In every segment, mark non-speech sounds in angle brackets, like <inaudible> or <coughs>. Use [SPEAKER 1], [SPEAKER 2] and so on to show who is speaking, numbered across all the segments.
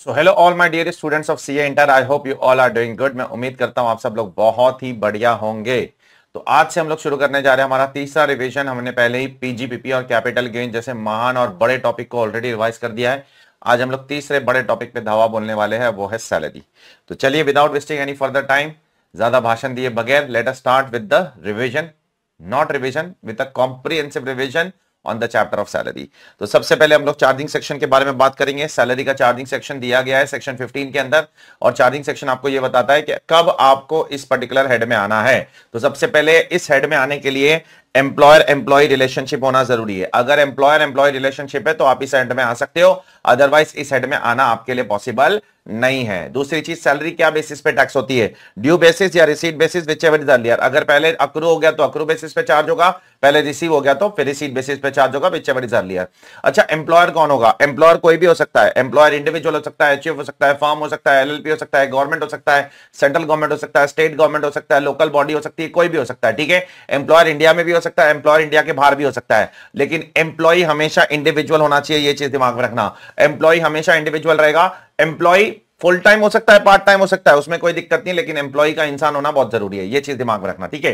[SPEAKER 1] so hello all my dear students of CA inter I hope you all are doing good मैं उम्मीद करता हूं आप सब लोग बहुत ही बढ़िया होंगे तो आज से हम लोग शुरू करने जा रहे हैं हमारा तीसरा रिवीजन हमने पहले ही पीजीपीपी और कैपिटल गेन जैसे महान और बड़े टॉपिक को ऑलरेडी रिवाइज कर दिया है आज हम लोग तीसरे बड़े टॉपिक पे धावा बोलने वाले हैं वो है सैलरी तो चलिए without wasting any further time ज्यादा भाषण दिए बगैर let us start with the revision not revision comprehensive revision on the chapter of salary तो सबसे पहले हम लोग चार्जिंग सेक्शन के बारे में बात करेंगे सैलरी का चार्जिंग सेक्शन दिया गया है सेक्शन 15 के अंदर और चार्जिंग सेक्शन आपको यह बताता है कि कब आपको इस पर्टिकुलर हेड में आना है तो सबसे पहले इस हेड में आने के लिए एम्प्लॉयर एम्प्लॉय रिलेशनशिप होना जरूरी है अगर एम्प्लॉयर एम्प्लॉय रिलेशनशिप है तो आप इस हेड में आ सकते हो अदरवाइज इस हेड में आना आपके लिए पॉसिबल नहीं है दूसरी चीज सैलरी क्या बेसिस पे टैक्स होती है ड्यू बेसिस या receipt basis whichever is earlier अगर पहले अक्रू हो गया तो अक्रू बेसिस पे चार्ज होगा पहले रिसीव हो गया तो फिर रिसीट बेसिस पे चार्ज होगा विच एवर इज अर्लियर अच्छा एम्प्लॉयर कौन होगा एम्प्लॉयर कोई भी हो सकता है एम्प्लॉयर इंडिविजुअल हो सकता है एचएफ हो सकता है फॉर्म हो सकता है एलएलपी हो सकता है गवर्नमेंट हो सकता है सेंट्रल गवर्नमेंट हो सकता है स्टेट गवर्नमेंट हो सकता है लोकल बॉडी हो सकती है कोई भी हो सकता है ठीक है एम्प्लॉयर इंडिया में भी हो हो सकता है एम्प्लॉयर इंडिया के बाहर भी हो सकता है लेकिन एम्प्लॉय हमेशा इंडिविजुअल होना चाहिए ये चीज दिमाग में रखना एम्प्लॉय हमेशा इंडिविजुअल रहेगा एम्प्लॉय फुल टाइम हो सकता है पार्ट टाइम हो सकता है उसमें कोई दिक्कत नहीं लेकिन एम्प्लॉय का इंसान होना बहुत जरूरी है ये चीज दिमाग में रखना ठीक है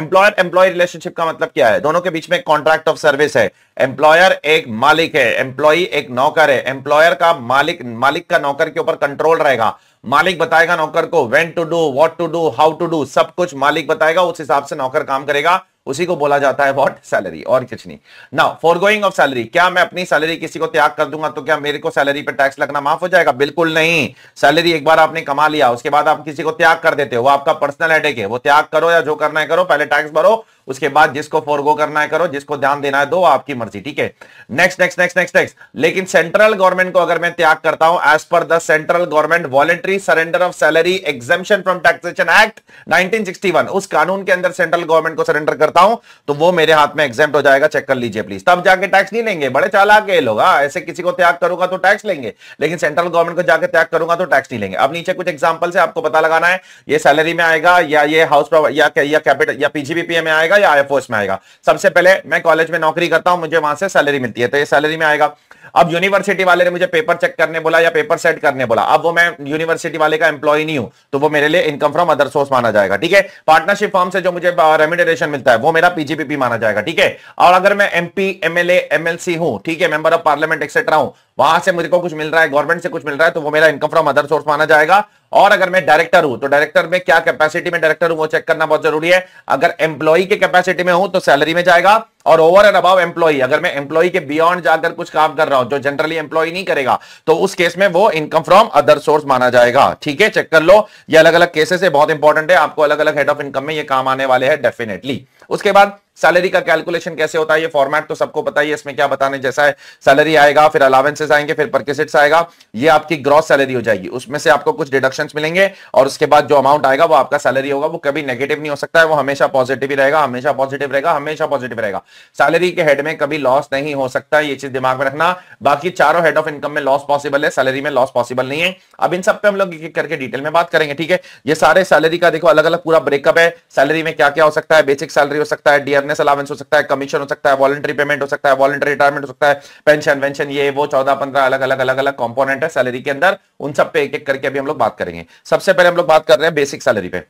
[SPEAKER 1] एम्प्लॉयर एम्प्लॉय रिलेशनशिप का मतलब क्या है दोनों के बीच में कॉन्ट्रैक्ट ऑफ सर्विस है एम्प्लॉयर एक मालिक है एम्प्लॉय एक नौकर है एम्प्लॉयर का मालिक मालिक का नौकर के ऊपर कंट्रोल रहेगा मालिक बताएगा नौकर को when to do what to do how to do सब कुछ मालिक बताएगा उस हिसाब से नौकर काम करेगा उसी को बोला जाता है वॉट सैलरी और कुछ नहीं now for going of salary क्या मैं अपनी सैलरी किसी को त्याग कर दूंगा तो क्या मेरे को सैलरी पर टैक्स लगना माफ हो जाएगा बिल्कुल नहीं सैलरी एक बार आपने कमा लिया उसके बाद आप किसी को त्याग कर देते हो वो आपका पर्सनल हेडेक है वो त्याग करो या जो करना है करो पहले टैक्स भरो उसके बाद जिसको फॉरगो करना है करो जिसको ध्यान देना है दो आपकी मर्जी ठीक है next next next next next लेकिन सेंट्रल गवर्नमेंट को अगर मैं त्याग करता हूं as per the central government voluntary surrender of salary exemption from taxation act nineteen उस कानून के अंदर सेंट्रल गवर्नमेंट को सरेंडर करता हूं तो वो मेरे हाथ में एग्जेम्प्ट हो जाएगा चेक कर लीजिए प्लीज तब जाके टैक्स नहीं लेंगे बड़े चालाक ये लोग हाँ, ऐसे किसी को त्याग करूंगा तो टैक्स लेंगे लेकिन सेंट्रल गवर्नमेंट को जाकर त्याग करूंगा तो टैक्स नहीं लेंगे अब नीचे कुछ एग्जाम्पल से आपको पता लगाना है ये सैलरी में आएगा या ये हाउस या कैपिटल या पीजीबीपीए में आएगा आएगा या आई में आएगा सबसे पहले मैं कॉलेज में नौकरी करता हूं मुझे वहां से सैलरी मिलती है तो ये सैलरी में आएगा अब यूनिवर्सिटी वाले ने मुझे पेपर चेक करने बोला या पेपर सेट करने बोला अब वो मैं यूनिवर्सिटी वाले का एम्प्लॉय नहीं हूं तो वो मेरे लिए इनकम फ्रॉम अदर सोर्स माना जाएगा ठीक है पार्टनरशिप फॉर्म से जो मुझे रेमिडेशन मिलता है वो मेरा पीजीपीपी माना जाएगा ठीक है और अगर मैं एमपी एमएलए एमएलसी हूं ठीक है मेंबर ऑफ पार्लियामेंट एक्सेट्रा हूं वहां से मुझे को कुछ मिल रहा है गवर्नमेंट से कुछ मिल रहा है तो वो मेरा इनकम फ्रॉम अदर सोर्स माना जाएगा और अगर मैं डायरेक्टर हूं तो डायरेक्टर में क्या कैपेसिटी में डायरेक्टर हूं वो चेक करना बहुत जरूरी है अगर एम्प्लॉय के कैपेसिटी में हूं तो सैलरी में जाएगा और ओवर एंड अबाव एम्प्लॉई अगर मैं एम्प्लॉय के बियॉन्ड जाकर कुछ काम कर रहा हूं जो जनरली एम्प्लॉय नहीं करेगा तो उस केस में वो इनकम फ्रॉम अदर सोर्स माना जाएगा ठीक है चेक कर लो ये अलग अलग केसेस है बहुत इंपॉर्टेंट है आपको अलग अलग हेड ऑफ इनकम में ये काम आने वाले हैं डेफिनेटली उसके बाद सैलरी का कैलकुलेशन कैसे होता है ये फॉर्मेट तो सबको पता ही है इसमें क्या बताने जैसा है सैलरी आएगा फिर अलावेंसेस आएंगे फिर परकेसिट्स आएगा ये आपकी ग्रॉस सैलरी हो जाएगी उसमें से आपको कुछ डिडक्शंस मिलेंगे और उसके बाद जो अमाउंट आएगा वो आपका सैलरी होगा वो कभी नेगेटिव नहीं हो सकता है वो हमेशा पॉजिटिव ही रहेगा हमेशा पॉजिटिव रहेगा हमेशा पॉजिटिव रहेगा सैलरी के हेड में कभी लॉस नहीं हो सकता ये चीज दिमाग में रखना बाकी चारों हेड ऑफ इनकम में लॉस पॉसिबल है सैलरी में लॉस पॉसिबल नहीं है अब इन सब पे हम लोग करके डिटेल में बात करेंगे ठीक है ये सारे सैलरी का देखो अलग अलग पूरा ब्रेकअप है सैलरी में क्या क्या हो सकता है बेसिक सैलरी सैलरी हो सकता है डीएनएस अलावेंस हो सकता है कमीशन हो सकता है वॉलेंट्री पेमेंट हो सकता है वॉलेंट्री रिटायरमेंट हो सकता है पेंशन वेंशन ये वो चौदह पंद्रह अलग अलग अलग अलग कॉम्पोनेंट है सैलरी के अंदर उन सब पे एक एक करके अभी हम लोग बात करेंगे सबसे पहले हम लोग बात कर रहे हैं बेसिक सैलरी पे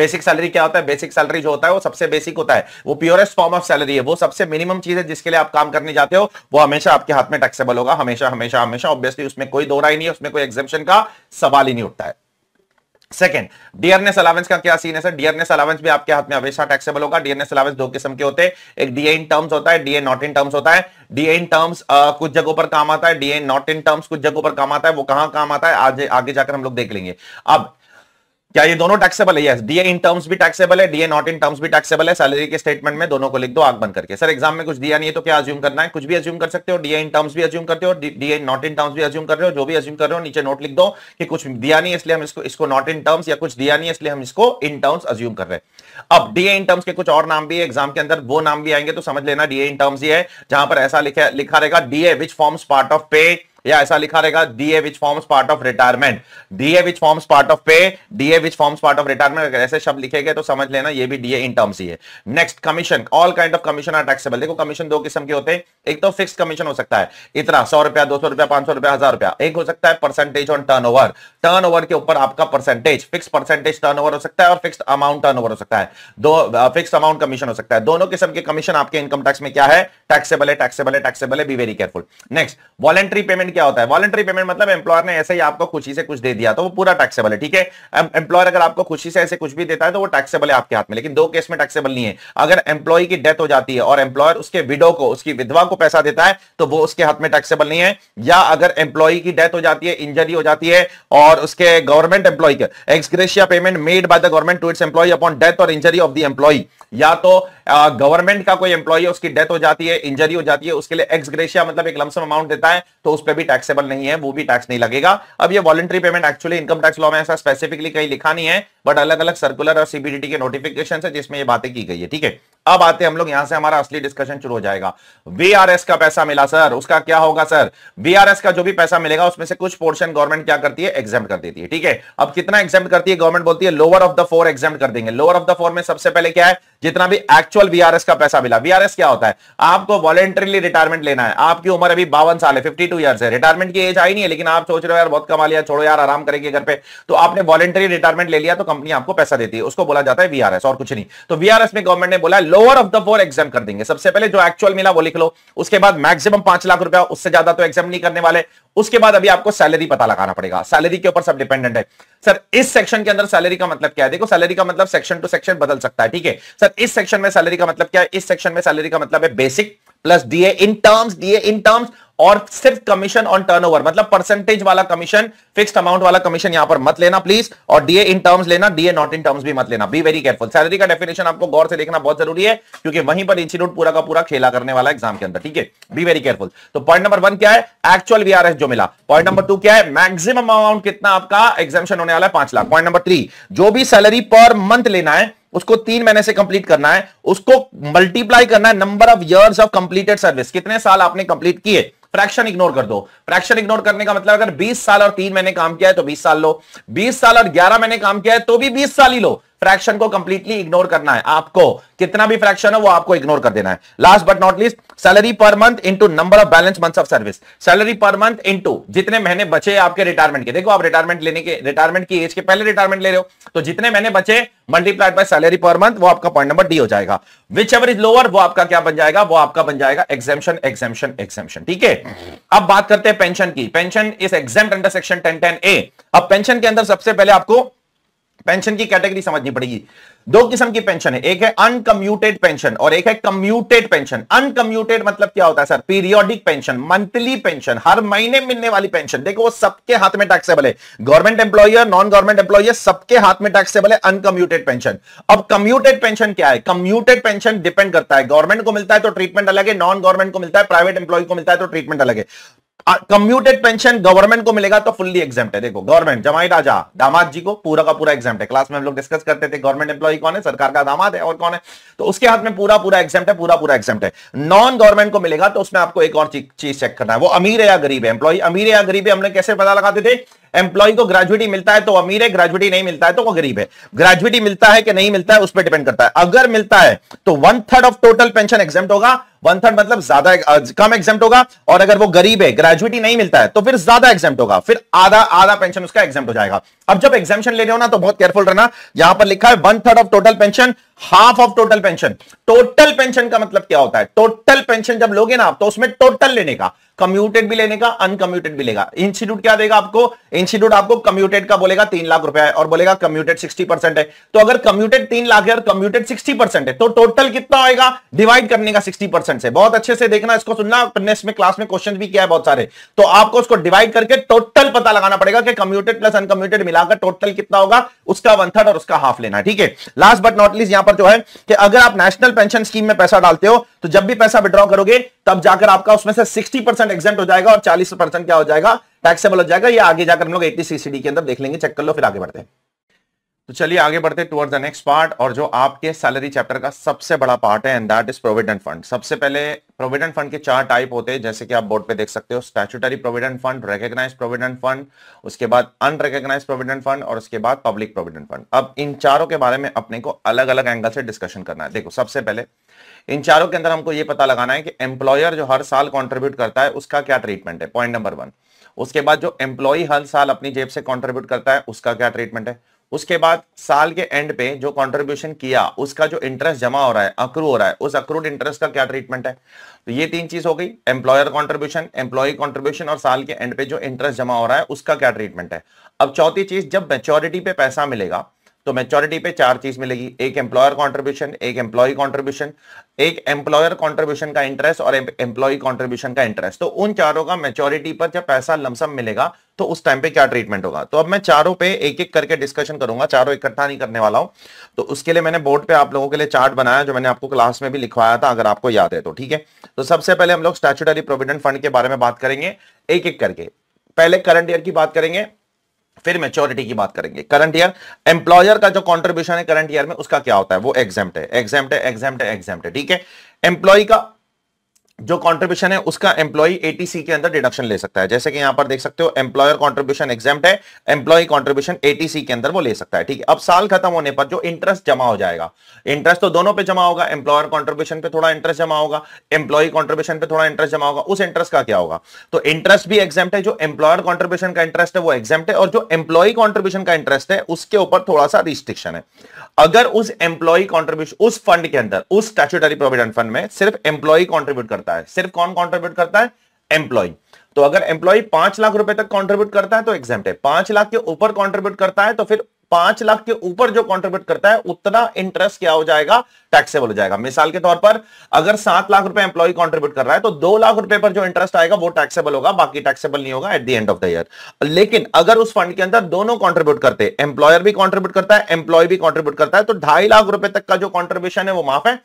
[SPEAKER 1] बेसिक सैलरी क्या होता है बेसिक सैलरी जो होता है वो सबसे बेसिक होता है वो प्योरेस्ट फॉर्म ऑफ सैलरी है वो सबसे मिनिमम चीज है जिसके लिए आप काम करने जाते हो वो हमेशा आपके हाथ में टैक्सेबल होगा हमेशा हमेशा हमेशा ऑब्वियसली उसमें कोई दोरा ही नहीं है उसमें कोई एग्जेप्शन का सवाल ही नहीं उठता है सेकेंड डीएनएस अलावेंस का क्या सीन है सर डियरनेस अलावेंस भी आपके हाथ में हमेशा टैक्सेबल होगा डीएनएस अलावेंस दो किस्म के होते हैं एक डीए इन टर्म्स होता है डीए नॉट इन टर्म्स होता है डीए इन टर्म्स कुछ जगहों पर काम आता है डीए नॉट इन टर्म्स कुछ जगहों पर काम आता है वो कहां काम आता है आज आगे जाकर हम लोग देख लेंगे अब क्या ये दोनों टैक्सेबल है यस डीए इन टर्म्स भी टैक्सेबल है डीए नॉट इन टर्म्स भी टैक्सेबल है सैलरी के स्टेटमेंट में दोनों को लिख दो आग बंद करके सर एग्जाम में कुछ दिया नहीं है तो क्या अज्यूम करना है कुछ भी अज्यूम कर सकते हो डीए इन टर्म्स भी अज्यूम करते हो डीए नॉट इन टर्म्स भी अज्यूम कर रहे हो जो भी अज्यूम कर रहे हो नीचे नोट लिख दो कि कुछ दिया नहीं इसलिए हम इसको इसको नॉट इन टर्म्स या कुछ दिया नहीं इसलिए हम इसको इन टर्म्स अज्यूम कर रहे हैं अब डीए इन टर्म्स के कुछ और नाम भी है एग्जाम के अंदर वो नाम भी आएंगे तो समझ लेना डीए इन टर्म्स ही है जहां पर ऐसा लिखा लिखा रहेगा DA which forms part of pay या ऐसा लिखा रहेगा DA which forms part of retirement DA which forms part of pay DA which forms part of retirement अगर ऐसे शब्द लिखे गए तो समझ लेना ये भी डीए इन टर्म्स ही है next commission all kind of commission are taxable देखो कमीशन दो किस्म के होते हैं एक तो फिक्स कमीशन हो सकता है इतना सौ रुपया दो सौ रुपया पांच सौ रुपया हजार रुपया एक हो सकता है percentage on turnover turnover के ऊपर आपका percentage fixed percentage turnover हो सकता है और फिक्स अमाउंट टर्न ओवर हो सकता है दो फिक्स अमाउंट कमीशन हो सकता है दोनों किस्म के कमीशन आपके इनकम टैक्स में क्या है टैक्सेबल है टैक्सेबल है टैक्सेबल है be very careful next voluntary payment payment क्या होता है वॉलेंट्री पेमेंट मतलब एम्प्लॉयर ने ऐसे ही आपको खुशी से कुछ दे दिया तो वो पूरा टैक्सेबल है ठीक है एम्प्लॉयर अगर आपको खुशी से ऐसे कुछ भी देता है तो वो टैक्सेबल है आपके हाथ में लेकिन दो केस में टैक्सेबल नहीं है अगर एम्प्लॉय की डेथ हो जाती है और एम्प्लॉयर उसके विडो को उसकी विधवा को पैसा देता है तो वो उसके हाथ में टैक्सेबल नहीं है या अगर एम्प्लॉय की डेथ हो जाती है इंजरी हो जाती है और उसके गवर्नमेंट एम्प्लॉय के ex gratia payment made by the government to its employee upon death और इंजरी ऑफ द एम्प्लॉय या तो गवर्नमेंट का कोई एम्प्लॉय उसकी डेथ हो जाती है इंजरी हो जाती है उसके लिए एक्सग्रेशिया मतलब एक लमसम अमाउंट देता है तो उस पर भी टैक्सेबल नहीं है वो भी टैक्स नहीं लगेगा अब ये voluntary payment actually income tax law में ऐसा स्पेसिफिकली कहीं लिखा नहीं है बट अलग अलग सर्कुलर और सीबीडीटी के नोटिफिकेशन है जिसमें ये बातें की गई है ठीक है अब आते हम लोग यहां से हमारा असली डिस्कशन शुरू हो जाएगा वीआरएस का पैसा मिला सर उसका क्या होगा सर वीआरएस का जो भी पैसा मिलेगा उसमें से कुछ पोर्शन गवर्नमेंट क्या करती है एग्जाम कर देती है ठीक है अब कितना एग्जाम करती है गवर्नमेंट बोलती है lower of the four exempt कर देंगे लोअर ऑफ द फोर में सबसे पहले क्या है जितना भी एक्चुअल वीआरएस का पैसा मिला वीआरएस क्या होता है आपको वॉलेंटरीली रिटायरमेंट लेना है आपकी उम्र अभी बावन साल है फिफ्टी टू है रिटायरमेंट की एज आई नहीं है लेकिन आप सोच रहे हो यार बहुत कमा लिया छोड़ो यार आराम करेंगे घर पे तो आपने वॉलेंटरी रिटायरमेंट ले लिया तो कंपनी आपको पैसा देती है उसको बोला जाता है वीआरएस और कुछ नहीं तो वीआरएस में गवर्नमेंट ने बोला lower of the four exempt कर देंगे सबसे पहले जो एक्चुअल मिला वो लिख लो उसके बाद मैक्सिमम पांच लाख रुपया उससे ज्यादा तो एग्जाम नहीं करने वाले उसके बाद अभी आपको सैलरी पता लगाना पड़ेगा सैलरी के ऊपर सब डिपेंडेंट है सर इस सेक्शन के अंदर सैलरी का मतलब क्या है देखो सैलरी का मतलब सेक्शन टू सेक्शन बदल सकता है ठीक है सर इस सेक्शन में सैलरी का मतलब क्या है इस सेक्शन में सैलरी का मतलब है basic plus DA in terms DA in terms और सिर्फ कमीशन ऑन टर्नओवर मतलब परसेंटेज वाला कमीशन फिक्स्ड अमाउंट वाला कमीशन यहां पर मत लेना प्लीज और डीए इन टर्म्स लेना डीए नॉट इन टर्म्स भी मत लेना बी वेरी केयरफुल सैलरी का डेफिनेशन आपको गौर से देखना बहुत जरूरी है क्योंकि वहीं पर इंस्टीट्यूट पूरा का पूरा खेला करने वाला एग्जाम के अंदर ठीक है बी वेरी केयरफुल तो पॉइंट नंबर वन क्या है एक्चुअल वी जो मिला पॉइंट नंबर टू क्या है मैक्सिमम अमाउंट कितना आपका एग्जामेशन होने वाला है पांच लाख पॉइंट नंबर थ्री जो भी सैलरी पर मंथ लेना है उसको तीन महीने से कंप्लीट करना है उसको मल्टीप्लाई करना है number of years of completed service कितने साल आपने कंप्लीट किए फ्रैक्शन इग्नोर कर दो फ्रैक्शन इग्नोर करने का मतलब अगर 20 साल और तीन महीने काम किया है तो 20 साल लो 20 साल और 11 महीने काम किया है तो भी 20 साल ही लो फ्रैक्शन को कंप्लीटली इग्नोर करना है आपको कितना भी फ्रैक्शन है वो आपको इग्नोर कर देना है last but not least salary per month into number of balance month of service salary per month into जितने महीने बचे आपके रिटायरमेंट के देखो आप रिटायरमेंट लेने के रिटायरमेंट की एज के पहले रिटायरमेंट ले रहे हो तो जितने महीने बचे multiplied by salary per month वो आपका पॉइंट नंबर डी हो जाएगा विच एवर इज लोअर वो आपका क्या बन जाएगा वो आपका बन जाएगा एग्जेम्शन एग्जेम्शन एग्जेम्शन ठीक है अब बात करते हैं पेंशन की pension is exempt under section ten ten A अब पेंशन के अंदर सबसे पहले आपको पेंशन की कैटेगरी समझनी पड़ेगी दो किस्म की पेंशन है एक है अनकम्यूटेड पेंशन और एक है कम्यूटेड पेंशन अनकम्यूटेड मतलब क्या होता है sir periodic pension monthly pension हर महीने मिलने वाली पेंशन देखो वो सबके हाथ में टैक्सेबल है government employer non government employer सबके हाथ में टैक्सेबल है अनकम्यूटेड पेंशन अब कम्यूटेड पेंशन क्या है कम्यूटेड पेंशन डिपेंड करता है गवर्नमेंट को मिलता है तो ट्रीटमेंट अलग है नॉन गवर्नमेंट को मिलता है प्राइवेट एम्प्लॉय को मिलता है तो ट्रीटमेंट अलग है कम्यूटेड पेंशन गवर्नमेंट को मिलेगा तो फुल्ली एग्जाम है देखो गवर्नमेंट जमाई राजा दामाद जी को पूरा का पूरा एग्जाम है क्लास में हम लोग डिस्कस करते थे गवर्नमेंट एम्प्लॉय कौन है सरकार का दामाद है और कौन है तो उसके हाथ में पूरा पूरा एग्जाम है पूरा पूरा एग्जाम है नॉन गवर्नमेंट को मिलेगा तो उसमें आपको एक और चीज चेक करना है वो अमीर है या गरीब है एम्प्लॉय अमीर है या गरीब है हमने कैसे पता लगाते थे एम्प्लॉय को ग्रेजुएटी मिलता है तो अमीर है ग्रेजुएटी नहीं मिलता है तो वो गरीब है ग्रेजुएटी मिलता है कि नहीं मिलता है उस पर डिपेंड करता है अगर मिलता है तो one third of total pension exempt होगा वन थर्ड मतलब ज्यादा कम एग्जाम होगा और अगर वो गरीब है ग्रेजुएटी नहीं मिलता है तो फिर ज्यादा एग्जाम होगा फिर आधा आधा पेंशन उसका एग्जाम हो जाएगा अब जब एग्जामेशन ले रहे हो ना तो बहुत केयरफुल रहना यहां पर लिखा है one third of total pension half of total pension total pension का मतलब क्या होता है टोटल पेंशन जब लोगे ना आप तो उसमें टोटल लेने का कम्यूटेड भी लेने का अनकम्यूटेड भी लेगा इंस्टीट्यूट क्या देगा आपको इंस्टीट्यूट आपको कम्यूटेड का बोलेगा तीन लाख रुपया है और बोलेगा कम्यूटेड सिक्सटी परसेंट है तो अगर कम्यूटेड तीन लाख है और कम्यूटेड सिक्सटी परसेंट है तो टोटल कितना होगा डिवाइड करने का सिक्सटी परसेंट से बहुत अच्छे से देखना इसको सुनना इसमें क्लास में क्वेश्चन भी किया है बहुत सारे तो आपको उसको डिवाइड करके टोटल पता लगाना पड़ेगा कि कम्यूटेड प्लस अनकम्यूटेड मिलाकर टोटल कितना होगा उसका वन थर्ड और उसका हाफ लेना ठीक है लास्ट बट नॉट लीस्ट यहां पर जो है कि अगर आप नेशनल पेंशन स्कीम में पैसा डालते हो तो जब भी पैसा विड्रॉ करोगे तब जाकर आपका उसमें से 60 परसेंट एक्सेंट हो जाएगा और 40 परसेंट क्या हो जाएगा टैक्सेबल हो जाएगा ये आगे जाकर हम लोग एटी सीसीडी के अंदर देख लेंगे चेक कर लो फिर आगे बढ़ते तो चलिए आगे बढ़ते टुवर्ड्स द नेक्स्ट पार्ट और जो आपके सैलरी चैप्टर का सबसे बड़ा पार्ट है and that is provident fund सबसे पहले प्रोविडेंट फंड के चार टाइप होते हैं जैसे कि आप बोर्ड पे देख सकते हो statutory provident fund recognise provident fund उसके बाद अनरिकग्नाइज प्रोविडेंट फंड और उसके बाद पब्लिक प्रोविडेंट फंड अब इन चारों के बारे में अपने को अलग अलग एंगल से डिस्कशन करना है देखो सबसे पहले इन चारों के अंदर हमको ये पता लगाना है कि एम्प्लॉयर जो हर साल कॉन्ट्रीब्यूट करता है उसका क्या ट्रीटमेंट है पॉइंट नंबर वन उसके बाद जो एम्प्लॉय हर साल अपनी जेब से कॉन्ट्रीब्यूट करता है उसका क्या ट्रीटमेंट है उसके बाद साल के एंड पे जो कंट्रीब्यूशन किया उसका जो इंटरेस्ट जमा हो रहा है अक्रू हो रहा है उस अक्रूड इंटरेस्ट का क्या ट्रीटमेंट है तो ये तीन चीज हो गई एम्प्लॉयर कंट्रीब्यूशन एम्प्लॉय कंट्रीब्यूशन और साल के एंड पे जो इंटरेस्ट जमा हो रहा है उसका क्या ट्रीटमेंट है अब चौथी चीज जब मेच्योरिटी पे पैसा मिलेगा तो मेचोरिटी पे चार चीज मिलेगी एक एम्प्लॉयर कॉन्ट्रीब्यूशन एक एम्प्लॉय कॉन्ट्रीब्यूशन एक एम्प्लॉयर कॉन्ट्रीब्यूशन का इंटरेस्ट और एम्प्लॉय कॉन्ट्रीब्यूशन का इंटरेस्ट तो उन चारों का मेच्योरिटी पर जब पैसा लमसम मिलेगा तो उस टाइम पे क्या ट्रीटमेंट होगा तो अब मैं चारों पे एक एक करके डिस्कशन करूंगा चारों इकट्ठा नहीं करने वाला हूं तो उसके लिए मैंने बोर्ड पे आप लोगों के लिए चार्ट बनाया जो मैंने आपको क्लास में भी लिखवाया था अगर आपको याद है तो ठीक है तो सबसे पहले हम लोग स्टैचुटरी प्रोविडेंट फंड के बारे में बात करेंगे एक एक करके पहले करंट ईयर की बात करेंगे फिर मेच्योरिटी की बात करेंगे करंट ईयर एम्प्लॉयर का जो कंट्रीब्यूशन है करंट ईयर में उसका क्या होता है वो एग्जाम्प्ट है एग्जाम्प्ट है एग्जाम्प्ट है एग्जाम्प्ट है ठीक है एम्प्लॉय का जो कंट्रीब्यूशन है उसका एम्प्लॉई एटीसी के अंदर डिडक्शन ले सकता है जैसे कि यहां पर देख सकते हो एम्प्लॉयर कंट्रीब्यूशन एग्जाम है एम्प्लॉय कंट्रीब्यूशन एटीसी के अंदर वो ले सकता है ठीक है अब साल खत्म होने पर जो इंटरेस्ट जमा हो जाएगा इंटरेस्ट तो दोनों पे जमा होगा एम्प्लॉयर कॉन्ट्रीब्यूशन पे थोड़ा इंटरेस्ट जमा होगा एम्प्लॉय कॉन्ट्रीब्यूशन पे थोड़ा इंटरेस्ट जमा होगा उस इंटरेस्ट का क्या होगा तो इंटरेस्ट भी एग्जाम है जो एम्प्लॉयर कॉन्ट्रीब्यूशन का इंटरेस्ट है वो एग्जाम्प्ट है और जो एम्प्लॉय कॉन्ट्रीब्यूशन का इंटरेस्ट है उसके ऊपर थोड़ा सा रिस्ट्रिक्शन है अगर उस एम्प्लॉय कॉन्ट्रीब्यूशन उस फंड के अंदर उस स्टैचुटरी प्रोविडेंट फंड में सिर्फ एम्प्लॉय कॉन्ट्रीब्यूट करता है करता है सिर्फ कौन कॉन्ट्रीब्यूट करता है एम्प्लॉय तो अगर एम्प्लॉय पांच लाख रुपए तक कॉन्ट्रीब्यूट करता है तो एग्जाम है पांच लाख के ऊपर कॉन्ट्रीब्यूट करता है तो फिर पांच लाख के ऊपर जो कॉन्ट्रीब्यूट करता है उतना इंटरेस्ट क्या हो जाएगा टैक्सेबल हो जाएगा मिसाल के तौर पर अगर सात लाख रुपए एम्प्लॉय कॉन्ट्रीब्यूट कर रहा है तो दो लाख रुपए पर जो इंटरेस्ट आएगा वो टैक्सेबल होगा बाकी टैक्सेबल नहीं होगा at the end of the year लेकिन अगर उस फंड के अंदर दोनों कॉन्ट्रीब्यूट करते एम्प्लॉयर भी कॉन्ट्रीब्यूट करता है एम्प्लॉय भी कॉन्ट्रीब्यूट करता है तो ढाई लाख रुपए तक का जो कॉन्ट्रीब्यूशन है वो माफ है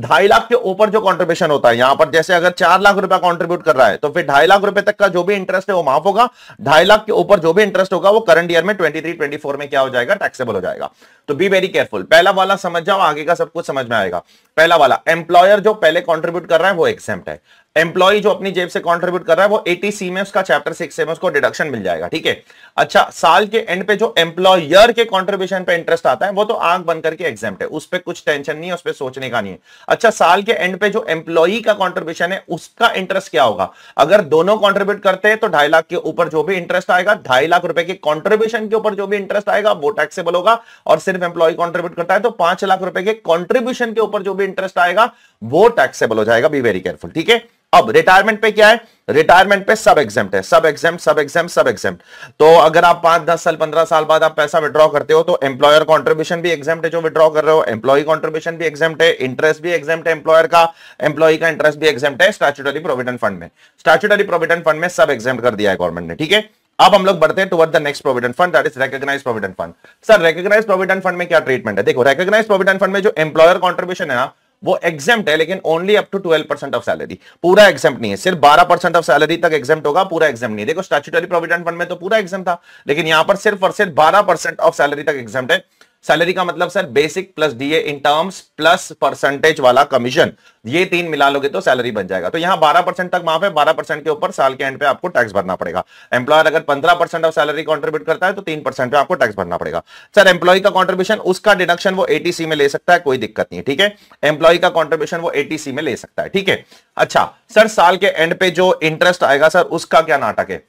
[SPEAKER 1] ढाई लाख के ऊपर जो कंट्रीब्यूशन होता है यहां पर जैसे अगर चार लाख रुपया कंट्रीब्यूट कर रहा है तो फिर ढाई लाख रुपए तक का जो भी इंटरेस्ट है वो माफ होगा ढाई लाख के ऊपर जो भी इंटरेस्ट होगा वो करंट ईयर में ट्वेंटी थ्री ट्वेंटी फोर में क्या हो जाएगा टैक्सेबल हो जाएगा तो बी वेरी केयरफुल पहला वाला समझ जाओ आगे का सब कुछ समझ में आएगा पहला वाला एम्प्लॉयर जो पहले कॉन्ट्रीब्यूट कर रहा है वो एक्सेप्ट है एम्प्लॉय जो अपनी जेब से कॉन्ट्रीब्यूट कर रहा है वो एटी सी में उसका चैप्टर सिक्स में उसको डिडक्शन मिल जाएगा ठीक है अच्छा साल के एंड पे जो एम्प्लॉयर के कॉन्ट्रीब्यूशन पे इंटरेस्ट आता है वो तो आंख बन करके एग्जाम है उस पर कुछ टेंशन नहीं है उस पर सोचने का नहीं है अच्छा साल के एंड पे जो एम्प्लॉई का कॉन्ट्रीब्यूशन है उसका इंटरेस्ट क्या होगा अगर दोनों कॉन्ट्रीब्यूट करते हैं तो ढाई लाख के ऊपर जो भी इंटरेस्ट आएगा ढाई लाख रुपए के कॉन्ट्रीब्यूशन के ऊपर जो भी इंटरेस्ट आएगा वो टैक्सेबल होगा और सिर्फ एम्प्लॉय कॉन्ट्रीब्यूट करता है तो पांच लाख रुपए के कॉन्ट्रीब्यूशन के ऊपर जो भी इंटरेस्ट आएगा वो टैक्सेबल हो जाएगा बी वेरी केयरफुल ठीक है अब रिटायरमेंट पे क्या है रिटायरमेंट पे सब एग्जाम है सब एग्जाम सब एग्जाम सब एग्जाम तो अगर आप पांच दस साल पंद्रह साल बाद आप पैसा विड्रॉ करते हो तो एम्प्लॉयर कॉन्ट्रीब्यूशन भी एग्जाम है जो विड्रॉ कर रहे हो एम्प्लॉय कॉन्ट्रीब्यूशन भी एग्जाम है इंटरेस्ट भी एग्जाम है एम्प्लॉयर का एम्प्लॉय का इंटरेस्ट भी एग्जाम है स्टैचुटरी प्रोविडेंट फंड में स्टैचुटरी प्रोविडेंट फंड में सब एग्जाम कर दिया है गवर्नमेंट ने ठीक है अब हम लोग बढ़ते हैं toward the next provident fund that is recognise provident fund sir recognise provident fund में क्या ट्रीटमेंट है देखो रिकॉग्नाइज प्रोविडेंट फंड में जो एम्प्लॉयर कॉन्ट्रीब्यूशन है ना वो एग्जेप्ट है लेकिन only up to twelve percent of salary पूरा एग्जेप्ट नहीं है सिर्फ बारह परसेंट ऑफ सैलरी तक एग्जेप्ट होगा पूरा एग्जाम नहीं देखो स्टैचुटरी प्रोविडेंट फंड में तो पूरा एग्जाम था लेकिन यहां पर सिर्फ और सिर्फ बारह परसेंट ऑफ सैलरी तक एग्जेप्ट है सैलरी का मतलब sir basic plus DA in terms plus percentage वाला कमीशन ये तीन मिला लोगे तो सैलरी बन जाएगा तो यहां बारह परसेंट तक माफ है बारह परसेंट के ऊपर साल के एंड पे आपको टैक्स भरना पड़ेगा एम्प्लॉयर अगर पंद्रह परसेंट ऑफ सैलरी कॉन्ट्रीब्यूट करता है तो तीन परसेंट पे आपको टैक्स भरना पड़ेगा सर एम्प्लॉय का कॉन्ट्रीब्यूशन उसका डिडक्शन वो एटीसी में ले सकता है कोई दिक्कत नहीं ठीक है एम्प्लॉय का कॉन्ट्रीब्यूशन वो एटीसी में ले सकता है ठीक है अच्छा सर साल के एंड पे जो इंटरेस्ट आएगा सर उसका क्या नाटक है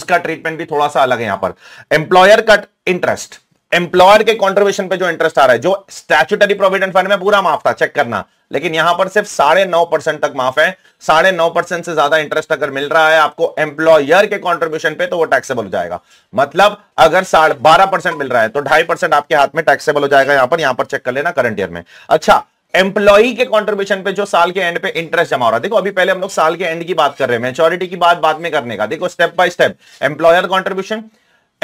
[SPEAKER 1] उसका ट्रीटमेंट भी थोड़ा सा अलग है यहां पर एम्प्लॉयर का इंटरेस्ट एम्प्लॉयर के कॉन्ट्रीब्यूशन पे जो इंटरेस्ट आ रहा है जो स्टैचुटरी प्रोविडेंट फंड में पूरा माफ था चेक करना लेकिन यहां पर सिर्फ साढ़े नौ परसेंट तक माफ है साढ़े नौ परसेंट से ज्यादा इंटरेस्ट अगर मिल रहा है आपको एम्प्लॉयर के कॉन्ट्रीब्यूशन पे तो वो टैक्सेबल हो जाएगा मतलब अगर साढ़े बारह परसेंट मिल रहा है तो ढाई परसेंट आपके हाथ में टैक्सेबल हो जाएगा यहां पर यहां पर चेक कर लेना करंट ईयर में अच्छा एम्प्लॉई के कॉन्ट्रीब्यूशन पे जो साल के एंड पे इंटरेस्ट जमा हो रहा है देखो अभी पहले हम लोग साल के एंड की बात कर रहे हैं मेच्योरिटी की बात बाद में करने का देखो step by step employer contribution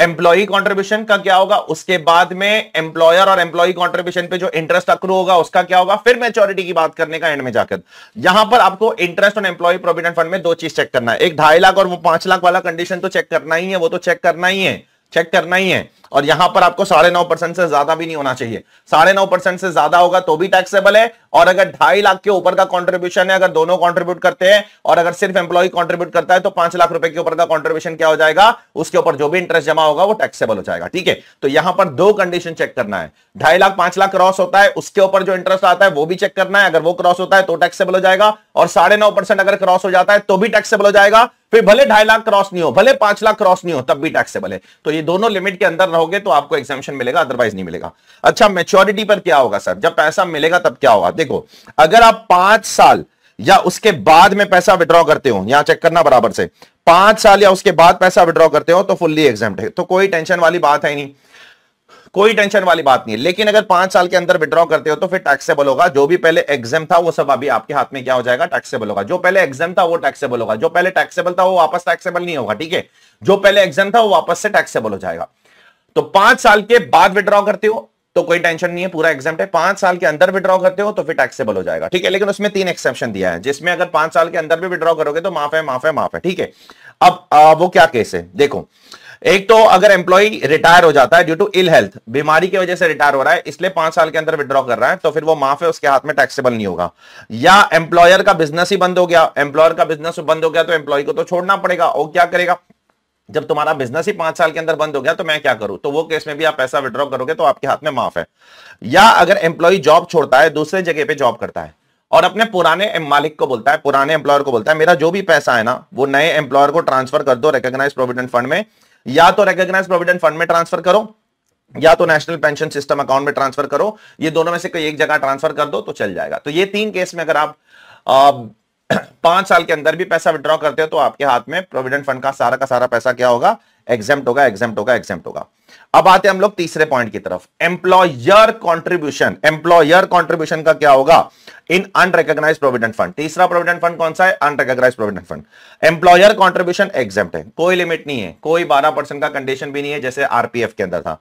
[SPEAKER 1] employee contribution का क्या होगा उसके बाद में एम्प्लॉयर और एम्प्लॉई कॉन्ट्रीब्यूशन पे जो इंटरेस्ट अक्रू होगा उसका क्या होगा फिर मेच्योरिटी की बात करने का एंड में जाकर यहां पर आपको इंटरेस्ट और एम्प्लॉय प्रोविडेंट फंड में दो चीज चेक करना है एक ढाई लाख और वो पांच लाख वाला कंडीशन तो चेक करना ही है वो तो चेक करना ही है चेक करना ही है और यहां पर आपको साढ़े नौ परसेंट से ज्यादा भी नहीं होना चाहिए साढ़े नौ परसेंट से ज्यादा होगा तो भी टैक्सेबल है और अगर ढाई लाख के ऊपर का कॉन्ट्रीब्यूशन है अगर दोनों कॉन्ट्रीब्यूट करते हैं और अगर सिर्फ एम्प्लॉय कॉन्ट्रीब्यूट करता है तो पांच लाख रुपए के ऊपर का कॉन्ट्रीब्यूशन क्या हो जाएगा उसके ऊपर जो भी इंटरेस्ट जमा होगा वो टैक्सेबल हो जाएगा ठीक है तो यहां पर दो कंडीशन चेक करना है ढाई लाख पांच लाख क्रॉस होता है उसके ऊपर जो इंटरेस्ट आता है वो भी चेक करना है अगर वो क्रॉस होता है तो टैक्सेबल हो जाएगा और साढ़े नौ परसेंट अगर क्रॉस हो जाता है तो भी टैक्सेबल हो जाएगा फिर भले ढाई लाख क्रॉस नहीं हो भले पांच लाख क्रॉस नहीं हो तब भी टैक्सेबल है तो ये दोनों लिमिट के अंदर आओगे तो आपको एग्जामेशन मिलेगा अदरवाइज नहीं मिलेगा अच्छा मेच्योरिटी पर क्या होगा सर जब पैसा मिलेगा तब क्या होगा देखो अगर आप पांच साल या उसके बाद में पैसा विड्रॉ करते हो यहां चेक करना बराबर से पांच साल या उसके बाद पैसा विड्रॉ करते हो तो फुल्ली एग्जाम तो कोई टेंशन वाली बात है नहीं कोई टेंशन वाली बात नहीं है लेकिन अगर पांच साल के अंदर विड्रॉ करते हो तो फिर टैक्सेबल होगा जो भी पहले एग्जाम था वो सब अभी आपके हाथ में क्या हो जाएगा टैक्सेबल होगा जो पहले एग्जाम था वो टैक्सेबल होगा जो पहले टैक्सेबल था वो वापस टैक्सेबल नहीं होगा ठीक है जो पहले एग्जाम था वो वापस से टैक्सेबल हो जाएगा तो पांच साल के बाद विड्रॉ करते हो तो कोई टेंशन नहीं है पूरा एग्जाम है पांच साल के अंदर विड्रॉ करते हो तो फिर टैक्सेबल हो जाएगा ठीक है लेकिन उसमें तीन एक्सेप्शन दिया है जिसमें अगर पांच साल के अंदर भी विड्रॉ करोगे तो माफ है माफ है माफ है ठीक है अब आ, वो क्या केस है देखो एक तो अगर एम्प्लॉय रिटायर हो जाता है ड्यू टू इल हेल्थ बीमारी की वजह से रिटायर हो रहा है इसलिए पांच साल के अंदर विड्रॉ कर रहा है तो फिर वो माफ है उसके हाथ में टैक्सेबल नहीं होगा या एम्प्लॉयर का बिजनेस ही बंद हो गया एम्प्लॉयर का बिजनेस बंद हो गया तो एम्प्लॉय को तो छोड़ना पड़ेगा और क्या करेगा जब तुम्हारा बिजनेस ही पांच साल के अंदर बंद हो गया तो मैं क्या करूं तो वो केस में भी आप पैसा विड्रॉ करोगे तो आपके हाथ में माफ है या अगर एम्प्लॉय जॉब छोड़ता है दूसरे जगह पे जॉब करता है और अपने पुराने मालिक को बोलता है पुराने एम्प्लॉयर को बोलता है मेरा जो भी पैसा है ना वो नए एम्प्लॉयर को ट्रांसफर कर दो रिकोगनाइज प्रोविडेंट फंड में या तो रिकोगनाइज प्रोविडेंट फंड में ट्रांसफर करो या तो नेशनल पेंशन सिस्टम अकाउंट में ट्रांसफर करो ये दोनों में से कोई एक जगह ट्रांसफर कर दो तो चल जाएगा तो ये तीन केस में अगर आप <coughs> पांच साल के अंदर भी पैसा विड्रॉ करते हो तो आपके हाथ में प्रोविडेंट फंड का सारा का सारा पैसा क्या होगा एग्जाम होगा एग्जाम होगा एग्जाम होगा अब आते हैं हम लोग तीसरे पॉइंट की तरफ एम्प्लॉयर कॉन्ट्रीब्यूशन एम्प्लॉयर कॉन्ट्रीब्यूशन का क्या होगा इन अनरिकग्नाइज प्रोविडेंट फंड तीसरा प्रोविडेंट फंड कौन सा है unrecognise provident fund employer contribution exempt है कोई लिमिट नहीं है कोई बारह परसेंट का कंडीशन भी नहीं है जैसे आरपीएफ के अंदर था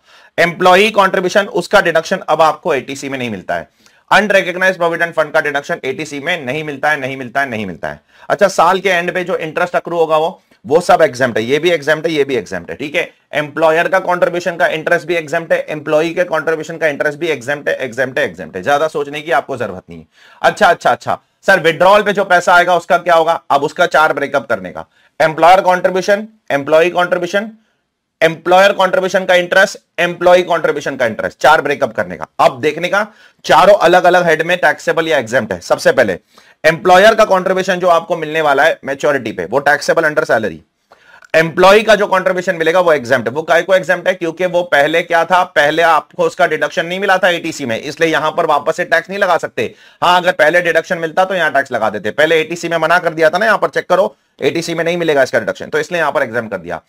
[SPEAKER 1] एम्प्लॉई कॉन्ट्रीब्यूशन उसका डिडक्शन अब आपको एटीसी में नहीं मिलता है अनरिकग्नाइज प्रोविडेंट फंड का डिडक्शन एटीसी में नहीं मिलता है नहीं मिलता है नहीं मिलता है अच्छा साल के एंड पे जो इंटरेस्ट अक्रू होगा वो वो सब एग्जाम है ये भी एग्जाम है ये भी एग्जाम है ठीक है एम्प्लॉयर का कॉन्ट्रीब्यूशन का इंटरेस्ट भी एग्जाम है एम्प्लॉई के कॉन्ट्रीब्यूशन का इंटरेस्ट भी एग्जाम है एग्जाम है एग्जाम है ज्यादा सोचने की आपको जरूरत नहीं है अच्छा अच्छा अच्छा सर विड्रॉल पे जो पैसा आएगा उसका क्या होगा अब उसका चार ब्रेकअप करने का employer contribution employee contribution employer contribution का इंटरेस्ट एम्प्लॉय कॉन्ट्रीब्यूशन का इंटरेस्ट चार ब्रेकअप करने का अब देखने का चारों अलग अलग हेड में टैक्सेबल या एग्जाम है सबसे पहले एम्प्लॉयर का कॉन्ट्रीब्यूशन जो आपको मिलने वाला है मेच्योरिटी पे वो टैक्सेबल अंडर सैलरी एम्प्लॉय का जो कॉन्ट्रीब्यूशन मिलेगा वो एग्जाम वो काय को एग्जाम है क्योंकि वो पहले क्या था पहले आपको उसका डिडक्शन नहीं मिला था एटीसी में इसलिए यहां पर वापस से टैक्स नहीं लगा सकते हाँ अगर पहले डिडक्शन मिलता तो यहां टैक्स लगा देते पहले एटीसी में मना कर दिया था ना यहां पर चेक करो एटीसी में नहीं मिलेगा इसका डिडक्शन तो इसलिए यहां पर एग्जाम कर दिया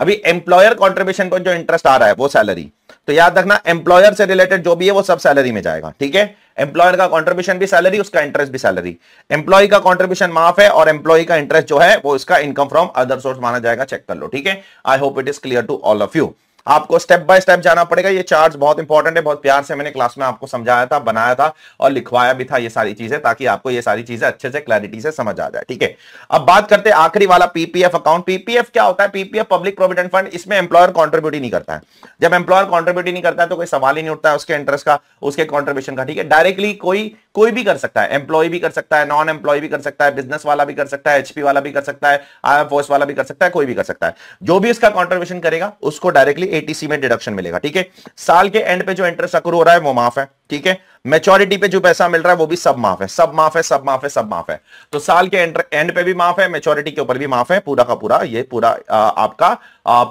[SPEAKER 1] अभी एम्प्लॉयर कॉन्ट्रीब्यूशन पर जो इंटरेस्ट आ रहा है वो सैलरी तो याद रखना एम्प्लॉयर से रिलेटेड जो भी है वो सब सैलरी में जाएगा ठीक है एम्प्लॉयर का कॉन्ट्रीब्यूशन भी सैलरी उसका इंटरेस्ट भी सैलरी एम्प्लॉय का कॉन्ट्रीब्यूशन माफ है और एम्प्लॉय का इंटरेस्ट जो है वो इसका इनकम फ्रॉम अदर सोर्स माना जाएगा चेक कर लो ठीक है I hope it is clear to all of you आपको स्टेप बाय स्टेप जाना पड़ेगा ये चार्ट बहुत इंपॉर्टेंट है बहुत प्यार से मैंने क्लास में आपको समझाया था बनाया था और लिखवाया भी था ये सारी चीजें ताकि आपको ये सारी चीजें अच्छे से क्लैरिटी से समझ आ जाए ठीक है अब बात करते हैं आखिरी वाला पीपीएफ अकाउंट पीपीएफ क्या होता है पीपीएफ पब्लिक प्रोविडेंट फंड इसमें एम्प्लॉयर कॉन्ट्रीब्यूट ही नहीं करता है जब एम्प्लॉयर कॉन्ट्रीब्यूट ही नहीं करता है तो कोई सवाल ही नहीं उठता है उसके इंटरेस्ट का उसके कॉन्ट्रीब्यूशन का ठीक है डायरेक्टली कोई कोई भी कर सकता है एम्प्लॉय भी कर सकता है नॉन एम्प्लॉय भी कर सकता है बिजनेस वाला भी कर सकता है एचपी वाला भी कर सकता है आई फोर्स वाला भी कर सकता है कोई भी कर सकता है जो भी इसका कॉन्ट्रीब्यूशन करेगा उसको डायरेक्टली एटीसी में डिडक्शन मिलेगा ठीक है साल के एंड पे जो इंटरेस्ट अक्रू हो रहा है वो माफ है ठीक है मेच्योरिटी पे जो पैसा मिल रहा है वो भी सब माफ है सब माफ है सब माफ है सब माफ है तो साल के एंड पे भी माफ है मेच्योरिटी के ऊपर भी माफ है पूरा का पूरा ये पूरा आ, आपका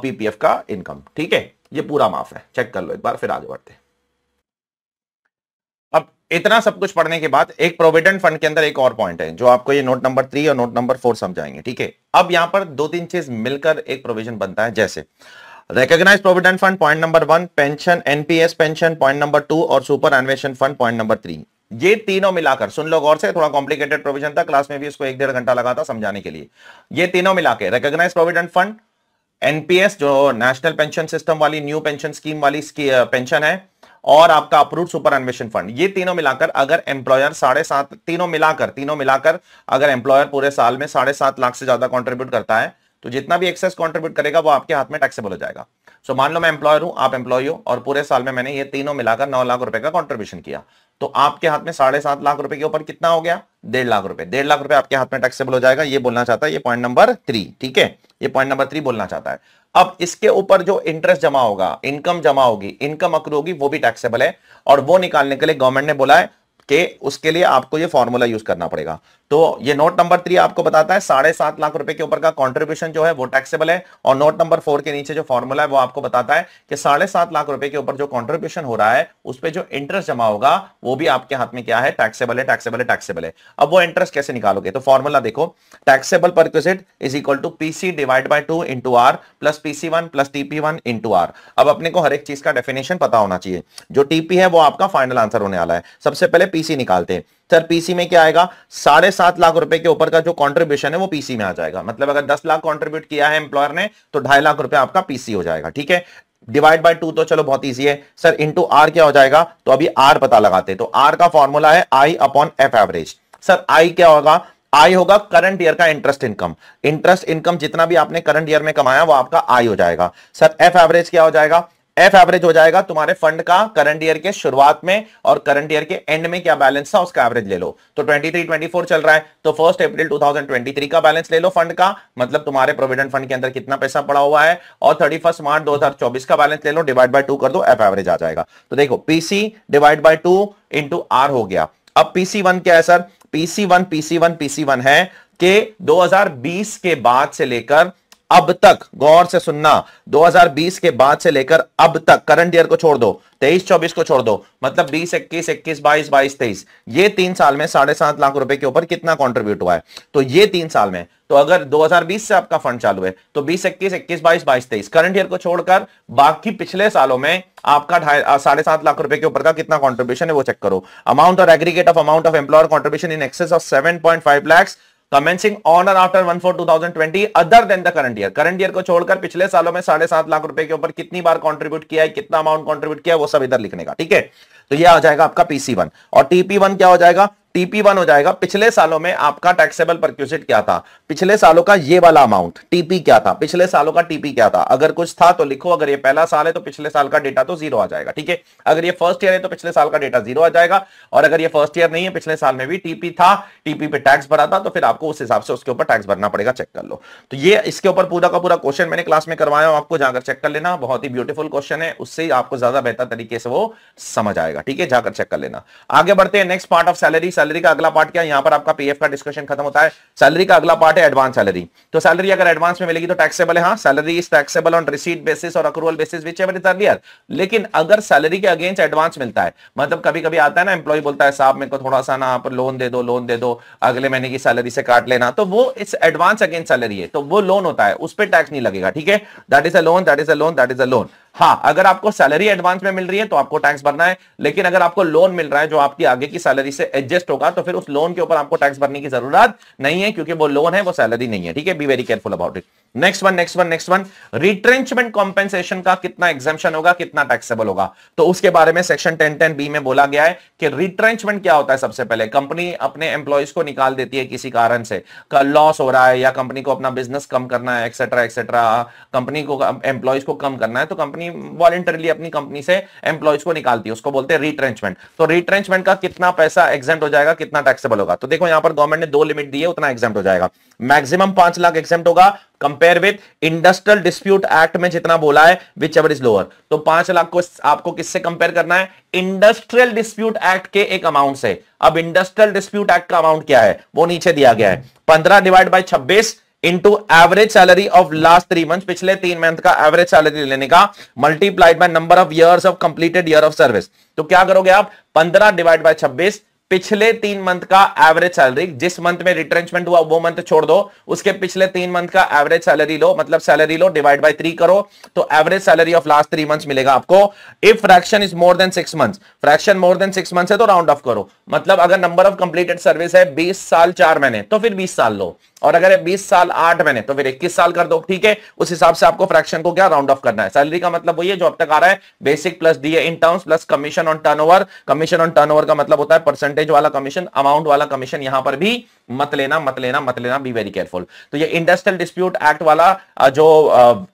[SPEAKER 1] पीपीएफ का इनकम ठीक है ये पूरा माफ है चेक कर लो एक बार फिर आगे बढ़ते अब इतना सब कुछ पढ़ने के बाद एक प्रोविडेंट फंड के अंदर एक और पॉइंट है जो आपको ये नोट नंबर थ्री और नोट नंबर फोर समझाएंगे ठीक है अब यहां पर दो तीन चीज मिलकर एक प्रोविजन बनता है जैसे recognise provident fund point number one pension NPS pension point number two और superannuation fund point number three ये तीनों मिलाकर सुन लो गौर से थोड़ा कॉम्प्लिकेटेड प्रोविजन था क्लास में भी इसको एक डेढ़ घंटा लगा था समझाने के लिए ये तीनों मिला के रेकग्नाइज प्रोविडेंट फंड एनपीएस जो नेशनल पेंशन सिस्टम वाली न्यू पेंशन स्कीम वाली पेंशन है और आपका अप्रूव सुपर एनवेशन फंड ये तीनों मिलाकर अगर एम्प्लॉयर साढ़े सात तीनों मिलाकर तीनों मिलाकर अगर एम्प्लॉयर पूरे साल में साढ़े सात लाख से ज्यादा कंट्रीब्यूट करता है तो जितना भी एक्सेस कॉन्ट्रीब्यूट करेगा वो आपके हाथ में टैक्सेबल हो जाएगा सो मान लो मैं एम्प्लॉयर हूं आप एम्प्लॉय हो और पूरे साल में मैंने ये तीनों मिलाकर नौ लाख रुपए का कॉन्ट्रीब्यूशन किया तो आपके हाथ में साढ़े सात लाख रुपए के ऊपर कितना हो गया डेढ़ लाख रुपए डेढ़ लाख रुपए आपके हाथ में टैक्सेबल हो जाएगा ये बोलना चाहता है ये पॉइंट नंबर थ्री ठीक है ये पॉइंट नंबर थ्री बोलना चाहता है अब इसके ऊपर जो इंटरेस्ट जमा होगा इनकम जमा होगी इनकम अक्रू होगी वो भी टैक्सेबल है और वो निकालने के लिए गवर्नमेंट ने बोला है के उसके लिए आपको ये फॉर्मूला यूज करना पड़ेगा तो ये नोट नंबर थ्री आपको बताता है साढ़े सात लाख रुपए के ऊपर का कंट्रीब्यूशन जो है वो टैक्सेबल है और नोट नंबर फोर के नीचे जो फॉर्मूला है वो आपको बताता है कि साढ़े सात लाख रुपए के ऊपर जो कंट्रीब्यूशन हो रहा है उस पर जो इंटरेस्ट जमा होगा वो भी आपके हाथ में क्या है टैक्सेबल है टैक्सेबल है टैक्सेबल है अब वो इंटरेस्ट कैसे निकालोगे तो फॉर्मूला देखो taxable perquisite is equal to PC divide by two into R plus PC one plus TP one into R अब अपने को हर एक चीज का डेफिनेशन पता होना चाहिए जो टीपी है वो आपका फाइनल आंसर होने वाला है सबसे पहले पी पीसी निकालते हैं सर पीसी में क्या आएगा साढ़े सात लाख रुपए के ऊपर का जो कंट्रीब्यूशन है वो पीसी में आ जाएगा मतलब अगर दस लाख कंट्रीब्यूट किया है एम्प्लॉयर ने तो ढाई लाख रुपए आपका पीसी हो जाएगा ठीक है डिवाइड बाय टू तो चलो बहुत ईजी है सर इंटू आर क्या हो जाएगा तो अभी आर पता लगाते तो आर का फॉर्मूला है I upon F average sir I क्या होगा आई होगा करंट ईयर का इंटरेस्ट इनकम इंटरेस्ट इनकम जितना भी आपने करंट ईयर में कमाया वो आपका आई हो जाएगा सर एफ एवरेज क्या हो जाएगा एफ एवरेज हो जाएगा तुम्हारे फंड का करंट ईयर के शुरुआत में और करंट ईयर के एंड में क्या बैलेंस था उसका एवरेज ले लो तो 23 24 चल रहा है तो फर्स्ट अप्रैल 2023 का बैलेंस ले लो फंड का मतलब तुम्हारे प्रोविडेंट फंड के अंदर कितना पैसा पड़ा हुआ है और थर्टी मार्च दो का बैलेंस ले लो डिवाइड बाई टू कर दो एफ एवरेज आ जाएगा तो देखो PC divide by two into हो गया अब पीसी वन क्या है sir PC one PC one PC one है के 2020 के बाद से लेकर अब तक गौर से सुनना 2020 के बाद से लेकर अब तक करंट ईयर को छोड़ दो 23 24 को छोड़ दो मतलब 20 21 21 बाईस बाईस तेईस ये तीन साल में साढ़े सात लाख रुपए के ऊपर कितना कंट्रीब्यूट हुआ है तो ये तीन साल में तो अगर 2020 से आपका फंड चालू है तो 20 इक्कीस इक्कीस बाईस बाईस तेईस करंट ईयर को छोड़कर बाकी पिछले सालों में आपका साढ़े सात लाख रुपए के ऊपर का कितना कंट्रीब्यूशन है वो चेक करो अमाउंट और aggregate of amount of employer contribution in excess of 7.5 lakh commencing after one after two four twenty other than the current year current year को छोड़कर पिछले सालों में साढ़े सात लाख रुपए के ऊपर कितनी बार कंट्रीब्यूट किया है कितना अमाउंट कंट्रीब्यूट किया है वो सब इधर लिखने का ठीक है तो ये आ जाएगा आपका पीसी वन और टीपी वन क्या हो जाएगा टीपी वन हो जाएगा पिछले सालों में आपका टैक्सेबल परक्यूसिट क्या था पिछले सालों का ये वाला अमाउंट टीपी क्या था पिछले सालों का टीपी क्या था अगर कुछ था तो लिखो अगर ये पहला साल है तो पिछले साल का डेटा तो जीरो आ जाएगा ठीक है अगर ये फर्स्ट ईयर है तो पिछले साल का डेटा जीरो आ जाएगा और अगर ये फर्स्ट ईयर नहीं है पिछले साल में भी टीपी था टीपी पे टैक्स भरा था तो फिर आपको उस हिसाब से उसके ऊपर टैक्स भरना पड़ेगा चेक कर लो तो ये इसके ऊपर पूरा का पूरा क्वेश्चन मैंने क्लास में करवाया आपको जाकर चेक कर लेना बहुत ही ब्यूटीफुल क्वेश्चन है उससे आपको ज्यादा बेहतर तरीके से वो समझ आएगा ठीक है जाकर चेक कर लेना आगे बढ़ते हैं next part of salary salary का अगला पार्ट क्या यहां पर आपका पीएफ का डिस्कशन खत्म होता है सैलरी का अगला पार्ट है एडवांस सैलरी तो सैलरी अगर एडवांस में मिलेगी तो टैक्सेबल है हाँ salary is taxable on receipt basis और accrual basis whichever earlier लेकिन अगर सैलरी के अगेंस्ट एडवांस मिलता है मतलब कभी कभी आता है ना एम्प्लॉय बोलता है साहब मेरे को थोड़ा सा ना आप लोन दे दो लोन दे दो अगले महीने की सैलरी से काट लेना तो वो इस एडवांस अगेंस्ट सैलरी है तो वो लोन होता है उस पर टैक्स नहीं लगेगा ठीक है that is a loan that is a loan that is a loan हाँ अगर आपको सैलरी एडवांस में मिल रही है तो आपको टैक्स भरना है लेकिन अगर आपको लोन मिल रहा है जो आपकी आगे की सैलरी से एडजस्ट होगा तो फिर उस लोन के ऊपर आपको टैक्स भरने की जरूरत नहीं है क्योंकि वो लोन है वो सैलरी नहीं है ठीक है be very careful about it next one next one next one retrenchment compensation का कितना एग्जामेशन होगा कितना टैक्सेबल होगा तो उसके बारे में सेक्शन टेन टेन बी में बोला गया है कि रिट्रेंचमेंट क्या होता है सबसे पहले कंपनी अपने एम्प्लॉयज को निकाल देती है किसी कारण से का लॉस हो रहा है या कंपनी को अपना बिजनेस कम करना है एक्सेट्रा एक्सेट्रा कंपनी को एम्प्लॉयज को कम करना है तो कंपनी वॉलेंटरली अपनी कंपनी से एम्प्लॉयज को निकालती है उसको बोलते हैं रिट्रेंचमेंट तो रिट्रेंचमेंट का कितना पैसा एग्जाम हो जाएगा कितना टैक्सेबल होगा तो देखो यहां पर गवर्नमेंट ने दो लिमिट दी है उतना एग्जाम हो जाएगा मैक्सिमम पांच लाख एग्जाम होगा compare with industrial dispute act में जितना बोला है विच एवर इज लोअर तो पांच लाख को आपको किससे कंपेयर करना है इंडस्ट्रियल डिस्प्यूट एक्ट के एक अमाउंट से अब इंडस्ट्रियल डिस्प्यूट एक्ट का अमाउंट क्या है वो नीचे दिया गया है पंद्रह डिवाइड बाई छब्बीस into average salary of last three month पिछले तीन मंथ का एवरेज सैलरी लेने का multiplied by number of years of completed year of service तो क्या करोगे आप पंद्रह डिवाइड बाई छब्बीस पिछले तीन मंथ का एवरेज सैलरी जिस मंथ में रिट्रेंचमेंट हुआ वो मंथ छोड़ दो उसके पिछले तीन मंथ का एवरेज सैलरी लो मतलब सैलरी लो डिवाइड बाय थ्री करो तो average salary of last three months मिलेगा आपको if fraction is more than six months fraction more than six months है तो राउंड ऑफ करो मतलब अगर नंबर ऑफ कंप्लीटेड सर्विस है बीस साल चार महीने तो फिर बीस साल लो और अगर है 20 साल 8 महीने तो फिर 21 साल कर दो ठीक है उस हिसाब से आपको फ्रैक्शन को क्या राउंड ऑफ करना है सैलरी का मतलब वही है जो अब तक आ रहा है basic plus D in terms plus commission on turnover commission on turnover का मतलब होता है परसेंटेज वाला कमीशन अमाउंट वाला कमीशन यहां पर भी मत लेना मत लेना मत लेना बी वेरी केयरफुल तो ये इंडस्ट्रियल डिस्प्यूट एक्ट वाला जो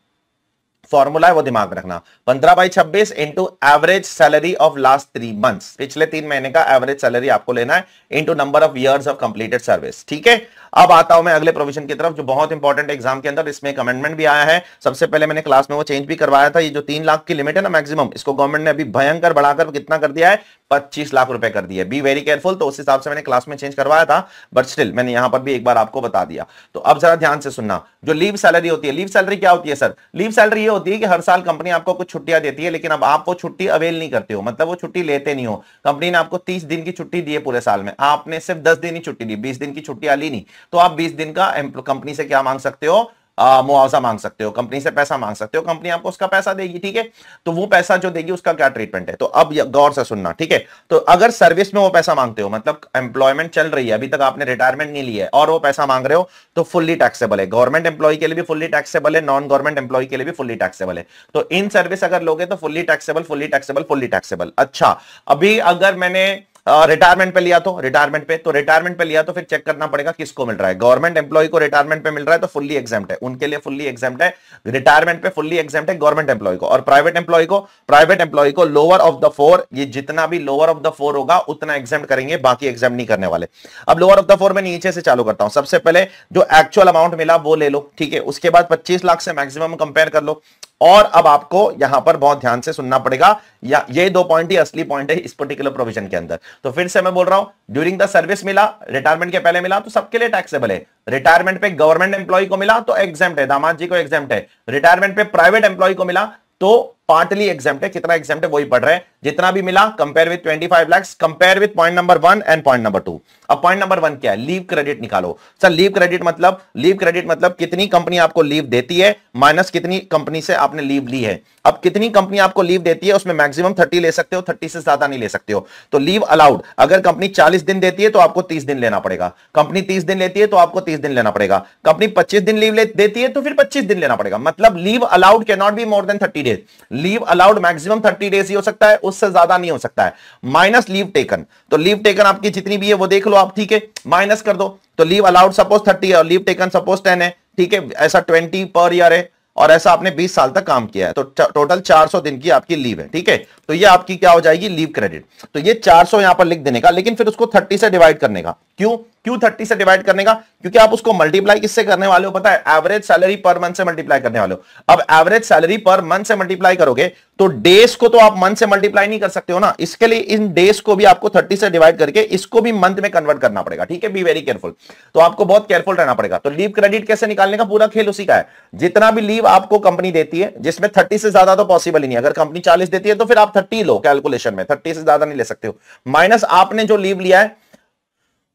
[SPEAKER 1] फॉर्मूला है वो दिमाग रखना पंद्रह बाई छब्बीस into average salary of last three months पिछले तीन महीने का एवरेज सैलरी आपको लेना है into number of years of completed service ठीक है अब आता हूं मैं अगले प्रोविजन की तरफ जो बहुत इंपॉर्टेंट एग्जाम के अंदर इसमें अमेंडमेंट भी आया है सबसे पहले मैंने क्लास में वो चेंज भी करवाया था ये जो तीन लाख की लिमिट है ना मैक्सिमम इसको गवर्नमेंट ने अभी भयंकर बढ़ाकर कितना कर दिया है पच्चीस लाख रुपए कर दिया बी वेरी केयरफुल तो उस हिसाब से मैंने क्लास में चेंज करवाया था बट स्टिल मैंने यहां पर भी एक बार आपको बता दिया तो अब जरा ध्यान से सुनना जो लीव सैलरी होती है लीव सैलरी क्या होती है सर लीव सैलरी ये होती है कि हर साल कंपनी आपको कुछ छुट्टियां देती है लेकिन अब आप वो छुट्टी अवेल नहीं करते हो मतलब वो छुट्टी लेते नहीं हो कंपनी ने आपको तीस दिन की छुट्टी दी है पूरे साल में आपने सिर्फ दस दिन ही छुट्टी दी बीस दिन की छुट्टी ली नहीं तो आप बीस दिन का कंपनी से क्या मांग सकते हो मुआवजा मांग सकते हो कंपनी से पैसा मांग सकते हो कंपनी आपको उसका पैसा देगी ठीक है तो वो पैसा जो देगी उसका क्या ट्रीटमेंट है तो अब गौर से सुनना ठीक है तो अगर सर्विस में वो पैसा मांगते हो मतलब एम्प्लॉयमेंट चल रही है अभी तक आपने रिटायरमेंट नहीं लिया है और वो पैसा मांग रहे हो तो फुल्ली टैक्सेबल है गवर्नमेंट एम्प्लॉय के लिए भी फुल्ली टैक्सेबल है नॉन गवर्नमेंट एम्प्लॉय के लिए भी फुल्ली टैक्सेबल है तो इन सर्विस अगर लोगे तो fully taxable fully taxable fully taxable अच्छा अभी अगर मैंने रिटायरमेंट पे लिया तो रिटायरमेंट पे तो रिटायरमेंट पे लिया तो फिर चेक करना पड़ेगा किसको मिल रहा है गवर्नमेंट एम्प्लॉय को रिटायरमेंट पे मिल रहा है तो फुल्ली एग्जाम है उनके लिए फुल्ली एग्जाम है रिटायरमेंट पे फुल्ली एग्जाम है गवर्नमेंट एम्प्लॉय को और प्राइवेट एम्प्लॉय को प्राइवेट एम्प्लॉय को लोअर ऑफ द फोर ये जितना भी लोअर ऑफ द फोर होगा उतना एग्जाम करेंगे बाकी एग्जाम नहीं करने वाले अब लोअर ऑफ द फोर में नीचे से चालू करता हूं सबसे पहले जो एक्चुअल अमाउंट मिला वो ले लो ठीक है उसके बाद पच्चीस लाख से मैक्सिमम कंपेयर कर लो और अब आपको यहां पर बहुत ध्यान से सुनना पड़ेगा या ये दो पॉइंट ही असली पॉइंट है इस पर्टिकुलर प्रोविजन के अंदर तो फिर से मैं बोल रहा हूं ड्यूरिंग द सर्विस मिला रिटायरमेंट के पहले मिला तो सबके लिए टैक्सेबल है रिटायरमेंट पे गवर्नमेंट एम्प्लॉय को मिला तो एग्जाम है दामाद जी को एग्जाम है रिटायरमेंट पे प्राइवेट एम्प्लॉय को मिला तो पार्टली एग्जाम है कितना एग्जाम है वही पढ़ रहे हैं जितना भी मिला compare with 25 lakh compare with point number one and point number two अब पॉइंट नंबर वन क्या है लीव क्रेडिट निकालो सर लीव क्रेडिट मतलब लीव क्रेडिट मतलब कितनी कंपनी आपको लीव देती है माइनस कितनी कंपनी से आपने लीव ली है अब कितनी कंपनी आपको लीव देती है उसमें मैक्सिमम थर्टी ले सकते हो थर्टी से ज्यादा नहीं ले सकते हो तो लीव अलाउड अगर कंपनी चालीस दिन देती है तो आपको तीस दिन लेना पड़ेगा कंपनी तीस दिन लेती है तो आपको तीस दिन लेना पड़ेगा कंपनी पच्चीस दिन लीव देती है तो फिर पच्चीस दिन लेना पड़ेगा मतलब leave allowed cannot be more than thirty days leave allowed maximum thirty days ही हो सकता है उससे ज्यादा नहीं हो सकता है माइनस लीव टेकन तो लीव टेकन आपकी जितनी भी है वो देख लो आप ठीक है माइनस कर दो तो लीव अलाउड सपोज थर्टी है और लीव टेकन सपोज टेन है ठीक है ऐसा ट्वेंटी पर ईयर है और ऐसा आपने 20 साल तक काम किया है तो टोटल 400 दिन की आपकी लीव है ठीक है तो ये आपकी क्या हो जाएगी लीव क्रेडिट तो ये 400 सौ यहां पर लिख देने का लेकिन फिर उसको 30 से डिवाइड करने का क्यों क्यों थर्टी से डिवाइड करने का क्योंकि आप उसको मल्टीप्लाई किससे करने वाले हो पता है एवरेज सैलरी पर मंथ से मल्टीप्लाई करने वाले हो अब एवरेज सैलरी पर मंथ से मल्टीप्लाई करोगे तो डेज को तो आप मंथ से मल्टीप्लाई नहीं कर सकते हो ना इसके लिए इन डेज को भी आपको थर्टी से डिवाइड करके इसको भी मंथ में कन्वर्ट करना पड़ेगा ठीक है बी वेरी केयरफुल तो आपको बहुत केयरफुल रहना पड़ेगा तो लीव क्रेडिट कैसे निकालने का पूरा खेल उसी का है जितना भी लीव आपको कंपनी देती है जिसमें थर्टी से ज्यादा तो पॉसिबल ही नहीं अगर कंपनी चालीस देती है तो फिर आप थर्टी लो कैलकुलेशन में थर्टी से ज्यादा नहीं ले सकते हो माइनस आपने जो लीव लिया है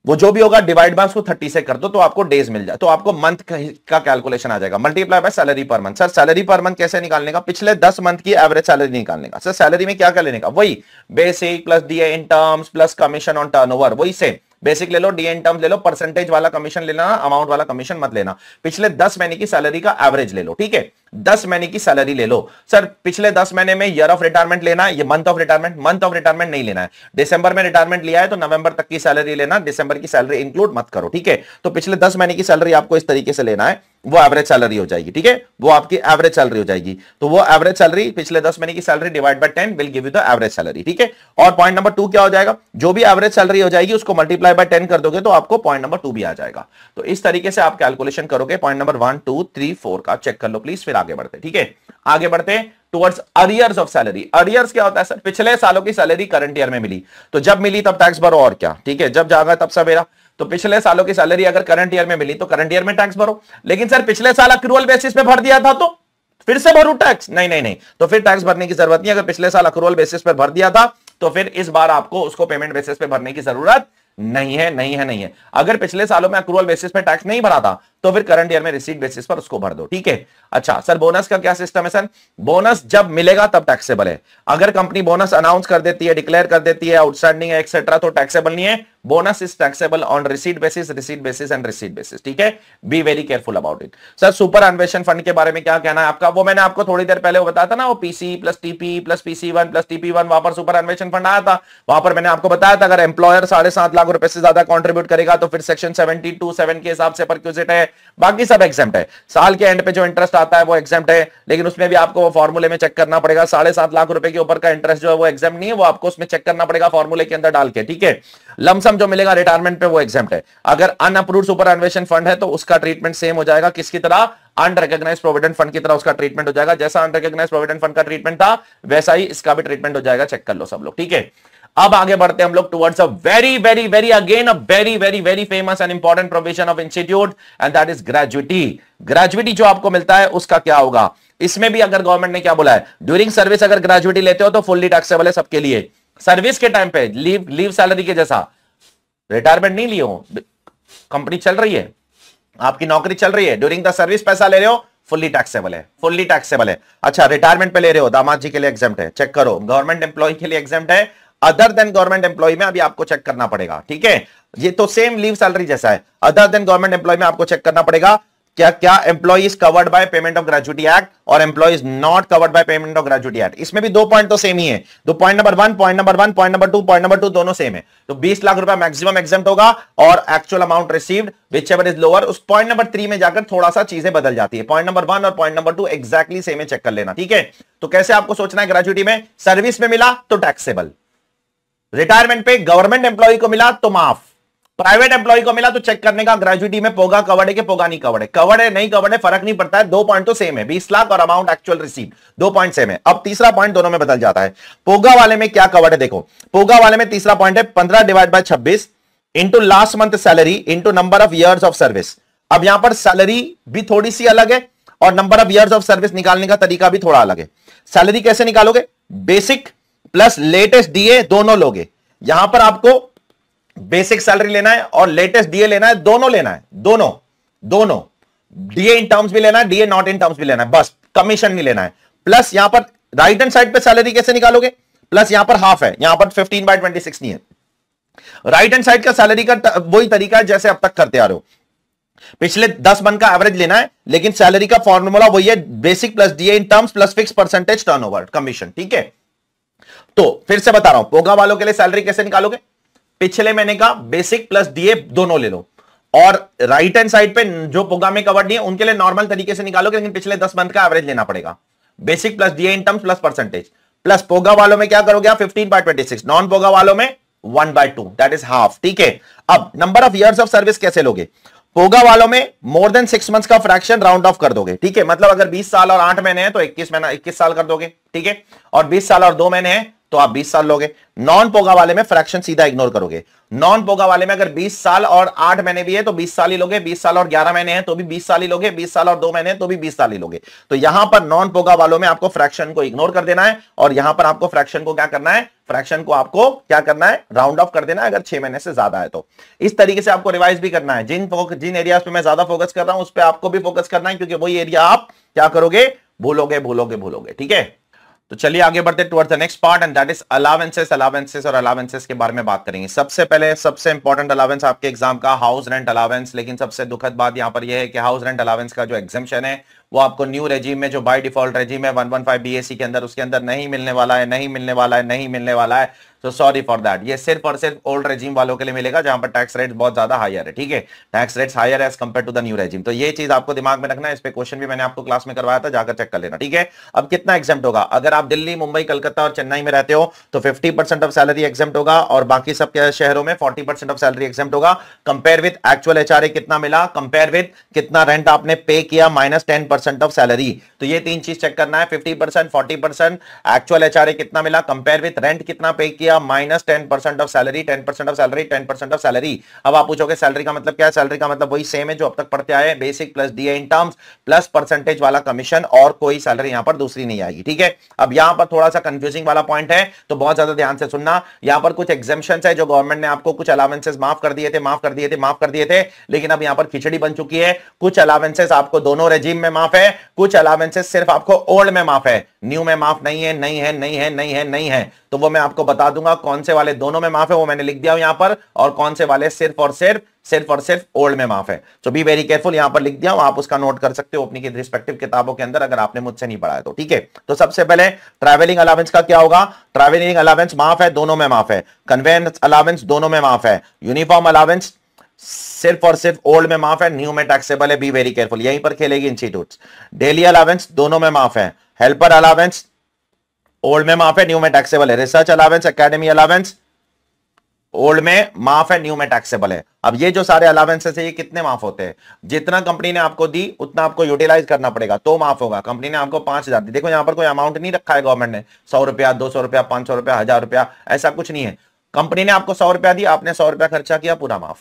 [SPEAKER 1] वो जो भी होगा डिवाइड बाय उसको 30 से कर दो तो आपको डेज मिल जाए तो आपको मंथ का कैलकुलेशन आ जाएगा multiply by salary per month sir salary per month कैसे निकालने का पिछले 10 मंथ की एवरेज सैलरी निकालने का सर सैलरी में क्या क्या लेने का वही basic plus DA in terms plus commission on over वही सेम बेसिक ले लो डी एन टर्म ले लो परसेंटेज वाला कमीशन लेना अमाउंट वाला कमीशन मत लेना पिछले दस महीने की सैलरी का एवरेज ले लो ठीक है दस महीने की सैलरी ले लो सर पिछले दस महीने में ईयर ऑफ रिटायरमेंट लेना है ये month of retirement month of retirement नहीं लेना है दिसंबर में रिटायरमेंट लिया है तो नवंबर तक की सैलरी लेना दिसंबर की सैलरी इंक्लूड मत करो ठीक है तो पिछले दस महीने की सैलरी आपको इस तरीके से लेना है वो एवरेज सैलरी हो जाएगी ठीक है वो आपकी एवरेज सैलरी हो जाएगी तो वो एवरेज सैलरी पिछले दस महीने की salary divide by ten will give you the average salary ठीक है और पॉइंट नंबर टू क्या हो जाएगा जो भी एवरेज सैलरी हो जाएगी उसको मल्टीप्लाई बाय टेन कर दोगे तो आपको पॉइंट नंबर टू भी आ जाएगा तो इस तरीके से आप कैलकुलेशन करोगे point number one two three four का चेक कर लो प्लीज फिर आगे बढ़ते ठीक है आगे बढ़ते towards arrears of salary arrears क्या होता है सर पिछले सालों की सैलरी करंट ईयर में मिली तो जब मिली तब टैक्स भरो और क्या ठीक है जब जागा तब सवेरा तो पिछले सालों की सैलरी अगर करंट ईयर में मिली तो करंट ईयर में टैक्स भरो लेकिन सर पिछले साल अक्रूवल बेसिस पे भर दिया था तो फिर से भरू टैक्स नहीं नहीं नहीं तो फिर टैक्स भरने की जरूरत नहीं अगर पिछले साल अक्रूवल बेसिस पर भर दिया था तो फिर इस बार आपको उसको पेमेंट बेसिस पे भरने की जरूरत नहीं है नहीं है नहीं है अगर पिछले सालों में अक्रूवल बेसिस पे टैक्स नहीं भरा था तो फिर करंट ईयर में रिसीट बेसिस पर उसको भर दो ठीक है अच्छा सर बोनस का क्या सिस्टम है सर बोनस जब मिलेगा तब टैक्सेबल है अगर कंपनी बोनस अनाउंस कर देती है डिक्लेयर कर देती है आउटस्टैंडिंग है एक्सेट्रा तो टैक्सेबल नहीं है bonus is taxable on receipt basis receipt basis and receipt basis ठीक है be very careful about it sir superannuation fund के बारे में क्या कहना है आपका वो मैंने आपको थोड़ी देर पहले बताया था ना वो PC plus TP plus PC one plus TP one वहां पर सुपर अन्वेषण फंड आया था वहां पर मैंने आपको बताया था अगर एम्प्लॉयर साढ़े लाख रुपए से ज्यादा कॉन्ट्रीब्यूट करेगा तो फिर सेक्शन सेवेंटी के हिसाब से परक्यूजिट है बाकी सब एग्जाम है साल के एंड पे जो इंटरेस्ट आता है वो एग्जाम है लेकिन उसमें भी आपको वो फॉर्मूले में चेक करना पड़ेगा साढ़े सात लाख रुपए के ऊपर का इंटरेस्ट जो है वो एग्जाम नहीं है वो आपको उसमें चेक करना पड़ेगा फॉर्मूले के अंदर डाल के ठीक है लमसम जो मिलेगा रिटायरमेंट पे वो एग्जाम है अगर अनअप्रूव सुपर अन्वेषण फंड है तो उसका ट्रीटमेंट सेम हो जाएगा किसकी तरह अनरिकग्नाइज प्रोविडेंट फंड की तरह उसका ट्रीटमेंट हो जाएगा जैसा अनरिकग्नाइज प्रोविडेंट फंड का ट्रीटमेंट था वैसा ही इसका भी ट्रीटमेंट हो जाएगा चेक कर लो सब लोग ठीक है अब आगे बढ़ते हम लोग towards a very very very again a very very very famous and important provision of institute and that is gratuity gratuity जो आपको मिलता है उसका क्या होगा इसमें भी अगर गवर्नमेंट ने क्या बोला है ड्यूरिंग सर्विस अगर ग्रेजुएटी लेते हो तो फुल्ली टैक्सेबल है सबके लिए सर्विस के टाइम पे लीव लीव सैलरी के जैसा रिटायरमेंट नहीं लिए हो कंपनी चल रही है आपकी नौकरी चल रही है ड्यूरिंग द सर्विस पैसा ले रहे हो फुल्ली टैक्सेबल है फुल्ली टैक्सेबल है अच्छा रिटायरमेंट पे ले रहे हो दामाद जी के लिए एग्जाम है चेक करो गवर्नमेंट एम्प्लॉय के लिए एग्जाम है अदर देन गवर्नमेंट एम्प्लॉय में अभी आपको चेक करना पड़ेगा ठीक है ये तो सेम लीव सैलरी जैसा है अदर देन गवर्नमेंट एम्प्लॉय में आपको चेक करना पड़ेगा क्या क्या employees covered by payment of gratuity act और employees not covered by payment of gratuity act इसमें भी दो पॉइंट तो सेम ही है तो point number one point number one point number two point number two दोनों सेम है तो 20 लाख रुपए मैक्सिमम एग्जाम होगा और actual amount receive whichever is lower उस पॉइंट नंबर थ्री में जाकर थोड़ा सा चीजें बदल जाती है पॉइंट नंबर वन और point number two exactly same है चेक कर लेना ठीक है तो कैसे आपको सोचना है ग्रेजुटी में सर्विस में मिला तो टैक्सेबल रिटायरमेंट पे गवर्नमेंट एम्प्लॉय को मिला तो माफ प्राइवेट एम्प्लॉय को मिला तो चेक करने का ग्रेजुटी में पोगा कवर्ड है कि पोगा नहीं कवर्ड है कवर्ड है नहीं कवर्ड है फर्क नहीं पड़ता है दो पॉइंट तो सेम है बीस लाख और अमाउंट एक्चुअल रिसीव दो पॉइंट सेम है अब तीसरा पॉइंट दोनों में बदल जाता है पोगा वाले में क्या कवर्ड है देखो पोगा वाले में तीसरा पॉइंट है पंद्रह डिवाइड बाय छब्बीस into last month salary into number of years of service अब यहां पर सैलरी भी थोड़ी सी अलग है और number of years of service निकालने का तरीका भी थोड़ा अलग है सैलरी कैसे निकालोगे बेसिक प्लस लेटेस्ट डीए दोनों लोगे यहां पर आपको बेसिक सैलरी लेना है और लेटेस्ट डीए लेना है दोनों लेना है दोनों दोनों डीए इन टर्म्स भी लेना है डीए नॉट इन टर्म्स भी लेना है बस कमीशन नहीं लेना है प्लस यहां पर राइट हैंड साइड पे सैलरी कैसे निकालोगे प्लस यहां पर हाफ है यहां पर 15 बाय 26 नहीं है राइट हैंड साइड का सैलरी का वही तरीका है जैसे अब तक करते आ रहे हो पिछले दस मन का एवरेज लेना है लेकिन सैलरी का फॉर्मूला वही है basic plus DA in terms plus fix percentage over commission ठीक है तो फिर से बता रहा हूं पोगा वालों के लिए सैलरी कैसे निकालोगे पिछले महीने का बेसिक प्लस डीए दोनों ले लो और राइट हैंड साइड पे जो पोगा में कवर्ड नहीं है उनके लिए नॉर्मल तरीके से निकालोगे लेकिन पिछले दस मंथ का एवरेज लेना पड़ेगा basic plus DA in terms plus percentage plus POGA वालों में क्या करोगे fifteen by twenty six non POGA वालों में one by two that is half ठीक है अब number of years of service कैसे लोगे पोगा वालों में मोर देन सिक्स मंथ्स का फ्रैक्शन राउंड ऑफ कर दोगे ठीक है मतलब अगर 20 साल और आठ महीने हैं तो 21 महीना 21 साल कर दोगे ठीक है और 20 साल और दो महीने हैं तो आप 20 साल लोगे नॉन पोगा वाले में फ्रैक्शन सीधा इग्नोर करोगे नॉन पोगा वाले में अगर 20 साल और 8 महीने भी है तो 20 साल ही लोगे 20 साल और 11 महीने हैं तो भी 20 साल ही लोगे 20 साल और 2 महीने तो भी 20 साल ही लोगे तो यहां पर नॉन पोगा वालों में आपको फ्रैक्शन को इग्नोर कर देना है और यहां पर आपको फ्रैक्शन को क्या करना है फ्रैक्शन को आपको क्या करना है राउंड ऑफ कर देना है अगर छह महीने से ज्यादा है तो इस तरीके से आपको रिवाइज भी करना है जिन जिन एरिया पे मैं ज्यादा फोकस कर रहा हूं उस पर आपको भी फोकस करना है क्योंकि वही एरिया आप क्या करोगे भूलोगे भूलोगे भूलोगे ठीक है तो चलिए आगे बढ़ते towards the next part and that is allowances allowances और अलावेंसेस के बारे में बात करेंगे सबसे पहले सबसे इंपॉर्टेंट अलावेंस आपके एग्जाम का हाउस रेंट अलावेंस लेकिन सबसे दुखद बात यहां पर यह है कि हाउस रेंट अलावेंस का जो एग्जामेशन है वो आपको न्यू रेजीम में जो बाय डिफॉल्ट रेजीम है वन वन एस सी के अंदर उसके अंदर नहीं मिलने वाला है नहीं मिलने वाला है नहीं मिलने वाला है तो सॉरी फॉर दैट ये सिर्फ और सिर्फ ओल्ड रेजीम वालों के लिए मिलेगा जहां पर टैक्स रेट बहुत ज्यादा हायर है ठीक है टैक्स रेट हायर है as compare to the new regime तो ये चीज आपको दिमाग में रखना है इस पर क्वेश्चन भी मैंने आपको क्लास में करवाया था जाकर चेक कर लेना ठीक है अब कितना एग्जाम होगा अगर आप दिल्ली मुंबई कलकत्ता और चेन्नई में रहते हो तो फिफ्टी ऑफ सैलरी एग्जाम होगा और बाकी सब शहरों में फोर्टी ऑफ सैलरी एग्जाम होगा कंपेयर विथ एक्चुअल एच कितना मिला कंपेयर विथ कितना रेंट आपने पे किया minus ten percent of salary तो ये तीन चीज चेक करना है fifty percent forty percent actual H कितना मिला कंपेयर विथ रेंट कितना पे किया minus ten percent of salary ten percent of salary ten percent of salary अब आप पूछोगे सैलरी का मतलब क्या है सैलरी का मतलब वही सेम है जो अब तक पढ़ते आए basic plus D in terms plus percentage वाला कमीशन और कोई सैलरी यहाँ पर दूसरी नहीं आएगी ठीक है अब यहाँ पर थोड़ा सा कंफ्यूजिंग वाला पॉइंट है तो बहुत ज्यादा ध्यान से सुनना यहाँ पर कुछ एक्जेम्शन है जो गवर्नमेंट ने आपको कुछ अलावेंसेज माफ कर दिए थे माफ कर दिए थे माफ कर दिए थे लेकिन अब यहाँ पर खिचड़ी बन चुकी है कुछ अलावेंसेज आपको दोनों रेजिम में माफ माफ है कुछ अलावेंसेस सिर्फ आपको ओल्ड में माफ है न्यू में माफ नहीं है नहीं है नहीं है नहीं है नहीं है तो वो मैं आपको बता दूंगा कौन से वाले दोनों में माफ है वो मैंने लिख दिया यहां पर और कौन से वाले सिर्फ और सिर्फ सिर्फ और सिर्फ ओल्ड में माफ है तो बी वेरी केयरफुल यहां पर लिख दिया हूं आप उसका नोट कर सकते हो अपनी रिस्पेक्टिव किताबों के अंदर अगर आपने मुझसे नहीं पढ़ाया तो ठीक है तो सबसे पहले ट्रैवलिंग अलावेंस का क्या होगा ट्रैवलिंग अलावेंस माफ है दोनों में माफ है कन्वेंस अलावेंस दोनों में माफ है यूनिफॉर्म अलावेंस सिर्फ और सिर्फ ओल्ड में माफ है न्यू में टैक्सेबल है बी वेरी केयरफुल यहीं पर खेलेगी इंस्टीट्यूट डेली अलावेंस दोनों में माफ है हेल्पर अलावेंस ओल्ड में माफ है न्यू में टैक्सेबल है research allowance academy allowance old में माफ है न्यू में टैक्सेबल है अब ये जो सारे अलावेंसेस है ये कितने माफ होते हैं जितना कंपनी ने आपको दी उतना आपको यूटिलाइज करना पड़ेगा तो माफ होगा कंपनी ने आपको पांच हजार दी देखो यहां पर कोई अमाउंट नहीं रखा है गवर्नमेंट ने सौ रुपया दो सौ रुपया पांच सौ रुपया हजार रुपया ऐसा कुछ नहीं है कंपनी ने आपको सौ रुपया दी आपने सौ रुपया खर्चा किया पूरा माफ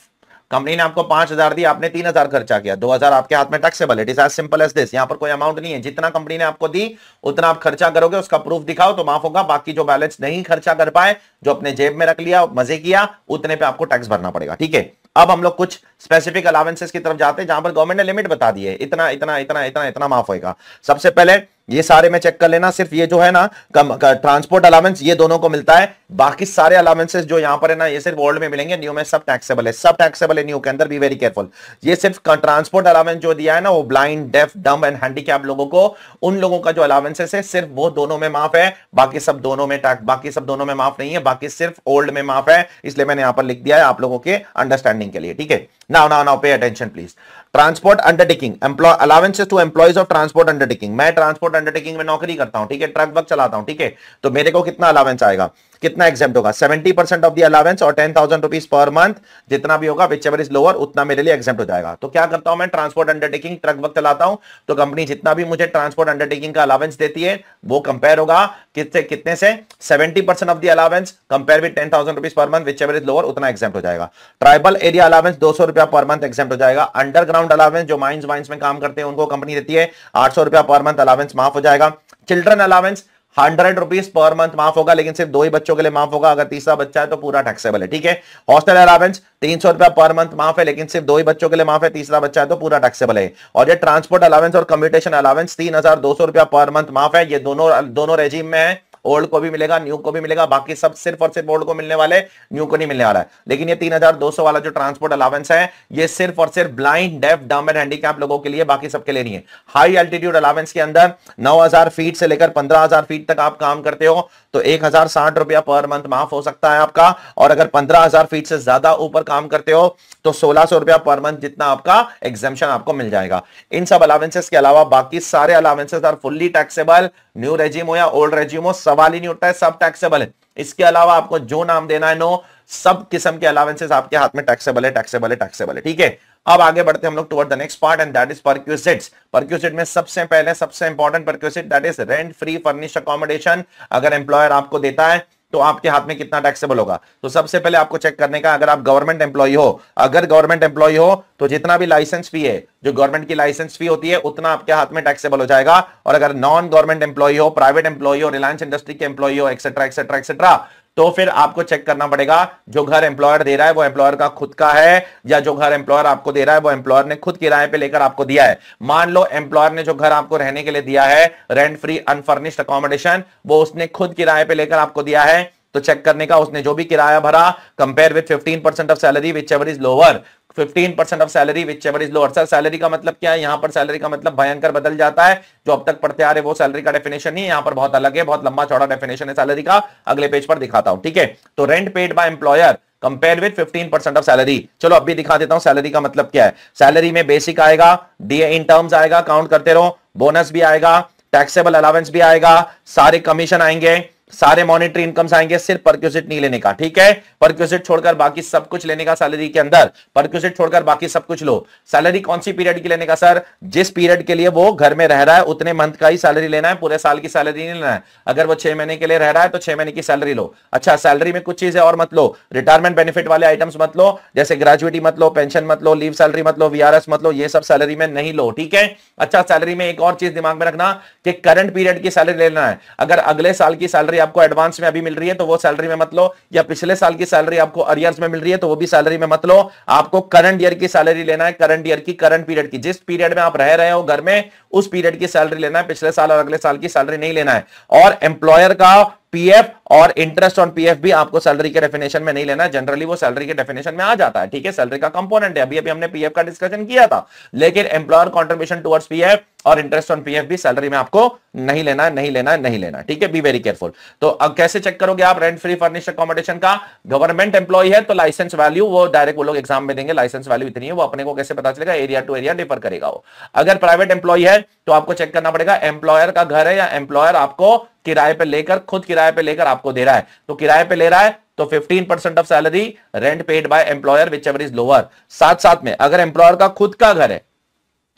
[SPEAKER 1] कंपनी ने आपको पांच हजार दी आपने तीन हजार खर्चा किया दो हजार आपके हाथ में taxable it is as simple as this यहाँ पर कोई अमाउंट नहीं है जितना कंपनी ने आपको दी उतना आप खर्चा करोगे उसका प्रूफ दिखाओ तो माफ होगा बाकी जो बैलेंस नहीं खर्चा कर पाए जो अपने जेब में रख लिया मजे किया उतने पे आपको टैक्स भरना पड़ेगा ठीक है अब हम लोग कुछ स्पेसिफिक अलावेंसेस की तरफ जाते हैं जहां पर गवर्नमेंट ने लिमिट बता दी है इतना इतना इतना इतना इतना माफ होएगा सबसे पहले ये सारे में चेक कर लेना सिर्फ ये जो है ना ट्रांसपोर्ट अलावेंस ये दोनों को मिलता है बाकी सारे अलावेंसेस जो यहां पर है ना ये सिर्फ वर्ल्ड में मिलेंगे न्यू में सब टैक्सेबल है सब टैक्सेबल है न्यू के अंदर भी वेरी केयरफुल ये सिर्फ ट्रांसपोर्ट अलावेंस जो दिया है ना वो blind deaf dumb and handicap लोगों को उन लोगों का जो अलावेंसेस है सिर्फ वो दोनों में माफ है बाकी सब दोनों में बाकी सब दोनों में माफ नहीं है बाकी सिर्फ ओल्ड में माफ है इसलिए मैंने यहां पर लिख दिया है आप लोगों के अंडरस्टैंडिंग अंडरस्टैंडिंग के लिए ठीक है now now now pay attention please transport undertaking allowances to employees of transport undertaking मैं ट्रांसपोर्ट अंडरटेकिंग में नौकरी करता हूं ठीक है ट्रक वक चलाता हूं ठीक है तो मेरे को कितना अलावेंस आएगा कितना एक्सेप्ट होगा seventy percent of the allowance और ten thousand rupees per month जितना भी होगा विच एवर इज लोअर उतना मेरे लिए एक्सेप्ट हो जाएगा तो क्या करता हूं मैं ट्रांसपोर्ट अंडरटेकिंग ट्रक वक्त चलाता हूं तो कंपनी जितना भी मुझे ट्रांसपोर्ट अंडरटेकिंग का अलावेंस देती है वो कंपेयर होगा कितने कितने से seventy percent of the allowance compare with ten thousand rupees per month whichever is lower उतना एक्सेप्ट हो जाएगा ट्राइबल एरिया अलावेंस दो सौ रुपया पर मंथ एक्सेप्ट हो जाएगा अंडरग्राउंड अलावेंस जो माइंस वाइन्स में काम करते हैं उनको कंपनी देती है आठ सौ रुपया पर मंथ अलावेंस माफ हो जाएगा children allowance hundred rupees per month माफ होगा लेकिन सिर्फ दो ही बच्चों के लिए माफ होगा अगर तीसरा बच्चा है तो पूरा टैक्सेबल है ठीक है हॉस्टल अलावेंस तीन सौ रुपया पर मंथ माफ है लेकिन सिर्फ दो ही बच्चों के लिए माफ है तीसरा बच्चा है तो पूरा टैक्सेबल है और ये ट्रांसपोर्ट अलावेंस और कम्यूटेशन अलावेंस तीन हजार दो सौ रुपया पर मंथ माफ है ये दोनों दोनों रेजिम में है ओल्ड को भी मिलेगा न्यू को भी मिलेगा बाकी सब सिर्फ और सिर्फ ओल्ड को मिलने वाले न्यू को नहीं मिलने वाला है लेकिन ये तीन वाला जो ट्रांसपोर्ट अलावेंस है ये सिर्फ और सिर्फ blind deaf dumb and handicap लोगों के लिए बाकी सबके लिए नहीं है हाई अल्टीट्यूड अलावेंस के अंदर नौ फीट से लेकर पंद्रह फीट तक आप काम करते हो तो एक रुपया पर मंथ माफ हो सकता है आपका और अगर पंद्रह फीट से ज्यादा ऊपर काम करते हो तो सोलह रुपया पर मंथ जितना आपका एग्जामेशन आपको मिल जाएगा इन सब अलावेंसेस के अलावा बाकी सारे allowances are fully taxable new regime हो या ओल्ड रेजिम हो सब सवाल ही नहीं उठता है सब टैक्सेबल है इसके अलावा आपको जो नाम देना है नो सब किस्म के अलावेंसेस आपके हाथ में टैक्सेबल है टैक्सेबल है टैक्सेबल है ठीक है अब आगे बढ़ते हम लोग toward the next part and that is perquisites perquisite में सबसे पहले सबसे important perquisite that is rent free furnish accommodation अगर एम्प्लॉयर आपको देता है तो आपके हाथ में कितना टैक्सेबल होगा तो सबसे पहले आपको चेक करने का अगर आप गवर्नमेंट एम्प्लॉय हो अगर गवर्नमेंट एम्प्लॉय हो तो जितना भी लाइसेंस फी है जो गवर्नमेंट की लाइसेंस फी होती है उतना आपके हाथ में टैक्सेबल हो जाएगा और अगर नॉन गवर्नमेंट एम्प्लॉय हो प्राइवेट एम्प्लॉय हो रिलायंस इंडस्ट्री के एम्प्लॉय हो एक्सेट्रा एक्सेट्रा एक्सेट्रा तो फिर आपको चेक करना पड़ेगा जो घर एम्प्लॉयर दे रहा है वो एम्प्लॉयर का खुद का है या जो घर एम्प्लॉयर आपको दे रहा है वो एम्प्लॉयर ने खुद किराए पे लेकर आपको दिया है मान लो एम्प्लॉयर ने जो घर आपको रहने के लिए दिया है रेंट फ्री अनफर्निश्ड अकोमोडेशन वो उसने खुद किराए पे लेकर आपको दिया है तो चेक करने का उसने जो भी किराया भरा compare with 15% percent of salary whichever is lower 15% percent of salary whichever is lower sir salary का मतलब क्या है यहाँ पर सैलरी का मतलब भयंकर बदल जाता है जो अब तक पढ़ते आ रहे वो सैलरी का डेफिनेशन नहीं यहाँ पर बहुत अलग है बहुत लंबा चौड़ा डेफिनेशन है सैलरी का अगले पेज पर दिखाता हूँ ठीक है तो rent paid by employer compare with 15 percent of salary चलो अभी दिखा देता हूँ सैलरी का मतलब क्या है सैलरी में बेसिक आएगा डी इन टर्म्स आएगा काउंट करते रहो बोनस भी आएगा टैक्सेबल अलावेंस भी आएगा सारे कमीशन आएंगे सारे मॉनिटरी इनकम्स आएंगे सिर्फ परक्यूसिट नहीं लेने का ठीक है परक्यूसिट छोड़कर बाकी सब कुछ लेने का सैलरी के अंदर परक्यूसिट छोड़कर बाकी सब कुछ लो सैलरी कौन सी पीरियड की लेने का सर जिस पीरियड के लिए वो घर में रह रहा है उतने मंथ का ही सैलरी लेना है पूरे साल की सैलरी नहीं लेना है अगर वो छह महीने के लिए रह रहा है तो छह महीने की सैलरी लो अच्छा सैलरी में कुछ चीजें और मत लो रिटायरमेंट बेनिफिट वाले आइटम्स मत लो जैसे ग्रेजुएटी मत लो पेंशन मत लो लीव सैलरी मत लो वीआरएस मत लो ये सब सैलरी में नहीं लो ठीक है अच्छा सैलरी में एक और चीज दिमाग में रखना कि करंट पीरियड की सैलरी लेना है अगर अगले साल की सैलरी सैलरी आपको एडवांस में अभी मिल रही है तो वो सैलरी में मत लो या पिछले साल की सैलरी आपको अरियर्स में मिल रही है तो वो भी सैलरी में मत लो आपको करंट ईयर की सैलरी लेना है करंट ईयर की करंट पीरियड की जिस पीरियड में आप रह रहे हो घर में उस पीरियड की सैलरी लेना है पिछले साल और अगले साल की सैलरी नहीं लेना है और एम्प्लॉयर का पीएफ और इंटरेस्ट ऑन पीएफ भी आपको सैलरी के डेफिनेशन में नहीं लेना जनरली वो सैलरी के डेफिनेशन में आ जाता है ठीक है सैलरी का कंपोनेंट है अभी अभी हमने पीएफ का डिस्कशन किया था लेकिन एम्प्लॉयर कॉन्ट्रीब्यूशन टुवर्ड्स पीएफ और इंटरेस्ट ऑन पीएफ भी सैलरी में आपको नहीं लेना नहीं लेना नहीं लेना ठीक है बी वेरी केयरफुल तो अब कैसे चेक करोगे आप रेंट फ्री फर्निश अकोमोडेशन का गवर्नमेंट एम्प्लॉय है तो लाइसेंस वैल्यू वो डायरेक्ट वो लोग एग्जाम में देंगे लाइसेंस वैल्यू इतनी है वो अपने को कैसे पता चलेगा एरिया टू एरिया डिफर करेगा वो अगर प्राइवेट एम्प्लॉय है तो आपको चेक करना पड़ेगा एम्प्लॉयर का घर है या एम्प्लॉयर आपको किराए पे लेकर खुद किराए पे लेकर आपको दे रहा है तो किराए पे ले रहा है तो 15 percent of salary rent paid by employer whichever is lower साथ साथ में अगर एम्प्लॉयर का खुद का घर है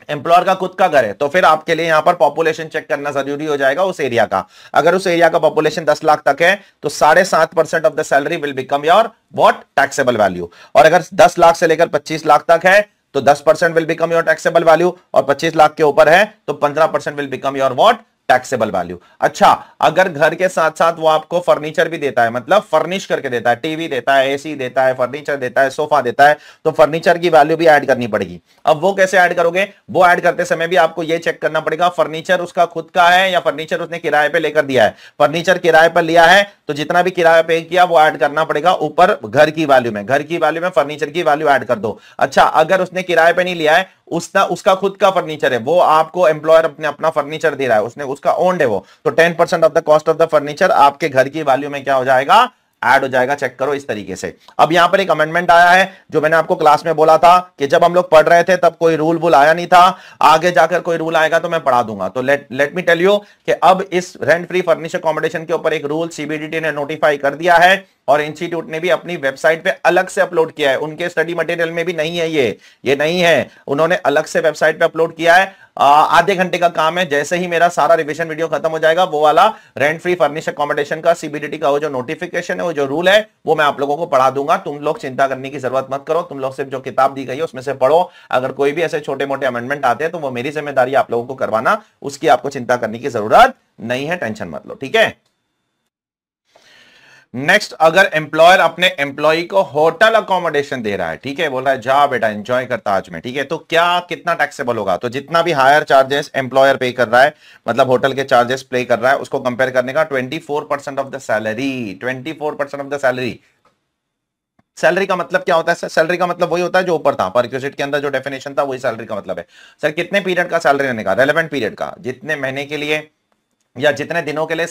[SPEAKER 1] एम्प्लॉयर का खुद का घर है तो फिर आपके लिए यहां पर पॉपुलेशन चेक करना जरूरी हो जाएगा उस एरिया का अगर उस एरिया का पॉपुलेशन 10 लाख तक है तो साढ़े सात percent of the salary will become your what taxable value और अगर 10 लाख से लेकर 25 लाख तक है तो 10 percent will become your taxable value और 25 लाख के ऊपर है तो 15 percent will become your what taxable value अच्छा अगर घर के साथ साथ वो आपको फर्नीचर भी देता है मतलब फर्निश करके देता है टीवी देता है एसी देता है फर्नीचर देता है सोफा देता है तो फर्नीचर की वैल्यू भी ऐड करनी पड़ेगी अब वो कैसे ऐड करोगे वो ऐड करते समय भी आपको ये चेक करना पड़ेगा फर्नीचर उसका खुद का है या फर्नीचर उसने किराए पर लेकर दिया है फर्नीचर किराए पर लिया है तो जितना भी किराया पे किया वो एड करना पड़ेगा ऊपर घर की वैल्यू में घर की वैल्यू में फर्नीचर की वैल्यू एड कर दो अच्छा अगर उसने किराए पर नहीं लिया है उसका उसका खुद का फर्नीचर है वो आपको एम्प्लॉयर अपने अपना फर्नीचर दे रहा है उसने उसका ओन्ड है वो तो ten percent of the cost of the furniture आपके घर की वैल्यू में क्या हो जाएगा ऐड हो जाएगा चेक करो इस तरीके से अब यहां पर एक अमेंडमेंट आया है जो मैंने आपको क्लास में बोला था कि जब हम लोग पढ़ रहे थे तब कोई रूल वूल आया नहीं था आगे जाकर कोई रूल आएगा तो मैं पढ़ा दूंगा तो let let me tell you कि अब इस रेंट फ्री फर्निचर अकोमोडेशन के ऊपर एक रूल सीबीडीटी ने नोटिफाई कर दिया है और इंस्टीट्यूट ने भी अपनी वेबसाइट पे अलग से अपलोड किया है उनके स्टडी मटेरियल में भी नहीं है ये ये नहीं है उन्होंने अलग से वेबसाइट पे अपलोड किया है आधे घंटे का काम है जैसे ही मेरा सारा रिविजन वीडियो खत्म हो जाएगा वो वाला रेंट फ्री फर्निश अकोमोडेशन का सीबीडी का वो जो नोटिफिकेशन है वो जो रूल है वो मैं आप लोगों को पढ़ा दूंगा तुम लोग चिंता करने की जरूरत मत करो तुम लोग सिर्फ जो किताब दी गई है उसमें से पढ़ो अगर कोई भी ऐसे छोटे मोटे अमेंडमेंट आते हैं तो वो मेरी जिम्मेदारी आप लोगों को करवाना उसकी आपको चिंता करने की जरूरत नहीं है टेंशन मत लो ठीक है नेक्स्ट अगर एम्प्लॉयर अपने एम्प्लॉय को होटल अकोमोडेशन दे रहा है ठीक है बोल रहा है जा बेटा एंजॉय कर ताज में ठीक है तो क्या कितना टैक्सेबल होगा तो जितना भी हायर चार्जेस एम्प्लॉयर पे कर रहा है मतलब होटल के चार्जेस पे कर रहा है उसको कंपेयर करने का twenty four percent of the salary twenty four percent of the salary salary का मतलब क्या होता है सैलरी का मतलब वही होता है जो ऊपर था परक्यूसिट के अंदर जो डेफिनेशन था वही सैलरी का मतलब है सर कितने पीरियड का सैलरी रहने का रेलिवेंट पीरियड का जितने महीने के लिए या जितने दिनों के लिए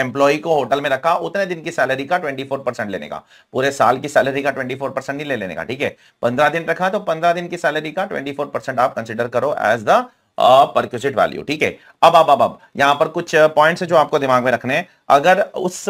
[SPEAKER 1] एम्प्लॉय को होटल में रखा उतने दिन की सैलरी का 24 परसेंट लेने का पूरे साल की सैलरी का 24 परसेंट नहीं ले लेने का ठीक है पंद्रह दिन रखा तो पंद्रह दिन की सैलरी का 24 परसेंट आप कंसिडर करो एज द परक्यूसिट वैल्यू ठीक है अब अब अब अब यहां पर कुछ पॉइंट्स है जो आपको दिमाग में रखने अगर उस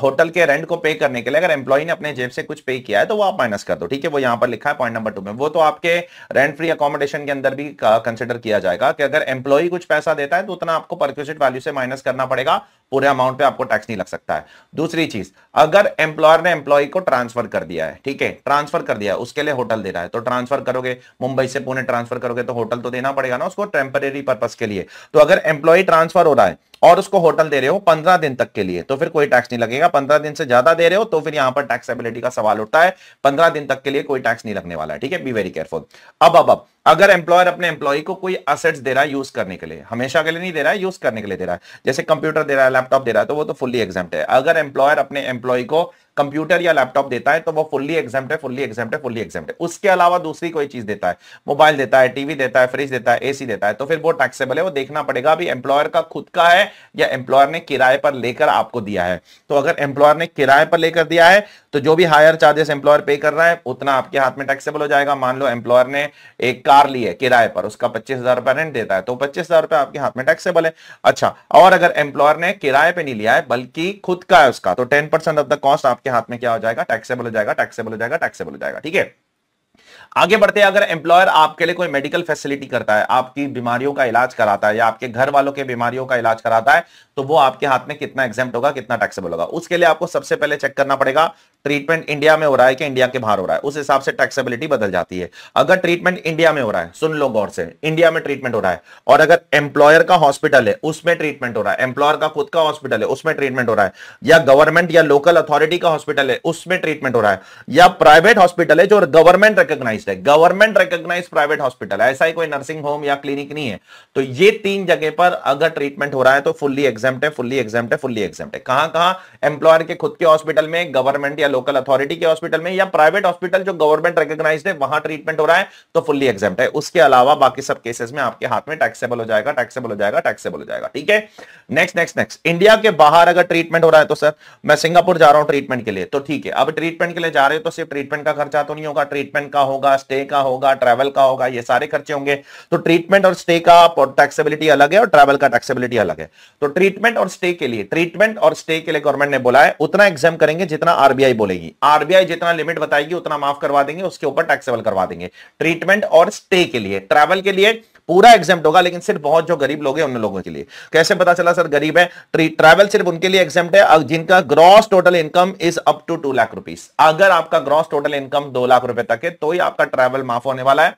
[SPEAKER 1] होटल के रेंट को पे करने के लिए अगर एम्प्लॉय ने अपने जेब से कुछ पे किया है तो वो आप माइनस कर दो ठीक है वो यहां पर लिखा है पॉइंट नंबर टू में वो तो आपके रेंट फ्री अकोमोडेशन के अंदर भी कंसिडर किया जाएगा कि अगर एम्प्लॉय कुछ पैसा देता है तो उतना आपको परक्यूसिट वैल्यू से माइनस करना पड़ेगा पूरे अमाउंट पे आपको टैक्स नहीं लग सकता है दूसरी चीज अगर एम्प्लॉयर ने एम्प्लॉय को ट्रांसफर कर दिया है ठीक है ट्रांसफर कर दिया है उसके लिए होटल दे रहा है तो ट्रांसफर करोगे मुंबई से पुणे ट्रांसफर करोगे तो होटल तो देना पड़ेगा ना उसको टेम्परेरी पर्पज के लिए तो अगर एम्प्लॉय ट्रांसफर हो रहा है और उसको होटल दे रहे हो पंद्रह दिन तक के लिए तो फिर कोई टैक्स नहीं लगेगा पंद्रह दिन से ज्यादा दे रहे हो तो फिर यहां पर टैक्सेबिलिटी का सवाल उठता है पंद्रह दिन तक के लिए कोई टैक्स नहीं लगने वाला है ठीक है बी वेरी केयरफुल अब अब अब अगर एम्प्लॉयर अपने एम्प्लॉय को कोई असेट्स दे रहा है यूज करने के लिए हमेशा के लिए नहीं दे रहा है यूज करने के लिए दे रहा है जैसे कंप्यूटर दे रहा है लैपटॉप दे रहा है तो वो तो फुल्ली एग्जाम है अगर एम्प्लॉयर अपने एम्प्लॉय को कंप्यूटर या लैपटॉप देता है तो वो फुल्ली एग्जाम है फुल्ली एग्जाम है फुल्ली एग्जाम्प्ट है उसके अलावा दूसरी कोई चीज देता है मोबाइल देता है टीवी देता है फ्रिज देता है एसी देता है तो फिर वो टैक्सेबल है वो देखना पड़ेगा अभी एम्प्लॉयर का खुद का है या एम्प्लॉयर ने किराए पर लेकर आपको दिया है तो अगर एम्प्लॉयर ने किराए पर लेकर दिया है तो जो भी हायर चार्जेस एम्प्लॉयर पे कर रहा है उतना आपके हाथ में टैक्सेबल हो जाएगा मान लो एम्प्लॉयर ने एक कार ली है किराए पर उसका पच्चीस हजार रुपया रेंट देता है तो पच्चीस हजार रुपया आपके हाथ में टैक्सेबल है अच्छा और अगर एम्प्लॉयर ने किराए पर नहीं लिया है बल्कि खुद का है उसका तो ten percent of the cost आपके आपके हाथ में क्या हो जाएगा टैक्सेबल हो जाएगा टैक्सेबल हो जाएगा टैक्सेबल हो जाएगा ठीक है आगे बढ़ते हैं अगर एम्प्लॉयर आपके लिए कोई मेडिकल फैसिलिटी करता है आपकी बीमारियों का इलाज कराता है या आपके घर वालों के बीमारियों का इलाज कराता है तो वो आपके हाथ में कितना एग्जाम होगा कितना टैक्सेबल होगा उसके लिए आपको सबसे पहले चेक करना पड़ेगा ट्रीटमेंट इंडिया में हो रहा है कि इंडिया के बाहर हो रहा है उस हिसाब से टैक्सेबिलिटी बदल जाती है अगर ट्रीटमेंट इंडिया में हो रहा है सुन लो गौर से इंडिया में ट्रीटमेंट हो रहा है और अगर एम्प्लॉयर का हॉस्पिटल है उसमें ट्रीटमेंट हो रहा है एम्प्लॉयर का खुद का हॉस्पिटल है उसमें ट्रीटमेंट हो रहा है या गवर्नमेंट या लोकल अथॉरिटी का हॉस्पिटल है उसमें ट्रीटमेंट हो रहा है या प्राइवेट हॉस्पिटल है जो गवर्नमेंट रिकोगनाइज है गवर्नमेंट रिकोगनाइज प्राइवेट हॉस्पिटल है ऐसा ही कोई नर्सिंग होम या क्लिनिक नहीं है तो ये तीन जगह पर अगर ट्रीटमेंट हो रहा है तो फुल्ली एग्जाम है फुल्ली एग्जाम है फुल्ली एग्जाम है कहां कहां एम्प्लॉयर के खुद के हॉस्पिटल में गवर्नमेंट या या लोकल अथॉरिटी के हॉस्पिटल में या प्राइवेट हॉस्पिटल जो गवर्नमेंट रिकोगनाइज है वहां ट्रीटमेंट हो रहा है तो फुल्ली एग्जाम है उसके अलावा बाकी सब केसेस में आपके हाथ में टैक्सेबल हो जाएगा टैक्सेबल हो जाएगा टैक्सेबल हो जाएगा ठीक है नेक्स्ट नेक्स्ट नेक्स्ट इंडिया के बाहर अगर ट्रीटमेंट हो रहा है तो सर मैं सिंगापुर जा रहा हूं ट्रीटमेंट के लिए तो ठीक है अब ट्रीटमेंट के लिए जा रहे हो तो सिर्फ ट्रीटमेंट का खर्चा तो नहीं होगा ट्रीटमेंट का होगा स्टे का होगा ट्रैवल का होगा ये सारे खर्चे होंगे तो ट्रीटमेंट और स्टे का टैक्सेबिलिटी अलग है और ट्रैवल का टैक्सेबिलिटी अलग है तो ट्रीटमेंट और स्टे के लिए ट्रीटमेंट और स्टे के लिए गवर्नमेंट ने बोला है उतना एग्जाम करेंगे जितना आरबीआई नहीं बोलेगी आरबीआई जितना लिमिट बताएगी उतना माफ करवा देंगे उसके ऊपर टैक्सेबल करवा देंगे ट्रीटमेंट और स्टे के लिए ट्रैवल के लिए पूरा एग्जाम होगा लेकिन सिर्फ बहुत जो गरीब लोग हैं उन लोगों के लिए कैसे पता चला सर गरीब है ट्रैवल सिर्फ उनके लिए एग्जाम है जिनका gross total income is up to two lakh rupees अगर आपका ग्रॉस टोटल इनकम दो लाख रुपए तक है तो ही आपका ट्रैवल माफ होने वाला है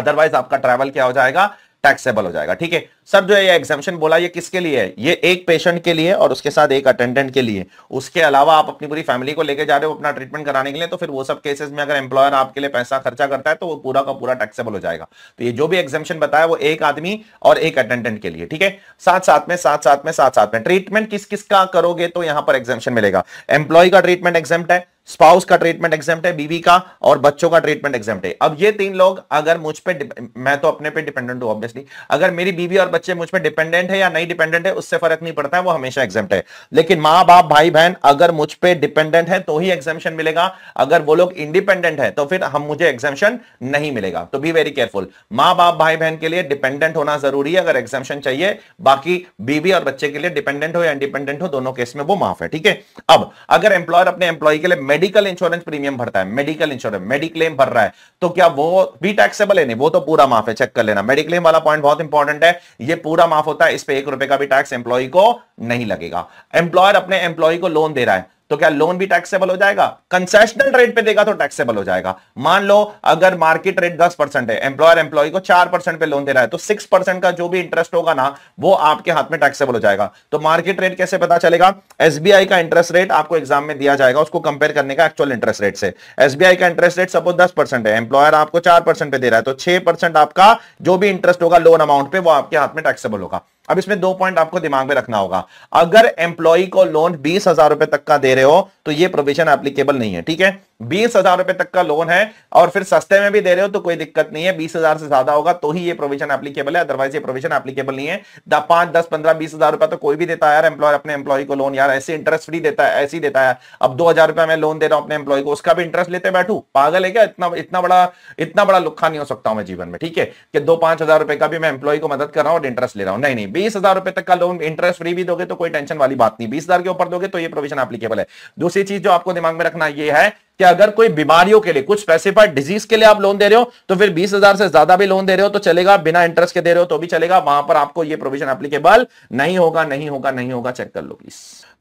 [SPEAKER 1] अदरवाइज आपका ट्रैवल क्या हो जाएगा टैक्सेबल हो जाएगा ठीक है सर जो ये एग्जामेशन बोला ये किसके लिए है ये एक पेशेंट के लिए और उसके साथ एक अटेंडेंट के लिए उसके अलावा आप अपनी पूरी फैमिली को लेकर जा रहे हो अपना ट्रीटमेंट कराने के लिए तो फिर वो सब केसेस में अगर एम्प्लॉयर आपके लिए पैसा खर्चा करता है तो वो पूरा का पूरा टैक्सेबल हो जाएगा तो ये जो भी एग्जामेशन बताया वो एक आदमी और एक अटेंडेंट के लिए ठीक है साथ साथ में साथ साथ में साथ साथ में ट्रीटमेंट किस किस का करोगे तो यहां पर एग्जामेशन मिलेगा एम्प्लॉय का ट्रीटमेंट एग्जाम है स्पाउस का ट्रीटमेंट एग्जाम्प्ट है बीवी का और बच्चों का ट्रीटमेंट एग्जाम्प्ट है अब ये तीन लोग अगर मुझ पे मैं तो अपने पे डिपेंडेंट हूं ऑब्वियसली अगर मेरी बीवी और बच्चे मुझ पे डिपेंडेंट है या नहीं डिपेंडेंट है उससे फर्क नहीं पड़ता है वो हमेशा एग्जाम्प्ट है लेकिन माँ बाप भाई बहन अगर मुझ पर डिपेंडेंट है तो ही एग्जामेशन मिलेगा अगर वो लोग इंडिपेंडेंट है तो फिर हम मुझे एग्जामेशन नहीं मिलेगा तो बी वेरी केयरफुल माँ बाप भाई बहन के लिए डिपेंडेंट होना जरूरी है अगर एग्जामेशन चाहिए बाकी बीवी और बच्चे के लिए डिपेंडेंट हो या इंडिपेंडेंट हो दोनों केस में वो माफ है ठीक है अब अगर एम्प्लॉयर अपने एम्प्लॉय के लिए मेडिकल इंश्योरेंस प्रीमियम भरता है मेडिकल इंश्योरेंस मेडिक्लेम भर रहा है तो क्या वो भी टैक्सेबल है नहीं वो तो पूरा माफ है चेक कर लेना मेडिक्लेम वाला पॉइंट बहुत इंपॉर्टेंट है ये पूरा माफ होता है इस पर एक रुपए का भी टैक्स एम्प्लॉय को नहीं लगेगा एम्प्लॉयर अपने एम्प्लॉय को लोन दे रहा है तो क्या लोन भी टैक्सेबल हो जाएगा कंसेशनल रेट पे देगा तो टैक्सेबल हो जाएगा मान लो अगर मार्केट रेट दस परसेंट है एम्प्लॉयर एम्प्लॉय को चार परसेंट पे लोन दे रहा है तो सिक्स परसेंट का जो भी इंटरेस्ट होगा ना वो आपके हाथ में टैक्सेबल हो जाएगा तो मार्केट रेट कैसे पता चलेगा एसबीआई का इंटरेस्ट रेट आपको एग्जाम में दिया जाएगा उसको कंपेयर करने का एक्चुअल इंटरेस्ट रेट से एसबीआई का इंटरेस्ट रेट सपोज दस परसेंट है एम्प्लॉयर आपको चार परसेंट पे दे रहा है तो छह परसेंट आपका जो भी इंटरेस्ट होगा लोन अमाउंट पे वो आपके हाथ में टैक्सेबल होगा अब इसमें दो पॉइंट आपको दिमाग में रखना होगा अगर एम्प्लॉय को लोन बीस हजार रुपए तक का दे रहे हो तो ये प्रोविजन एप्लीकेबल नहीं है ठीक है बीस हजार रुपए तक का लोन है और फिर सस्ते में भी दे रहे हो तो कोई दिक्कत नहीं है बीस हजार से ज्यादा होगा तो ही ये प्रोविजन एप्लीकेबल है अदरवाइज ये प्रोविजन एप्लीकेबल नहीं है द पांच दस पंद्रह बीस हजार रुपया तो कोई भी देता है यार एम्प्लॉय अपने एम्प्लॉय को लोन यार ऐसे इंटरेस्ट फ्री देता है ऐसे ही देता है अब दो हजार रुपया मैं लोन दे रहा हूं अपने एम्प्लॉय को उसका भी इंटरेस्ट लेते बैठू पागल है क्या इतना इतना बड़ा इतना बड़ा लुखा नहीं हो सकता हूं मैं जीवन में ठीक है कि दो पांच हजार रुपए का भी मैं एम्प्लॉय को मदद कर रहा हूं और इंटरेस्ट ले रहा हूं नहीं नहीं बीस हजार रुपए तक का लोन इंटरेस्ट फ्री भी दोगे तो कोई टेंशन वाली बात नहीं बीस हजार के ऊपर दोगे तो ये प्रोविजन एप्लीकेबल है दूसरी चीज जो आपको दिमाग में रखना यह है कि अगर कोई बीमारियों के लिए कुछ स्पेसिफाइड डिजीज के लिए आप लोन दे रहे हो तो फिर बीस हजार से ज्यादा भी लोन दे रहे हो तो चलेगा बिना इंटरेस्ट के दे रहे हो तो भी चलेगा वहां पर आपको ये प्रोविजन एप्लीकेबल नहीं होगा नहीं होगा नहीं होगा चेक कर लो प्लीज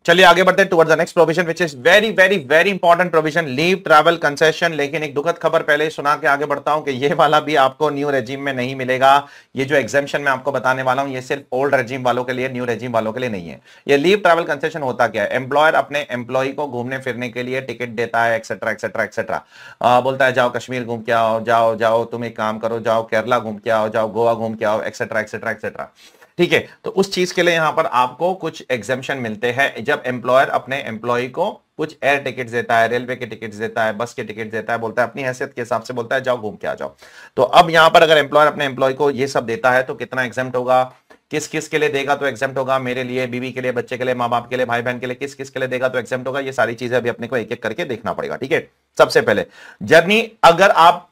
[SPEAKER 1] चलिए आगे बढ़ते हैं the next provision which is very very very important provision leave travel concession लेकिन एक दुखद खबर पहले सुना के आगे बढ़ता हूं कि ये वाला भी आपको न्यू रेजिम में नहीं मिलेगा ये जो एग्जामेशन मैं आपको बताने वाला हूं ये सिर्फ ओल्ड रेजिम वालों के लिए न्यू रेजिम वालों के लिए नहीं है ये लीव ट्रैवल कंसेशन होता क्या है एम्प्लॉयर अपने एम्प्लॉय को घूमने फिरने के लिए टिकट देता है एक्सेट्रा एक्सेट्रा एक्सेट्रा बोलता है जाओ कश्मीर घूम के आओ जाओ जाओ तुम एक काम करो जाओ केरला घूम के आओ जाओ गोवा घूम के आओ एक्सेट्रा एक्सेट्रा एक्सेट्रा ठीक है तो उस चीज के लिए यहां पर आपको कुछ एग्जेम्पन मिलते हैं जब एम्प्लॉयर अपने एम्प्लॉय को कुछ एयर टिकट देता है रेलवे के टिकट देता है बस के टिकट देता है बोलता है अपनी हैसियत के हिसाब से बोलता है जाओ घूम के आ जाओ तो अब यहां पर अगर एम्प्लॉयर अपने एम्प्लॉय को यह सब देता है तो कितना एग्जाम होगा किस किस के लिए देगा तो एग्जाम होगा मेरे लिए बीवी के लिए बच्चे के लिए माँ बाप के लिए भाई बहन के लिए किस किस के लिए देगा तो एग्जाम होगा ये सारी चीजें अभी अपने को एक एक करके देखना पड़ेगा ठीक है सबसे पहले जर्नी अगर आप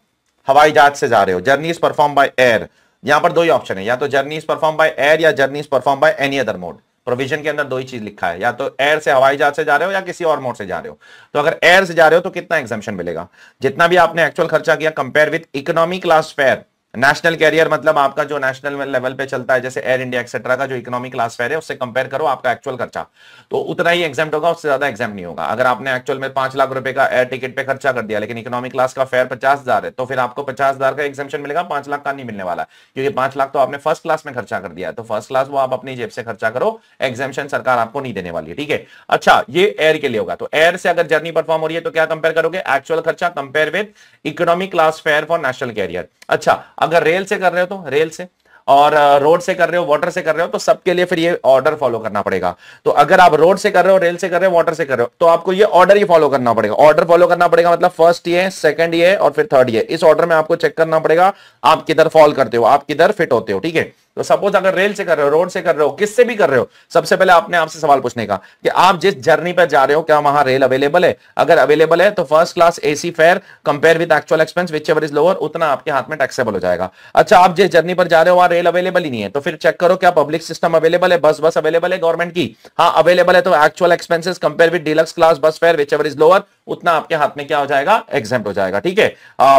[SPEAKER 1] हवाई जहाज से जा रहे हो journey is perform by air यहां पर दो ही ऑप्शन है या तो जर्नी परफॉर्म बाय एयर या journey perform by any other mode provision के अंदर दो ही चीज लिखा है या तो एयर से हवाई जहाज से जा रहे हो या किसी और मोड से जा रहे हो तो अगर एयर से जा रहे हो तो कितना एग्जामेशन मिलेगा जितना भी आपने एक्चुअल खर्चा किया compare with economy class fare national carrier मतलब आपका जो नेशनल लेवल पे चलता है जैसे एयर इंडिया एक्सेट्रा का जो इकोनॉमिक क्लास फेयर है उससे कंपेयर करो आपका एक्चुअल खर्चा तो उतना ही एग्जाम होगा उससे ज्यादा एग्जाम नहीं होगा अगर आपने एक्चुअल में पांच लाख रुपए का एयर टिकट पे खर्चा कर दिया लेकिन इकोनॉमिक क्लास का फेयर पचास हजार है तो फिर आपको पचास हजार का एग्जामेशन मिलेगा पांच लाख का नहीं मिलने वाला क्योंकि पांच लाख तो आपने फर्स्ट क्लास में खर्चा कर दिया तो फर्स्ट क्लास वो आप अपनी जेब से खर्चा करो एग्जामेशन सरकार आपको नहीं देने वाली है ठीक है अच्छा ये एयर के लिए होगा तो एयर से अगर जर्नी परफॉर्म हो रही है तो क्या कंपेयर करोगे एक्चुअल खर्चा compare with economic class fare for national carrier अच्छा अगर रेल से कर रहे हो तो रेल से और रोड से कर रहे हो वाटर से कर रहे हो तो सबके लिए फिर ये ऑर्डर फॉलो करना पड़ेगा तो अगर आप रोड से कर रहे हो रेल से कर रहे हो वाटर से कर रहे हो तो आपको ये ऑर्डर ही फॉलो करना पड़ेगा ऑर्डर फॉलो करना पड़ेगा मतलब फर्स्ट ये सेकंड ये और फिर थर्ड ये इस ऑर्डर में आपको चेक करना पड़ेगा आप किधर फॉल करते हो आप किधर फिट होते हो ठीक है तो सपोज अगर रेल से कर रहे हो रोड से कर रहे हो किससे भी कर रहे हो सबसे पहले आपने आपसे सवाल पूछने का कि आप जिस जर्नी पर जा रहे हो क्या वहां रेल अवेलेबल है अगर अवेलेबल है तो first class AC fare compare with actual expense whichever is lower उतना आपके हाथ में टैक्सेबल हो जाएगा अच्छा आप जिस जर्नी पर जा रहे हो वहां रेल अवेलेबल ही नहीं है तो फिर चेक करो क्या पब्लिक सिस्टम अवेलेबल है बस बस अवेलेबल है गवर्नमेंट की हाँ अवेलेबल है तो actual expenses compare with deluxe class bus fare whichever is lower उतना आपके हाथ में क्या हो जाएगा एग्जाम हो जाएगा ठीक है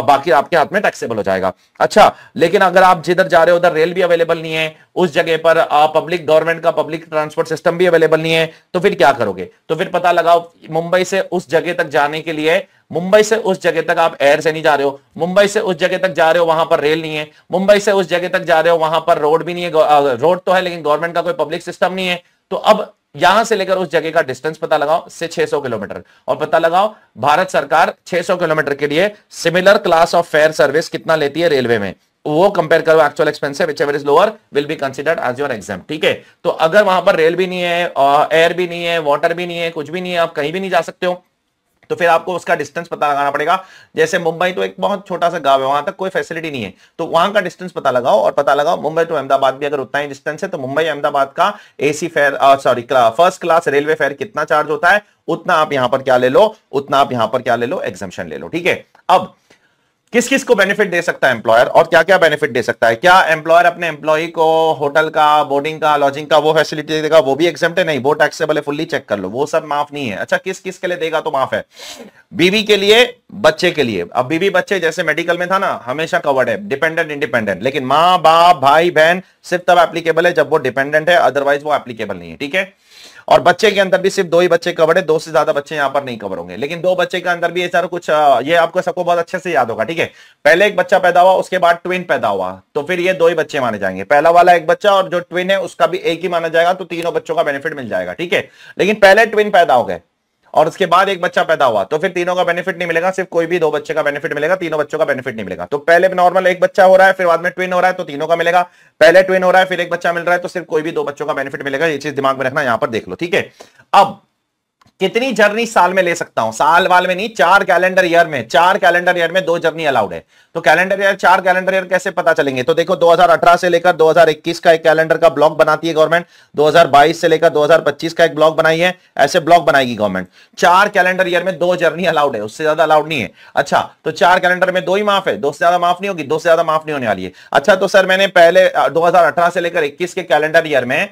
[SPEAKER 1] बाकी आपके हाथ में टैक्सेबल हो जाएगा अच्छा लेकिन अगर आप जिधर जा रहे हो उधर रेल भी अवेलेबल नहीं है उस जगह पर पब्लिक गवर्नमेंट का पब्लिक ट्रांसपोर्ट सिस्टम भी अवेलेबल नहीं है तो फिर क्या करोगे तो फिर पता लगाओ मुंबई से उस जगह तक जाने के लिए मुंबई से उस जगह तक आप एयर से नहीं जा रहे हो मुंबई से उस जगह तक जा रहे हो वहां पर रेल नहीं है मुंबई से उस जगह तक जा रहे हो वहां पर रोड भी नहीं है रोड तो है लेकिन गवर्नमेंट का कोई पब्लिक सिस्टम नहीं है तो अब यहां से लेकर उस जगह का डिस्टेंस पता लगाओ से 600 किलोमीटर और पता लगाओ भारत सरकार 600 किलोमीटर के लिए similar class of fare service कितना लेती है रेलवे में वो कंपेयर करो एक्चुअल एक्सपेंस है whichever is lower will be considered as your exempt ठीक है तो अगर वहां पर रेल भी नहीं है एयर uh, भी नहीं है वाटर भी नहीं है कुछ भी नहीं है आप कहीं भी नहीं जा सकते हो तो फिर आपको उसका डिस्टेंस पता लगाना पड़ेगा जैसे मुंबई तो एक बहुत छोटा सा गांव है वहां तक कोई फैसिलिटी नहीं है तो वहां का डिस्टेंस पता लगाओ और पता लगाओ मुंबई टू अहमदाबाद भी अगर उतना ही डिस्टेंस है तो मुंबई अहमदाबाद का AC fare sorry first class railway fare कितना चार्ज होता है उतना आप यहां पर क्या ले लो उतना आप यहां पर क्या ले लो एग्जामेशन ले लो ठीक है अब किस किस को बेनिफिट दे सकता है एम्प्लॉयर और क्या क्या बेनिफिट दे सकता है क्या एम्प्लॉयर अपने एम्प्लॉय को होटल का बोर्डिंग का लॉजिंग का वो फैसिलिटी देगा वो भी एक्सेप्ट है नहीं वो टैक्सेबल है फुल्ली चेक कर लो वो सब माफ नहीं है अच्छा किस किस के लिए देगा तो माफ है बीवी के लिए बच्चे के लिए अब बीवी बच्चे जैसे मेडिकल में था ना हमेशा कवर्ड है डिपेंडेंट इंडिपेंडेंट लेकिन माँ बाप भाई बहन सिर्फ तब एप्लीकेबल है जब वो डिपेंडेंट है अदरवाइज वो एप्लीकेबल नहीं है ठीक है और बच्चे के अंदर भी सिर्फ दो ही बच्चे कवर है दो से ज्यादा बच्चे यहाँ पर नहीं कवर होंगे लेकिन दो बच्चे के अंदर भी ये सारा कुछ ये आपको सबको बहुत अच्छे से याद होगा ठीक है पहले एक बच्चा पैदा हुआ उसके बाद ट्विन पैदा हुआ तो फिर ये दो ही बच्चे माने जाएंगे पहला वाला एक बच्चा और जो ट्विन है उसका भी एक ही माना जाएगा तो तीनों बच्चों का बेनिफिट मिल जाएगा ठीक है लेकिन पहले ट्विन पैदा हो गए और उसके बाद एक बच्चा पैदा हुआ तो फिर तीनों का बेनिफिट नहीं मिलेगा सिर्फ कोई भी दो बच्चे का बेनिफिट मिलेगा तीनों बच्चों का बेनिफिट नहीं मिलेगा तो पहले नॉर्मल एक बच्चा हो रहा है फिर बाद में ट्विन हो रहा है तो तीनों का मिलेगा पहले ट्विन हो रहा है फिर एक बच्चा मिल रहा है तो सिर्फ कोई भी दो बच्चों का बेनिफिट मिलेगा ये चीज दिमाग में रखना यहां पर देख लो ठीक है अब कितनी जर्नी साल में ले सकता हूं साल वाल में नहीं चार कैलेंडर ईयर में चार कैलेंडर ईयर में दो जर्नी अलाउड है तो कैलेंडर ईयर चार कैलेंडर ईयर कैसे पता चलेंगे तो देखो 2018 से लेकर 2021 का एक कैलेंडर का ब्लॉक बनाती है गवर्नमेंट 2022 से लेकर 2025 का एक ब्लॉक बनाई है ऐसे ब्लॉक बनाएगी गवर्नमेंट चार कैलेंडर ईयर में दो जर्नी अलाउड है उससे ज्यादा अलाउड नहीं है अच्छा तो चार कैलेंडर में दो ही माफ है दो से ज्यादा माफ नहीं होगी दो से ज्यादा माफ नहीं होने वाली है अच्छा तो सर मैंने पहले दो से लेकर इक्कीस के कैलेंडर ईयर में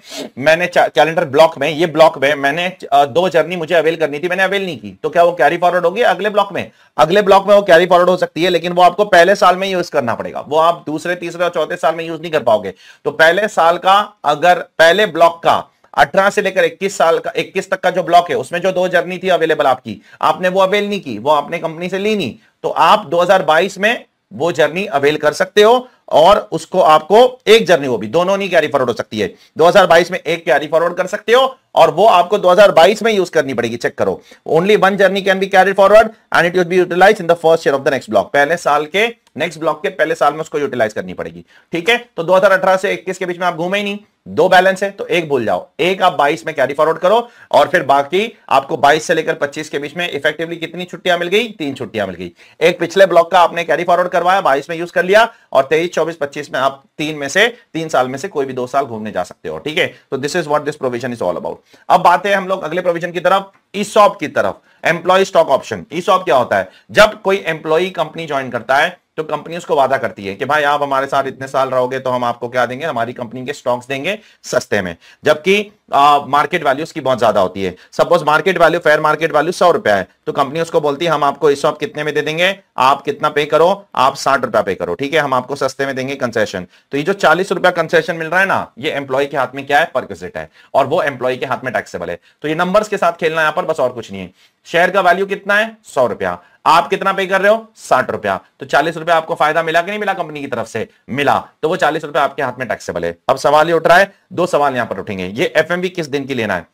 [SPEAKER 1] मैंने कैलेंडर ब्लॉक में ये ब्लॉक में मैंने दो जर्नी मुझे अवेल करनी थी मैंने अवेल नहीं की तो क्या वो कैरी फॉरवर्ड होगी अगले ब्लॉक में अगले ब्लॉक में वो कैरी फॉरवर्ड हो सकती है लेकिन वो आपको पहले साल में यूज करना पड़ेगा वो आप दूसरे तीसरे और चौथे साल में यूज नहीं कर पाओगे तो पहले साल का अगर पहले ब्लॉक का 18 से लेकर 21 साल का 21 तक का जो ब्लॉक है उसमें जो दो जर्नी थी अवेलेबल आपकी आपने वो अवेल नहीं की वो आपने कंपनी से ली नहीं तो आप 2022 में वो जर्नी अवेल कर सकते हो और उसको आपको एक जर्नी वो भी दोनों नहीं कैरी फॉरवर्ड हो सकती है 2022 में एक कैरी फॉरवर्ड कर सकते हो और वो आपको 2022 में यूज करनी पड़ेगी चेक करो only one journey can be carry forward and it use be utilise in the first year of the next block पहले साल के नेक्स्ट ब्लॉक के पहले साल में उसको यूटिलाइज करनी पड़ेगी ठीक है तो दो से इक्कीस के बीच में आप घूमे ही नहीं दो बैलेंस है तो एक भूल जाओ एक आप 22 में कैरी फॉरवर्ड करो और फिर बाकी आपको 22 से लेकर 25 के बीच में इफेक्टिवली कितनी छुट्टियां मिल गई तीन छुट्टियां मिल गई एक पिछले ब्लॉक का आपने कैरी फॉरवर्ड करवाया 22 में यूज कर लिया और 23, 24, 25 में आप तीन में से तीन साल में से कोई भी दो साल घूमने जा सकते हो ठीक है तो this is what this provision is all about अब बात है हम लोग अगले प्रोविजन की तरफ ईसॉप की तरफ एम्प्लॉय स्टॉक ऑप्शन ईसॉप क्या होता है जब कोई एम्प्लॉय कंपनी ज्वाइन करता है तो कंपनी उसको वादा करती है कि भाई आप हमारे साथ इतने साल रहोगे तो हम आपको क्या देंगे हमारी कंपनी के स्टॉक्स देंगे सस्ते में जबकि मार्केट वैल्यू उसकी बहुत ज्यादा होती है suppose market value fair market value सौ रुपया है तो कंपनी उसको बोलती है हम आपको इस कितने में दे देंगे आप कितना पे करो आप साठ रुपया पे करो ठीक है हम आपको सस्ते में देंगे कंसेशन तो ये जो चालीस रुपया कंसेशन मिल रहा है ना ये एम्प्लॉय के हाथ में क्या है परक्विजिट है और वो एम्प्लॉय के हाथ में टैक्सेबल है तो ये नंबर के साथ खेलना यहाँ पर बस और कुछ नहीं है शेयर का वैल्यू कितना है सौ रुपया आप कितना पे कर रहे हो साठ रुपया तो चालीस रुपया आपको फायदा मिला कि नहीं मिला कंपनी की तरफ से मिला तो वो चालीस रुपया आपके हाथ में टैक्सेबल है अब सवाल ये उठ रहा है दो सवाल यहां पर उठेंगे ये एफएमबी किस दिन की लेना है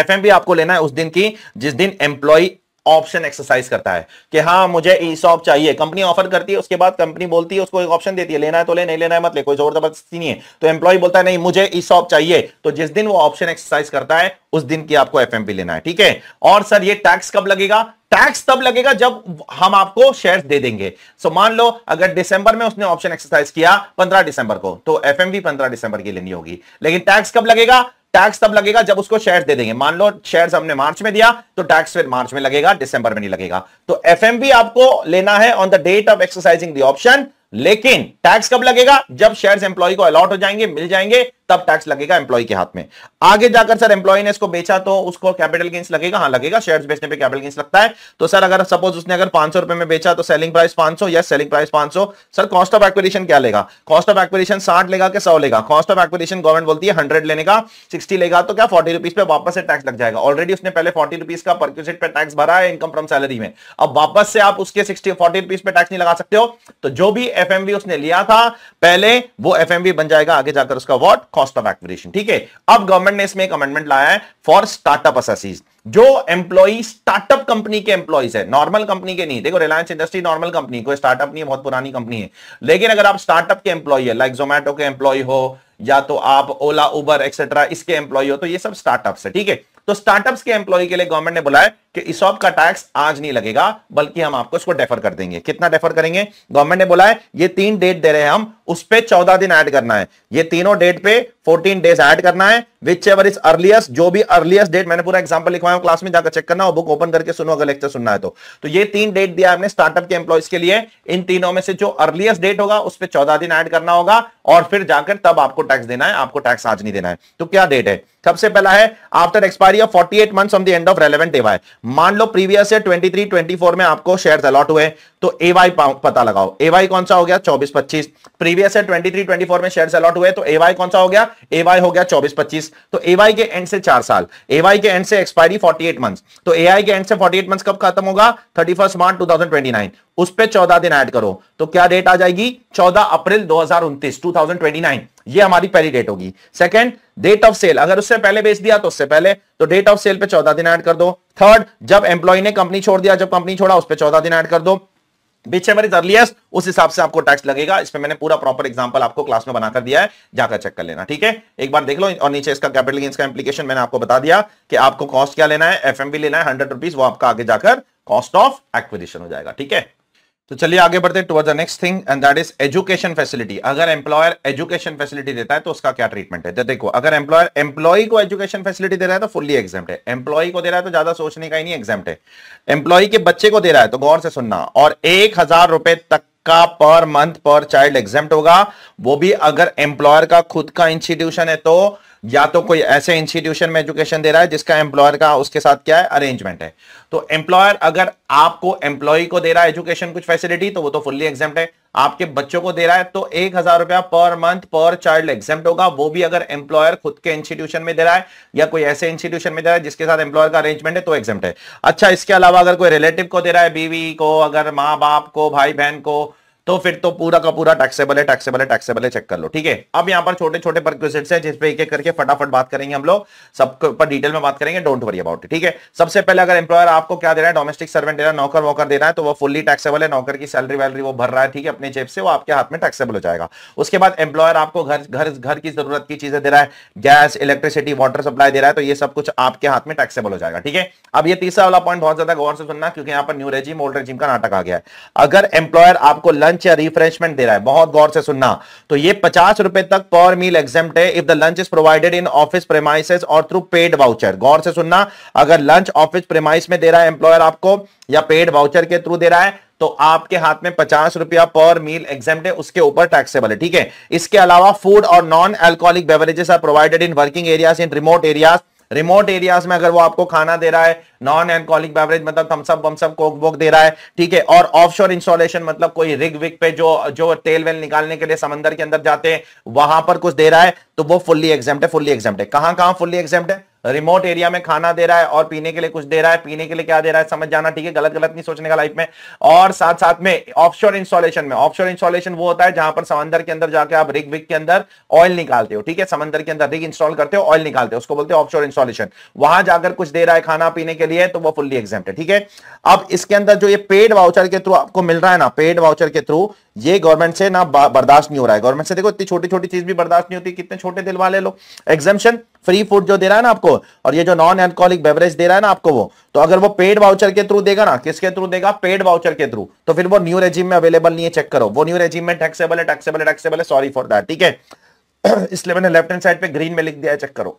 [SPEAKER 1] एफएमबी आपको लेना है उस दिन की जिस दिन एम्प्लॉय ऑप्शन एक्सरसाइज करता है कि हाँ मुझे ई सॉप चाहिए कंपनी ऑफर करती है उसके बाद कंपनी बोलती है उसको एक ऑप्शन देती है लेना है तो ले नहीं लेना है मत ले कोई जबरदस्ती नहीं है तो एम्प्लॉय बोलता है नहीं मुझे ई सॉप चाहिए तो जिस दिन वो ऑप्शन एक्सरसाइज करता है उस दिन की आपको एफ लेना है ठीक है और सर ये टैक्स कब लगेगा टैक्स तब लगेगा जब हम आपको शेयर दे देंगे सो so, मान लो अगर दिसंबर में उसने ऑप्शन एक्सरसाइज किया 15 दिसंबर को तो एफ एम 15 दिसंबर की लेनी होगी लेकिन टैक्स कब लगेगा टैक्स तब लगेगा जब उसको शेयर दे देंगे मान लो शेयर हमने मार्च में दिया तो टैक्स फिर मार्च में लगेगा दिसंबर में नहीं लगेगा तो एफ आपको लेना है on the date of exercising the option लेकिन टैक्स कब लगेगा जब शेयर्स एम्प्लॉय को अलॉट हो जाएंगे मिल जाएंगे तब टैक्स लगेगा एम्प्लॉय के हाथ में आगे जाकर सर एम्प्लॉय ने इसको बेचा तो उसको कैपिटल गेंस लगेगा हाँ लगेगा शेयर बेचने पर कैपिटल गेंस लगता है तो सर अगर सपोज उसने अगर पांच रुपए में बेचा तो सेलिंग प्राइस पांच सौ सेलिंग प्राइस पांच सर कॉस्ट ऑफ एक्विजिशन क्या लेगा कॉस्ट ऑफ एक्विजिशन साठ लेगा कि सौ लेगा कॉस्ट ऑफ एक्विजिशन गवर्नमेंट बोलती है हंड्रेड लेने का सिक्सटी लेगा तो क्या फोर्टी रुपीज पर वापस से टैक्स लग जाएगा ऑलरेडी उसने पहले फोर्टी रुपीज का परक्यूसिट पर टैक्स भरा है इनकम फ्रॉम सैलरी में अब वापस से आप उसके सिक्सटी फोर्टी रुपीज पर टैक्स नहीं लगा सकते हो तो जो भी एफ उसने लिया था पहले वो एफ बन जाएगा आगे जाकर उसका वॉट कॉस्ट ऑफ एक्विजिशन ठीक है अब गवर्नमेंट ने इसमें एक अमेंडमेंट लाया है फॉर स्टार्टअप असेसिस जो एम्प्लॉई स्टार्टअप कंपनी के एम्प्लॉइज है नॉर्मल कंपनी के नहीं देखो रिलायंस इंडस्ट्री नॉर्मल कंपनी कोई स्टार्टअप नहीं है बहुत पुरानी कंपनी है लेकिन अगर आप स्टार्टअप के एम्प्लॉई है लाइक जोमेटो के एम्प्लॉय हो या तो आप ओला उबर एक्सेट्रा इसके एम्प्लॉय हो तो ये सब स्टार्टअप है ठीक है तो स्टार्टअप्स के एम्प्लॉय के लिए गवर्नमेंट ने बुलाया कि इसॉप का टैक्स आज नहीं लगेगा बल्कि हम आपको इसको डेफर कर देंगे कितना डेफर करेंगे गवर्नमेंट ने बोला है ये तीन डेट दे रहे हैं हम उस पर चौदह दिन ऐड करना है ये तीनों डेट पे फोर्टीन डेज ऐड करना है विच एवर इज अर्लियस्ट जो भी अर्लियस्ट डेट मैंने पूरा एग्जाम्पल लिखवाया क्लास में जाकर चेक करना और बुक ओपन करके सुनो अगर लेक्चर सुनना है तो तो ये तीन डेट दिया हमने स्टार्टअप के एम्प्लॉयज के लिए इन तीनों में से जो अर्लियस्ट डेट होगा उस पर चौदह दिन ऐड करना होगा और फिर जाकर तब आपको टैक्स देना है आपको टैक्स आज नहीं देना है तो क्या डेट है सबसे पहला है after expiry of 48 months from the end of relevant डेवा है मान लो प्रीवियस ईयर 23 24 में आपको शेयर्स अलॉट हुए तो ए वाई पता लगाओ ए वाई कौन सा हो गया चौबीस पच्चीस प्रीवियस है ट्वेंटी थ्री ट्वेंटी फोर में शेयर अलॉट हुए तो ए वाई कौन सा हो गया ए वाई हो गया चौबीस पच्चीस तो ए वाई के एंड से चार साल ए वाई के एंड से एक्सपायरी फोर्टी एट मंथ तो ए आई के एंड से फोर्टी एट मंथ कब खत्म होगा थर्टी मार्च टू उस पे चौदह दिन ऐड करो तो क्या डेट आ जाएगी चौदह अप्रैल दो हजार उन्तीस टू थाउजेंड ट्वेंटी नाइन ये हमारी पहली डेट होगी सेकंड डेट ऑफ सेल अगर उससे पहले बेच दिया तो उससे पहले तो डेट ऑफ सेल पे चौदह दिन ऐड कर दो थर्ड जब एम्प्लॉय ने कंपनी छोड़ दिया जब कंपनी छोड़ा उस पर चौदह दिन ऐड कर दो पीछे एवर इज उस हिसाब से आपको टैक्स लगेगा इसमें मैंने पूरा प्रॉपर एग्जाम्पल आपको क्लास में बनाकर दिया है जाकर चेक कर लेना ठीक है एक बार देख लो और नीचे इसका कैपिटल गेंस का एप्लीकेशन मैंने आपको बता दिया कि आपको कॉस्ट क्या लेना है एफ लेना है हंड्रेड रुपीज वो आपका आगे जाकर कॉस्ट ऑफ एक्विजिशन हो जाएगा ठीक है तो चलिए आगे बढ़ते toward the next thing and that is education facility अगर एम्प्लॉयर एजुकेशन फैसिलिटी देता है तो उसका क्या ट्रीटमेंट है तो देखो अगर एम्प्लॉयर एम्प्लॉय को एजुकेशन फैसिलिटी दे रहा है तो फुल्ली एग्जाम है एम्प्लॉय को दे रहा है तो ज्यादा सोचने का ही नहीं एग्जाम है एम्प्लॉय के बच्चे को दे रहा है तो गौर से सुनना और एक हजार रुपए तक का पर मंथ पर चाइल्ड एग्जाम होगा वो भी अगर एम्प्लॉयर का खुद का इंस्टीट्यूशन है तो या तो कोई ऐसे इंस्टीट्यूशन में एजुकेशन दे रहा है जिसका एम्प्लॉयर का उसके साथ क्या है अरेंजमेंट है तो एम्प्लॉयर अगर आपको एम्प्लॉय को दे रहा है एजुकेशन कुछ फैसिलिटी तो वो तो फुल्ली एग्जाम है आपके बच्चों को दे रहा है तो एक हजार रुपया पर मंथ पर चाइल्ड एग्जाम होगा वो भी अगर एम्प्लॉयर खुद के इंस्टीट्यूशन में दे रहा है या कोई ऐसे इंस्टीट्यूशन में दे रहा है जिसके साथ एम्प्लॉयर का अरेंजमेंट है तो एग्जाम है अच्छा इसके अलावा अगर कोई रिलेटिव को दे रहा है बीवी को अगर माँ बाप को भाई बहन को तो फिर तो पूरा का पूरा टैक्सेबल है टैक्सेबल है टैक्सेबल है चेक कर लो ठीक है अब यहां पर छोटे छोटे परक्विजिट्स हैं जिसपे एक एक करके फटाफट बात करेंगे हम लोग सब पर डिटेल में बात करेंगे डोंट वरी अबाउट ठीक है सबसे पहले अगर एम्प्लॉयर आपको क्या दे रहा है डोमेस्टिक सर्वेंट दे रहा है नौकर वोकर दे रहा है तो वो फुल्ली टैक्सेबल है नौकर की सैलरी वैलरी वो भर रहा है ठीक है अपने जेब से वो आपके हाथ में टैक्सेबल हो जाएगा उसके बाद एम्प्लॉयर आपको घर घर घर की जरूरत की चीजें दे रहा है गैस इलेक्ट्रिसिटी वाटर सप्लाई दे रहा है तो ये सब कुछ आपके हाथ में टैक्सेबल हो जाएगा ठीक है अब ये तीसरा वाला पॉइंट बहुत ज्यादा गौर से सुनना क्योंकि यहाँ पर न्यू रेजिम ओल्ड रेजिम का नाटक आ गया है अगर एम्प्लॉयर आपको लंच लंच या रिफ्रेशमेंट दे रहा है बहुत गौर से सुनना तो ये पचास रुपए तक पर मील एग्जेम्प्ट है if the lunch is provided in office premises और थ्रू पेड वाउचर गौर से सुनना अगर लंच ऑफिस प्रेमाइस में दे रहा है एम्प्लॉयर आपको या पेड वाउचर के थ्रू दे रहा है तो आपके हाथ में पचास रुपया पर मील एग्जाम है उसके ऊपर टैक्सेबल है ठीक है इसके अलावा फूड और non alcoholic beverages are provided in working areas in remote areas remote areas में अगर वो आपको खाना दे रहा है नॉन एल्कोहलिक बेवरेज मतलब थम्सअप वम्सअप कोक वोक दे रहा है ठीक है और ऑफशोर इंस्टॉलेशन मतलब कोई रिग विग पे जो जो तेल वेल निकालने के लिए समंदर के अंदर जाते हैं वहां पर कुछ दे रहा है तो वो फुल्ली एग्जाम्प्ट है फुल्ली एग्जाम्प्ट है कहां कहां फुल्ली एग्जाम्प्ट है रिमोट एरिया में खाना दे रहा है और पीने के लिए कुछ दे रहा है पीने के लिए क्या दे रहा है समझ जाना ठीक है गलत गलत नहीं सोचने का लाइफ में और साथ साथ में ऑफशोर इंस्टॉलेशन में ऑफशोर इंस्टॉलेशन वो होता है जहां पर समंदर के अंदर जाके आप रिग विग के अंदर ऑयल निकालते हो ठीक है समंदर के अंदर रिग इंस्टॉल करते हो ऑयल निकालते हो उसको बोलते हो ऑफशोर इंस्टॉलेशन वहां जाकर कुछ दे रहा है खाना पीने के लिए तो वो फुल्ली एग्जाम है ठीक है अब इसके अंदर जो ये पेड वाउचर के थ्रू आपको मिल रहा है ना पेड वाउचर के थ्रू ये गवर्नमेंट से ना बर्दाश्त नहीं हो रहा है गवर्नमेंट से देखो इतनी छोटी छोटी चीज भी बर्दाश्त नहीं होती कितने छोटे दिल वाले लोग एग्जामेशन फ्री फूड जो दे रहा है ना आपको और ये जो नॉन एल्कोहलिक बेवरेज दे रहा है ना आपको वो तो अगर वो पेड वाउचर के थ्रू देगा ना किसके थ्रू देगा पेड वाउचर के थ्रू तो फिर वो न्यू रेजिम में अवेलेबल नहीं है चेक करो वो न्यू रेजिम में टैक्सेबल है टैक्सेबल है टैक्सेबल है सॉरी फॉर दैट ठीक है <clears throat> इसलिए मैंने लेफ्ट हैंड साइड पे ग्रीन में लिख दिया है चेक करो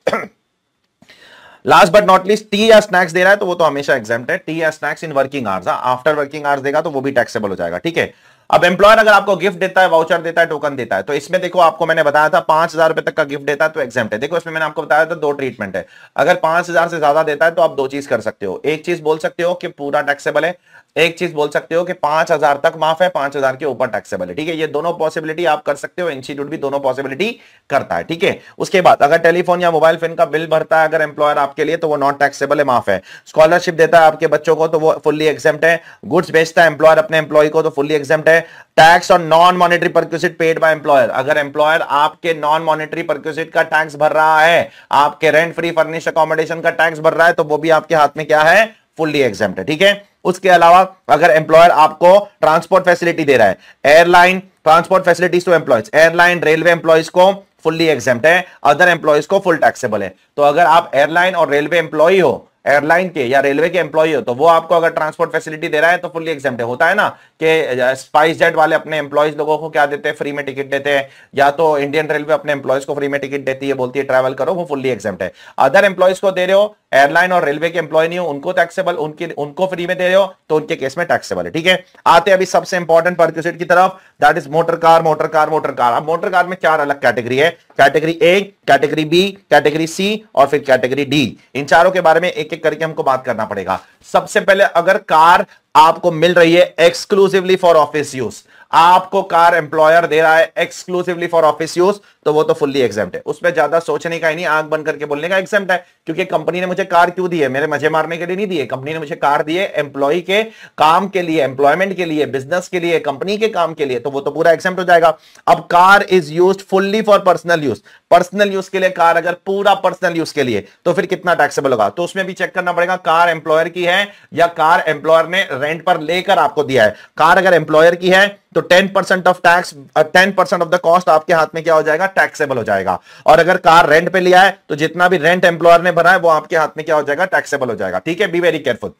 [SPEAKER 1] last but not least tea या स्नैक्स दे रहा है तो वो तो हमेशा एग्जाम है टी या snacks in working hours after working hours देगा तो वो भी टैक्सेबल हो जाएगा ठीक है अब एम्प्लॉयर अगर आपको गिफ्ट देता है वाउचर देता है टोकन देता है तो इसमें देखो आपको मैंने बताया था पांच हजार रुपए तक का गिफ्ट देता है तो एग्जाम है देखो इसमें मैंने आपको बताया था दो ट्रीटमेंट है अगर पांच हजार से ज्यादा देता है तो आप दो चीज कर सकते हो एक चीज बोल सकते हो कि पूरा टैक्सेबल है एक चीज बोल सकते हो कि पांच हजार तक माफ है पांच हजार के ऊपर टैक्सेबल है ठीक है ये दोनों पॉसिबिलिटी आप कर सकते हो इंस्टीट्यूट भी दोनों पॉसिबिलिटी करता है ठीक है उसके बाद अगर टेलीफोन या मोबाइल फोन का बिल भरता है अगर एम्प्लॉयर आपके लिए तो वो नॉट टैक्सेबल है माफ है स्कॉलरशिप देता है आपके बच्चों को तो वो फुल्ली एग्जाम है गुड्स बेचता है एम्प्लॉयर अपने एम्प्लॉय को तो फुल्ली एग्जाम है टैक्स और non monetary perquisite paid by employer अगर एम्प्लॉयर आपके नॉन मॉनेटरी परक्यूसिट का टैक्स भर रहा है आपके रेंट फ्री फर्निश अकोमोडेशन का टैक्स भर रहा है तो वो भी आपके हाथ में क्या है फुल्ली एग्जाम है ठीक है उसके अलावा अगर एम्प्लॉयर आपको ट्रांसपोर्ट फैसिलिटी दे रहा है airline transport facilities to employees airline railway employees को फुल्ली एग्जाम है अदर एम्प्लॉयज को फुल टैक्सेबल है तो अगर आप एयरलाइन और रेलवे एम्प्लॉय हो एयरलाइन के या रेलवे के एम्प्लॉय हो तो वो आपको अगर ट्रांसपोर्ट फैसिलिटी दे रहा है तो फुल्ली एग्जाम होता है ना कि स्पाइस जेट वाले अपने एम्प्लॉयज लोगों को क्या देते हैं फ्री में टिकट देते हैं या तो इंडियन रेलवे अपने एम्प्लॉयज को फ्री में टिकट देती है बोलती है ट्रैवल करो वो फुल्ली एग्जाम है अदर एम्प्लॉयज को दे रहे हो एयरलाइन और रेलवे के एम्प्लॉय नहीं हो उनको टैक्सेबल उनके उनको फ्री में दे रहे हो तो उनके केस में टैक्सेबल है ठीक है आते अभी सबसे इंपॉर्टेंट पर की तरफ that is motor car motor car motor car अब मोटर कार में चार अलग कैटेगरी है category A category B category C और फिर कैटेगरी डी इन चारों के बारे में एक एक करके हमको बात करना पड़ेगा सबसे पहले अगर कार आपको मिल रही है एक्सक्लूसिवली फॉर ऑफिस यूज आपको कार एम्प्लॉयर दे रहा है एक्सक्लूसिवली फॉर ऑफिस यूज तो वो तो फुल्ली एग्जेप्ट है उसमें ज्यादा सोचने का ही नहीं आग बन करके बोलने का एग्जेप्ट है क्योंकि कंपनी ने मुझे कार क्यों दी है मेरे मजे मारने के लिए नहीं दिए कंपनी ने मुझे कार दी है एम्प्लॉय के काम के लिए एम्प्लॉयमेंट के लिए बिजनेस के लिए कंपनी के काम के लिए तो वो तो पूरा एग्जाम हो जाएगा अब car is use fully for personal use personal use के लिए कार अगर पूरा पर्सनल यूज के लिए तो फिर कितना टैक्सेबल होगा तो उसमें भी चेक करना पड़ेगा कार एम्प्लॉयर की है या कार एम्प्लॉयर ने रेंट पर लेकर आपको दिया है कार अगर एम्प्लॉयर की है तो ten percent of tax ten percent of the cost आपके हाथ में क्या हो जाएगा टैक्सेबल हो जाएगा और अगर कार रेंट पे लिया है तो जितना भी रेंट एम्प्लॉयर ने भरा है वो आपके हाथ में क्या हो जाएगा टैक्सेबल हो जाएगा ठीक है be very careful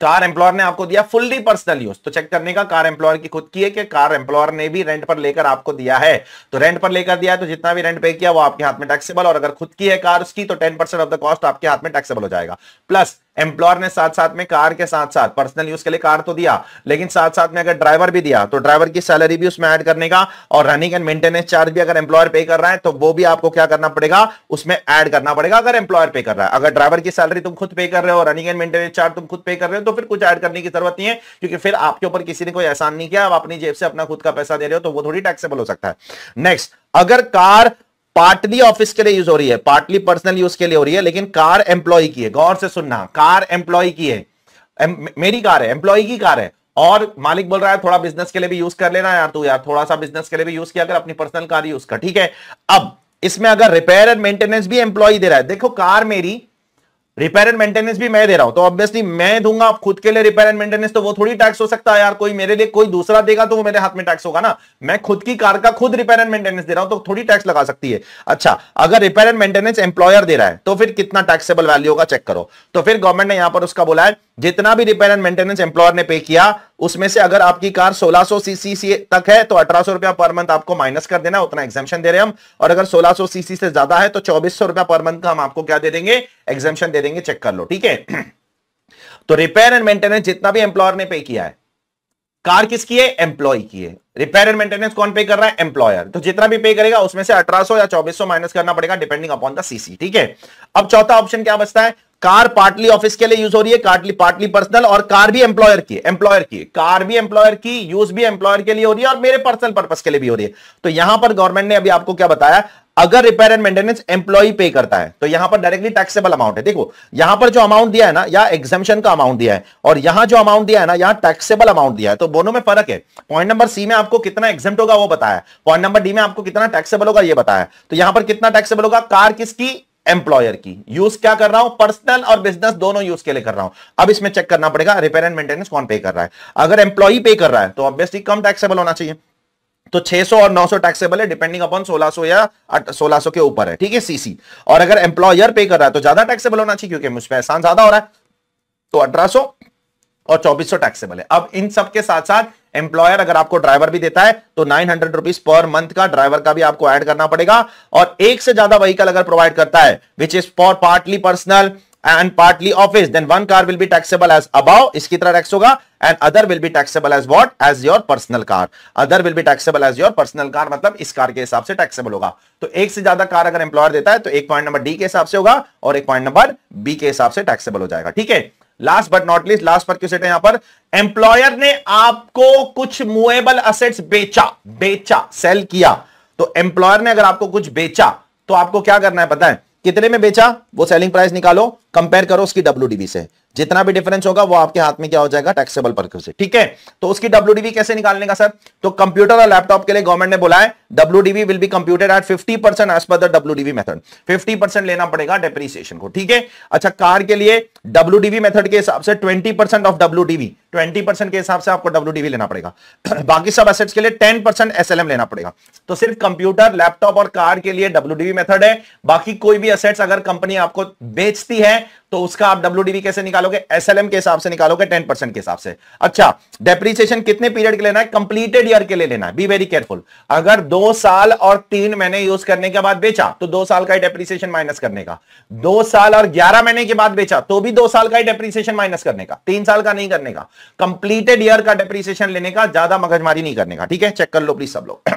[SPEAKER 1] car employer ने आपको दिया फुल्ली पर्सनल यूज तो चेक करने का कार एम्प्लॉयर की खुद की है कि कार एम्प्लॉयर ने भी रेंट पर लेकर आपको दिया है तो रेंट पर लेकर दिया है तो जितना भी रेंट पे किया वो आपके हाथ में टैक्सेबल और अगर खुद की है कार उसकी तो ten percent of the cost आपके हाथ में टैक्सेबल हो जाएगा प्लस एम्प्लॉयर ने साथ साथ में कार के साथ साथ पर्सनल यूज के लिए कार तो दिया लेकिन साथ साथ में अगर ड्राइवर भी दिया तो ड्राइवर की सैलरी भी उसमें ऐड करने का और रनिंग एंड मेंटेनेंस चार्ज भी अगर एम्प्लॉयर पे कर रहा है तो वो भी आपको क्या करना पड़ेगा उसमें ऐड करना पड़ेगा अगर एम्प्लॉयर पे कर रहा है अगर ड्राइवर की सैलरी तुम खुद पे कर रहे हो रनिंग एंड मेंटेनेंस चार्ज तुम खुद पे कर रहे हो तो फिर कुछ ऐड करने की जरूरत नहीं है क्योंकि फिर आपके ऊपर किसी ने कोई एहसान नहीं किया आप अपनी जेब से अपना खुद का पैसा दे रहे हो तो वो थोड़ी टैक्सेबल हो सकता है नेक्स्ट अगर कार पार्टली ऑफिस के लिए यूज हो रही है पार्टली पर्सनल यूज के लिए हो रही है लेकिन कार एम्प्लॉय की है गौर से सुनना कार एम्प्लॉय की है मेरी कार है एम्प्लॉय की कार है और मालिक बोल रहा है थोड़ा बिजनेस के लिए भी यूज कर लेना यार तू यार थोड़ा सा बिजनेस के लिए भी यूज किया अगर अपनी पर्सनल कार यूज कर ठीक है अब इसमें अगर रिपेयर एंड मेंटेनेंस भी एम्प्लॉय दे रहा है देखो कार मेरी रिपेयर एंड मेंटेनेंस भी मैं दे रहा हूं तो ऑब्वियसली मैं दूंगा आप खुद के लिए रिपेयर एंड मेंटेनेंस तो वो थोड़ी टैक्स हो सकता है यार कोई मेरे लिए कोई दूसरा देगा तो वो मेरे हाथ में टैक्स होगा ना मैं खुद की कार का खुद रिपेयर एंड मेंटेनेंस दे रहा हूं तो थोड़ी टैक्स लगा सकती है अच्छा अगर रिपेयर एंड मेंटेनेंस एम्प्लॉयर दे रहा है तो फिर कितना टैक्सेबल वैल्यू होगा चेक करो तो फिर गवर्नमेंट ने यहां पर उसका बोला है जितना भी रिपेयर एंड मेंटेनेंस एम्प्लॉयर ने पे किया उसमें से अगर आपकी कार 1600 सीसी तक है तो अठारह रुपया पर मंथ आपको माइनस कर देना उतना एक्जेंशन दे रहे हम और अगर 1600 सीसी से ज्यादा है तो चौबीस रुपया पर मंथ का हम आपको क्या दे देंगे एग्जामेशन दे देंगे चेक कर लो ठीक है <clears throat> तो रिपेयर एंड मेंटेनेंस जितना भी एम्प्लॉयर ने पे किया है कार किसकी है एम्प्लॉय की है रिपेयर एंड मेंटेनेंस कौन पे कर रहा है एम्प्लॉयर तो जितना भी पे करेगा उसमें से 1800 या 2400 माइनस करना पड़ेगा डिपेंडिंग अपॉन द सीसी ठीक है अब चौथा ऑप्शन क्या बचता है कार पार्टली ऑफिस के लिए यूज हो रही है कार्टली पार्टली पर्सनल और कार भी एम्प्लॉयर की एम्प्लॉयर की कार भी एम्प्लॉयर की यूज भी एम्प्लॉयर के लिए हो रही है और मेरे पर्सनल पर्पज के लिए भी हो रही है तो यहां पर गवर्नमेंट ने अभी आपको क्या बताया अगर रिपेयर एंड मेंटेनेंस एम्प्लॉई पे करता है तो यहां पर डायरेक्टली टैक्सेबल अमाउंट है देखो यहां पर जो अमाउंट दिया है ना या एग्जामेशन का अमाउंट दिया है और यहां जो अमाउंट दिया है ना यहां टैक्सेबल अमाउंट दिया है तो दोनों में फर्क है पॉइंट नंबर सी में आपको कितना एग्जाम होगा वो बताया पॉइंट नंबर डी में आपको कितना टैक्सेबल होगा ये बताया तो यहां पर कितना टैक्सेबल होगा कार किसकी एम्प्लॉयर की यूज क्या कर रहा हूं पर्सनल और बिजनेस दोनों यूज के लिए कर रहा हूं अब इसमें चेक करना पड़ेगा रिपेयर एंड मेंटेनेंस कौन पे कर रहा है अगर एम्प्लॉई पे कर रहा है तो ऑब्वियसली कम टैक्सेबल होना चाहिए तो 600 और 900 टैक्सेबल है डिपेंडिंग अपॉन 1600 या 1600 के ऊपर है ठीक है सीसी और अगर एम्प्लॉयर पे कर रहा है तो ज्यादा टैक्सेबल होना चाहिए क्योंकि मुझ पर एहसान ज्यादा हो रहा है तो 1800 और 2400 टैक्सेबल है अब इन सब के साथ साथ एम्प्लॉयर अगर आपको ड्राइवर भी देता है तो nine hundred rupees per month का ड्राइवर का भी आपको ऐड करना पड़ेगा और एक से ज्यादा व्हीकल अगर प्रोवाइड करता है which is for partly personal and partly office then one car will be taxable as above इसकी तरह टैक्स होगा and other will be taxable as what as your personal car other will be taxable as your personal car मतलब इस car के हिसाब से taxable होगा तो एक से ज्यादा कार अगर एम्प्लॉयर देता है तो एक पॉइंट नंबर डी के हिसाब से होगा और एक पॉइंट नंबर बी के हिसाब से टैक्सेबल हो जाएगा ठीक है last but not least last पर क्यों सेट है यहां पर एम्प्लॉयर ने आपको कुछ मूवेबल असेट्स बेचा बेचा सेल किया तो एम्प्लॉयर ने अगर आपको कुछ बेचा तो आपको क्या करना है पता है कितने में बेचा वो सेलिंग प्राइस निकालो कंपेयर करो उसकी डब्ल्यू से जितना भी डिफरेंस होगा वो आपके हाथ में क्या हो जाएगा टैक्सेबल पर से ठीक है तो उसकी डब्ल्यू कैसे निकालने का सर तो कंप्यूटर और लैपटॉप के लिए गवर्नमेंट ने बोला है W will be computed at fifty percent as per the W method fifty percent लेना पड़ेगा डेप्रीसिएशन को ठीक है अच्छा कार के लिए डब्ल्यू मेथड के हिसाब से twenty percent of W twenty percent के हिसाब से आपको डब्ल्यू लेना पड़ेगा <clears throat> बाकी सब एसेट्स के लिए टेन परसेंट एस लेना पड़ेगा तो सिर्फ कंप्यूटर लैपटॉप और कार के लिए डब्ल्यू मेथड है बाकी कोई भी असेट्स अगर कंपनी आपको बेचती है तो उसका आप डब्ल्यू कैसे निकालोगे एस के हिसाब से निकालोगे टेन परसेंट के हिसाब से अच्छा डेप्रीसिएशन कितने पीरियड के लेना है कंप्लीटेड ईयर के लिए लेना है बी वेरी केयरफुल अगर दो साल और तीन महीने यूज करने के बाद बेचा तो दो साल का ही डेप्रीसिएशन माइनस करने का दो साल और ग्यारह महीने के बाद बेचा तो भी दो साल का ही डेप्रीसिएशन माइनस करने का तीन साल का नहीं करने का कंप्लीटेड ईयर का डेप्रीसिएशन लेने का ज्यादा मगजमारी नहीं करने का ठीक है चेक कर लो प्लीज सब लोग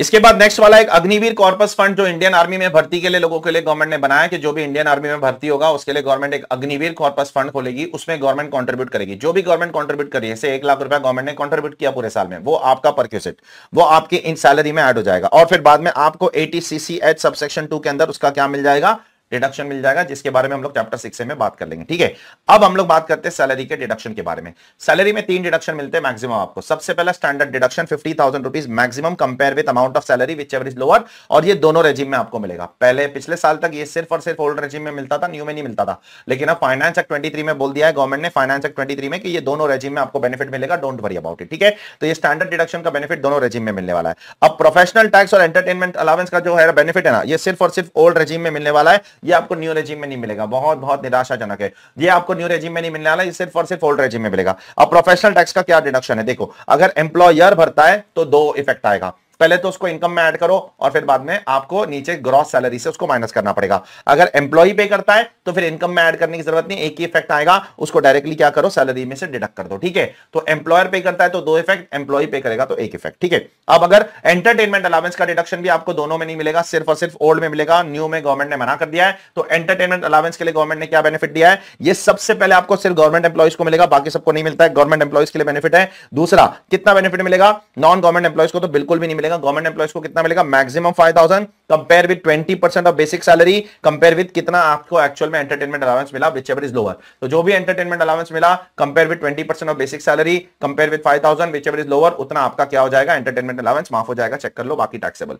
[SPEAKER 1] इसके बाद नेक्स्ट वाला एक अग्निवीर कॉर्पस फंड जो इंडियन आर्मी में भर्ती के लिए लोगों के लिए गवर्नमेंट ने बनाया कि जो भी इंडियन आर्मी में भर्ती होगा उसके लिए गवर्नमेंट एक अग्निवीर कॉर्पस फंड खोलेगी उसमें गवर्नमेंट कॉन्ट्रीब्यूट करेगी जो भी गवर्नमेंट कॉन्ट्रीब्यूट करिए जैसे एक लाख रुपया गवर्नमेंट ने कॉन्ट्रीब्यूट किया पूरे साल में वो आपका परक्यूसेट वो आपकी इन सैलरी में एड हो जाएगा और फिर बाद में आपको एच सबसेक्शन टू के अंदर उसका क्या मिल जाएगा डिडक्शन मिल जाएगा जिसके बारे में हम लोग चैप्टर सिक्स में बात कर लेंगे ठीक है अब हम लोग बात करते हैं सैलरी के डिडक्शन के बारे में सैलरी में तीन डिडक्शन मिलते हैं मैक्सिमम आपको सबसे पहला standard deduction fifty thousand rupees maximum compare with amount of salary whichever is lower और ये दोनों रेजिम में आपको मिलेगा पहले पिछले साल तक ये सिर्फ और सिर्फ ओल्ड रेजिम में मिलता था न्यू में नहीं मिलता था लेकिन अब फाइनेंस एक्ट ट्वेंटी में बोल दिया है गवर्नमेंट ने फाइनेंस एक्ट ट्वेंटी में कि ये दोनों रेजिम में आपको बेनिफिट मिलेगा डोंट वरी अबाउट इट ठीक है तो ये स्टैंडर्ड डिडक्शन का बेनिफिट दोनों रेजिम में मिलने वाला है अब प्रोफेशनल टैक्स और एंटरटेनमेंट अलावेंस का जो है बेनिफिट है ना ये सिर्फ और सिर्फ ओल्ड रेजिम में मिलने वाला है ये आपको न्यू रेजिम में नहीं मिलेगा बहुत बहुत निराशाजनक है ये आपको न्यू रेजिम में नहीं मिलने वाला सिर्फ और सिर्फ ओल्ड रेजिम में मिलेगा अब प्रोफेशनल टैक्स का क्या डिडक्शन है देखो अगर एम्प्लॉयर भरता है तो दो इफेक्ट आएगा पहले तो उसको इनकम में ऐड करो और फिर बाद में आपको नीचे ग्रॉस सैलरी से उसको माइनस करना पड़ेगा अगर एम्प्लॉय पे करता है तो फिर इनकम में ऐड करने की जरूरत नहीं एक ही इफेक्ट आएगा उसको डायरेक्टली क्या करो सैलरी में से डिडक्ट कर दो ठीक है तो एम्प्लॉयर पे करता है तो दो इफेक्ट एम्प्लॉय पे करेगा तो एक इफेक्ट ठीक है अब अगर एंटरटेनमेंट अलावेंस का डिडक्शन भी आपको दोनों में नहीं मिलेगा सिर्फ और सिर्फ ओल्ड में मिलेगा न्यू में गवर्नमेंट ने मना कर दिया है तो एंटरटेनमेंट अलावेंस के लिए गवर्नमेंट ने क्या बेनिफिट दिया है यह सबसे पहले आपको सिर्फ गवर्नमेंट एम्प्लॉयज को मिलेगा बाकी सबको नहीं मिलता है गवर्नमेंट एम्प्लॉयज के लिए बेनिफिट है दूसरा कितना बेनिफिट मिलेगा नॉन गवर्नमेंट एम्प्लॉयज को तो बिल्कुल भी नहीं मिलेगा मिलेगा गवर्नमेंट एम्प्लॉयज को कितना मिलेगा maximum five thousand compare with twenty percent of basic salary compare with कितना आपको एक्चुअल में एंटरटेनमेंट अलाउंस मिला विच एवर इज लोअर तो जो भी एंटरटेनमेंट अलाउंस मिला compare with twenty percent of basic salary compare with five thousand whichever is lower उतना आपका क्या हो जाएगा एंटरटेनमेंट अलाउंस माफ हो जाएगा चेक कर लो बाकी टैक्सेबल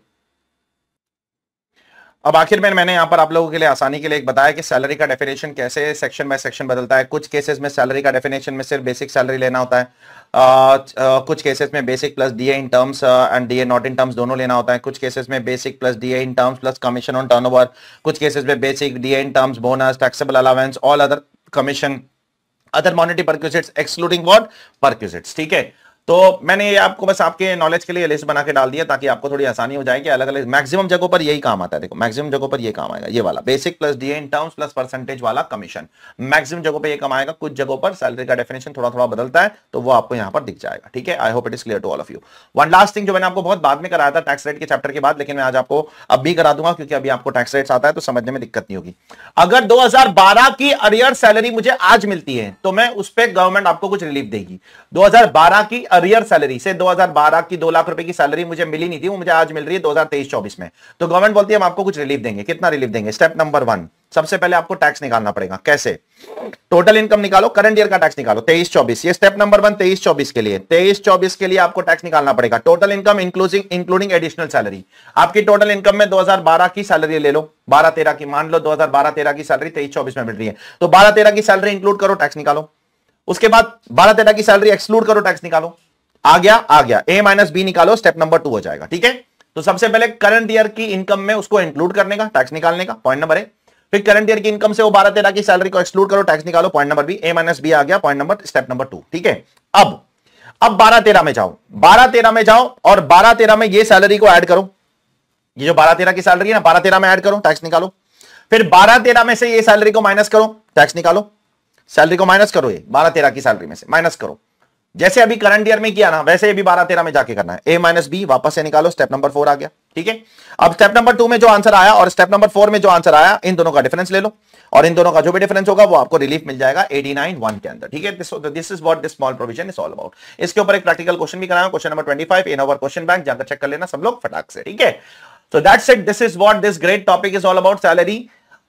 [SPEAKER 1] अब आखिर में मैंने यहाँ पर आप लोगों के लिए आसानी के लिए एक बताया कि सैलरी का डेफिनेशन कैसे सेक्शन बाय सेक्शन बदलता है कुछ केसेस में सैलरी का डेफिनेशन में सिर्फ बेसिक सैलरी लेना होता है कुछ केसेस में basic plus DA in terms and DA not in terms दोनों लेना होता है कुछ केसेस में basic plus DA in terms plus commission on turnover कुछ केसेस में basic DA in terms bonus taxable allowance all other commission other monetary perquisites excluding what perquisites ठीक है तो मैंने ये आपको बस आपके नॉलेज के लिए लिस्ट बना के डाल दिया ताकि आपको थोड़ी आसानी हो जाए कि अलग अलग मैक्सिमम जगहों पर यही काम आता है देखो मैक्सिमम जगहों पर ये काम आएगा ये वाला basic plus D in terms plus percentage वाला कमीशन मैक्सिमम जगहों पर ये काम आएगा कुछ जगहों पर सैलरी का डेफिनेशन थोड़ा थोड़ा बदलता है तो वो आपको यहाँ पर दिख जाएगा ठीक है I hope it is clear to all of you one last thing जो मैंने आपको बहुत बाद में कराया था टैक्स रेट के चैप्टर के बाद लेकिन मैं आज आपको अब भी करा दूंगा क्योंकि अभी आपको टैक्स रेट्स आता है तो समझने में दिक्कत नहीं होगी अगर दो की अरियर सैलरी मुझे आज मिलती है तो मैं उस पर गवर्नमेंट आपको कुछ रिलीफ देगी दो की अरियर सैलरी से 2012 की दो लाख रुपए की सैलरी मुझे मिली नहीं थी वो मुझे आज मिल रही है 2023-24 में तो गवर्नमेंट बोलती है हम आपको कुछ रिलीफ देंगे कितना रिलीफ देंगे स्टेप नंबर वन सबसे पहले आपको टैक्स निकालना पड़ेगा कैसे टोटल इनकम निकालो करंट ईयर का टैक्स निकालो तेईस चौबीस ये स्टेप नंबर वन तेईस चौबीस के लिए तेईस चौबीस के लिए आपको टैक्स निकालना पड़ेगा total income including including additional salary आपकी टोटल इनकम में 2012 की सैलरी ले लो 12 13 की मान लो 2012 13 की सैलरी तेईस चौबीस में मिल रही है तो बारह तेरह की सैलरी इंक्लूड करो टैक्स निकालो उसके बाद बारह तेरह की सैलरी एक्सक्लूड करो टैक्स निकालो आ गया आ गया ए माइनस बी निकालो स्टेप नंबर टू हो जाएगा ठीक है तो सबसे पहले करंट ईयर की इनकम में उसको इंक्लूड करने का टैक्स निकालने का पॉइंट नंबर ए फिर करंट ईयर की इनकम से वो बारह तेरह की सैलरी को एक्सक्लूड करो टैक्स निकालो point number B A minus B आ गया point number step number two ठीक है अब अब बारह तेरह में जाओ बारह तेरह में जाओ और बारह तेरह में ये सैलरी को ऐड करो ये जो बारह तेरह की सैलरी है ना बारह तेरह में ऐड करो टैक्स निकालो फिर बारह तेरह में से ये सैलरी को माइनस करो टैक्स निकालो सैलरी को माइनस करो ये बारह तेरह की सैलरी में से माइनस करो जैसे अभी करंट ईयर में किया ना वैसे अभी बारह तेरह में जाके करना है ए माइनस बी वापस से निकालो स्टेप नंबर फोर आ गया ठीक है अब स्टेप नंबर टू में जो आंसर आया और स्टेप नंबर फोर में जो आंसर आया इन दोनों का डिफरेंस ले लो और इन दोनों का जो भी डिफरेंस होगा वो आपको रिलीफ मिल जाएगा एटी नाइन वन के अंदर ठीक है this is what this small provision is all about इसके ऊपर एक प्रैक्टिकल क्वेश्चन भी कराया question number twenty five in our question bank जाकर चेक कर लेना सब लोग फटाक से ठीक है so that's it this is what this great topic is all about salary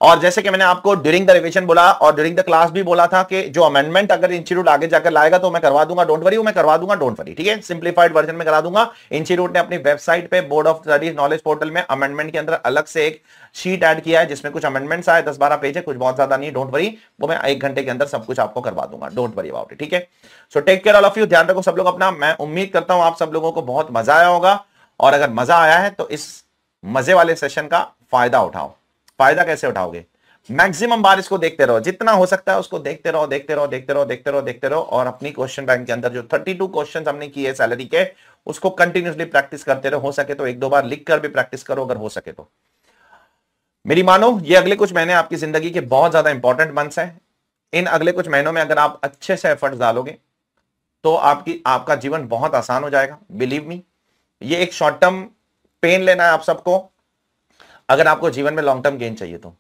[SPEAKER 1] और जैसे कि मैंने आपको ड्यूरिंग द रिविजन बोला और ड्यूरिंग द क्लास भी बोला था कि जो अमेंडमेंट अगर इंस्टीट्यूट आगे जाकर लाएगा तो मैं करवा दूंगा डोंट वरी मैं करवा दूंगा डोंट वरी ठीक है सिंप्लीफाइड वर्जन में करा दूंगा इंस्टीट्यूट ने अपनी वेबसाइट पे board of studies knowledge portal में अमेंडमेंट के अंदर अलग से एक शीट एड किया है जिसमें कुछ अमेंडमेंट्स आए दस बारह पेज है कुछ बहुत ज्यादा नहीं डोंट वरी वो मैं एक घंटे के अंदर सब कुछ आपको करवा दूंगा डोंट वरी अबाउट ठीक है so take care all of you ध्यान रखो सब लोग अपना मैं उम्मीद करता हूं आप सब लोगों को बहुत मजा आया होगा और अगर मजा आया है तो इस मजे वाले सेशन का फायदा उठाओ फायदा कैसे उठाओगे मैक्सिमम बारिश को देखते रहो जितना हो सकता है उसको देखते रहो देखते रहो देखते रहो देखते रहो देखते रहो और अपनी क्वेश्चन बैंक के अंदर जो 32 क्वेश्चन हमने किए सैलरी के उसको कंटिन्यूसली प्रैक्टिस करते रहो हो सके तो एक दो बार लिख कर भी प्रैक्टिस करो अगर हो सके तो मेरी मानो ये अगले कुछ महीने आपकी जिंदगी के बहुत ज्यादा इंपॉर्टेंट मंथ्स है इन अगले कुछ महीनों में अगर आप अच्छे से एफर्ट डालोगे तो आपकी आपका जीवन बहुत आसान हो जाएगा बिलीव मी ये एक शॉर्ट टर्म पेन लेना है आप सबको अगर आपको जीवन में लॉन्ग टर्म गेन चाहिए तो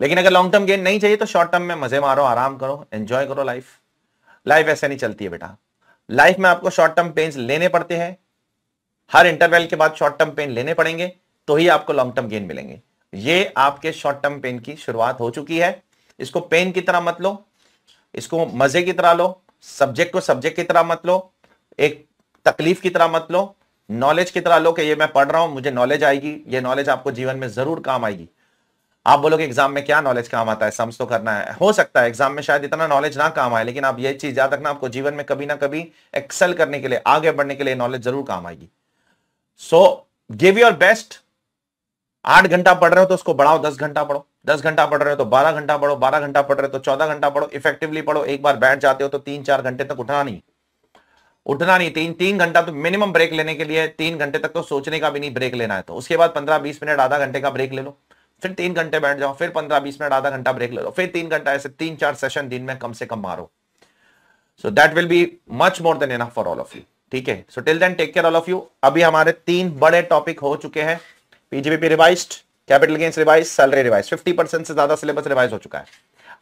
[SPEAKER 1] लेकिन अगर लॉन्ग टर्म गेन नहीं चाहिए तो शॉर्ट टर्म में मजे मारो आराम करो एंजॉय करो लाइफ लाइफ ऐसे नहीं चलती है बेटा लाइफ में आपको शॉर्ट टर्म पेन लेने पड़ते हैं हर इंटरवल के बाद शॉर्ट टर्म पेन लेने पड़ेंगे तो ही आपको लॉन्ग टर्म गेन मिलेंगे ये आपके शॉर्ट टर्म पेन की शुरुआत हो चुकी है इसको पेन की तरह मत लो इसको मजे की तरह लो सब्जेक्ट को सब्जेक्ट की तरह मत लो एक तकलीफ की तरह मत लो नॉलेज की तरह लो कि ये मैं पढ़ रहा हूं मुझे नॉलेज आएगी ये नॉलेज आपको जीवन में जरूर काम आएगी आप बोलोगे एग्जाम में क्या नॉलेज काम आता है सम्स तो करना है हो सकता है एग्जाम में शायद इतना नॉलेज ना काम आए लेकिन आप ये चीज याद रखना आपको जीवन में कभी ना कभी एक्सेल करने के लिए आगे बढ़ने के लिए नॉलेज जरूर काम आएगी सो गिव योर बेस्ट आठ घंटा पढ़ रहे हो तो उसको बढ़ाओ दस घंटा पढ़ो दस घंटा पढ़ रहे हो तो बारह घंटा पढ़ो बारह घंटा पढ़ रहे हो तो चौदह घंटा पढ़ो इफेक्टिवली पढ़ो एक बार बैठ जाते हो तो तीन चार घंटे तक उठना नहीं उठना नहीं तीन तीन घंटा तो मिनिमम ब्रेक लेने के लिए तीन घंटे तक तो सोचने का भी नहीं ब्रेक लेना है तो उसके बाद पंद्रह बीस मिनट आधा घंटे का ब्रेक ले लो फिर तीन घंटे बैठ जाओ फिर पंद्रह बीस मिनट आधा घंटा ब्रेक ले लो फिर तीन घंटा ऐसे तीन चार सेशन दिन में कम से कम मारो so that will be much more than enough for all of you ठीक है so till then take care all of you अभी हमारे तीन बड़े टॉपिक हो चुके हैं PGBP revise capital gains revise salary revise fifty percent से ज्यादा सिलेबस रिवाइज हो चुका है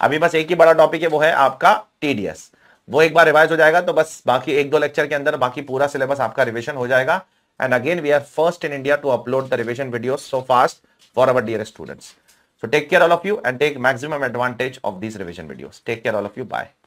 [SPEAKER 1] अभी बस एक ही बड़ा टॉपिक है वो है आपका टीडीएस वो एक बार रिवाइज हो जाएगा तो बस बाकी एक दो लेक्चर के अंदर बाकी पूरा सिलेबस आपका रिविजन हो जाएगा and again we are first in India to upload the revision video so fast for our dear students so take care all of you and take maximum advantage of this revision video take care all of you bye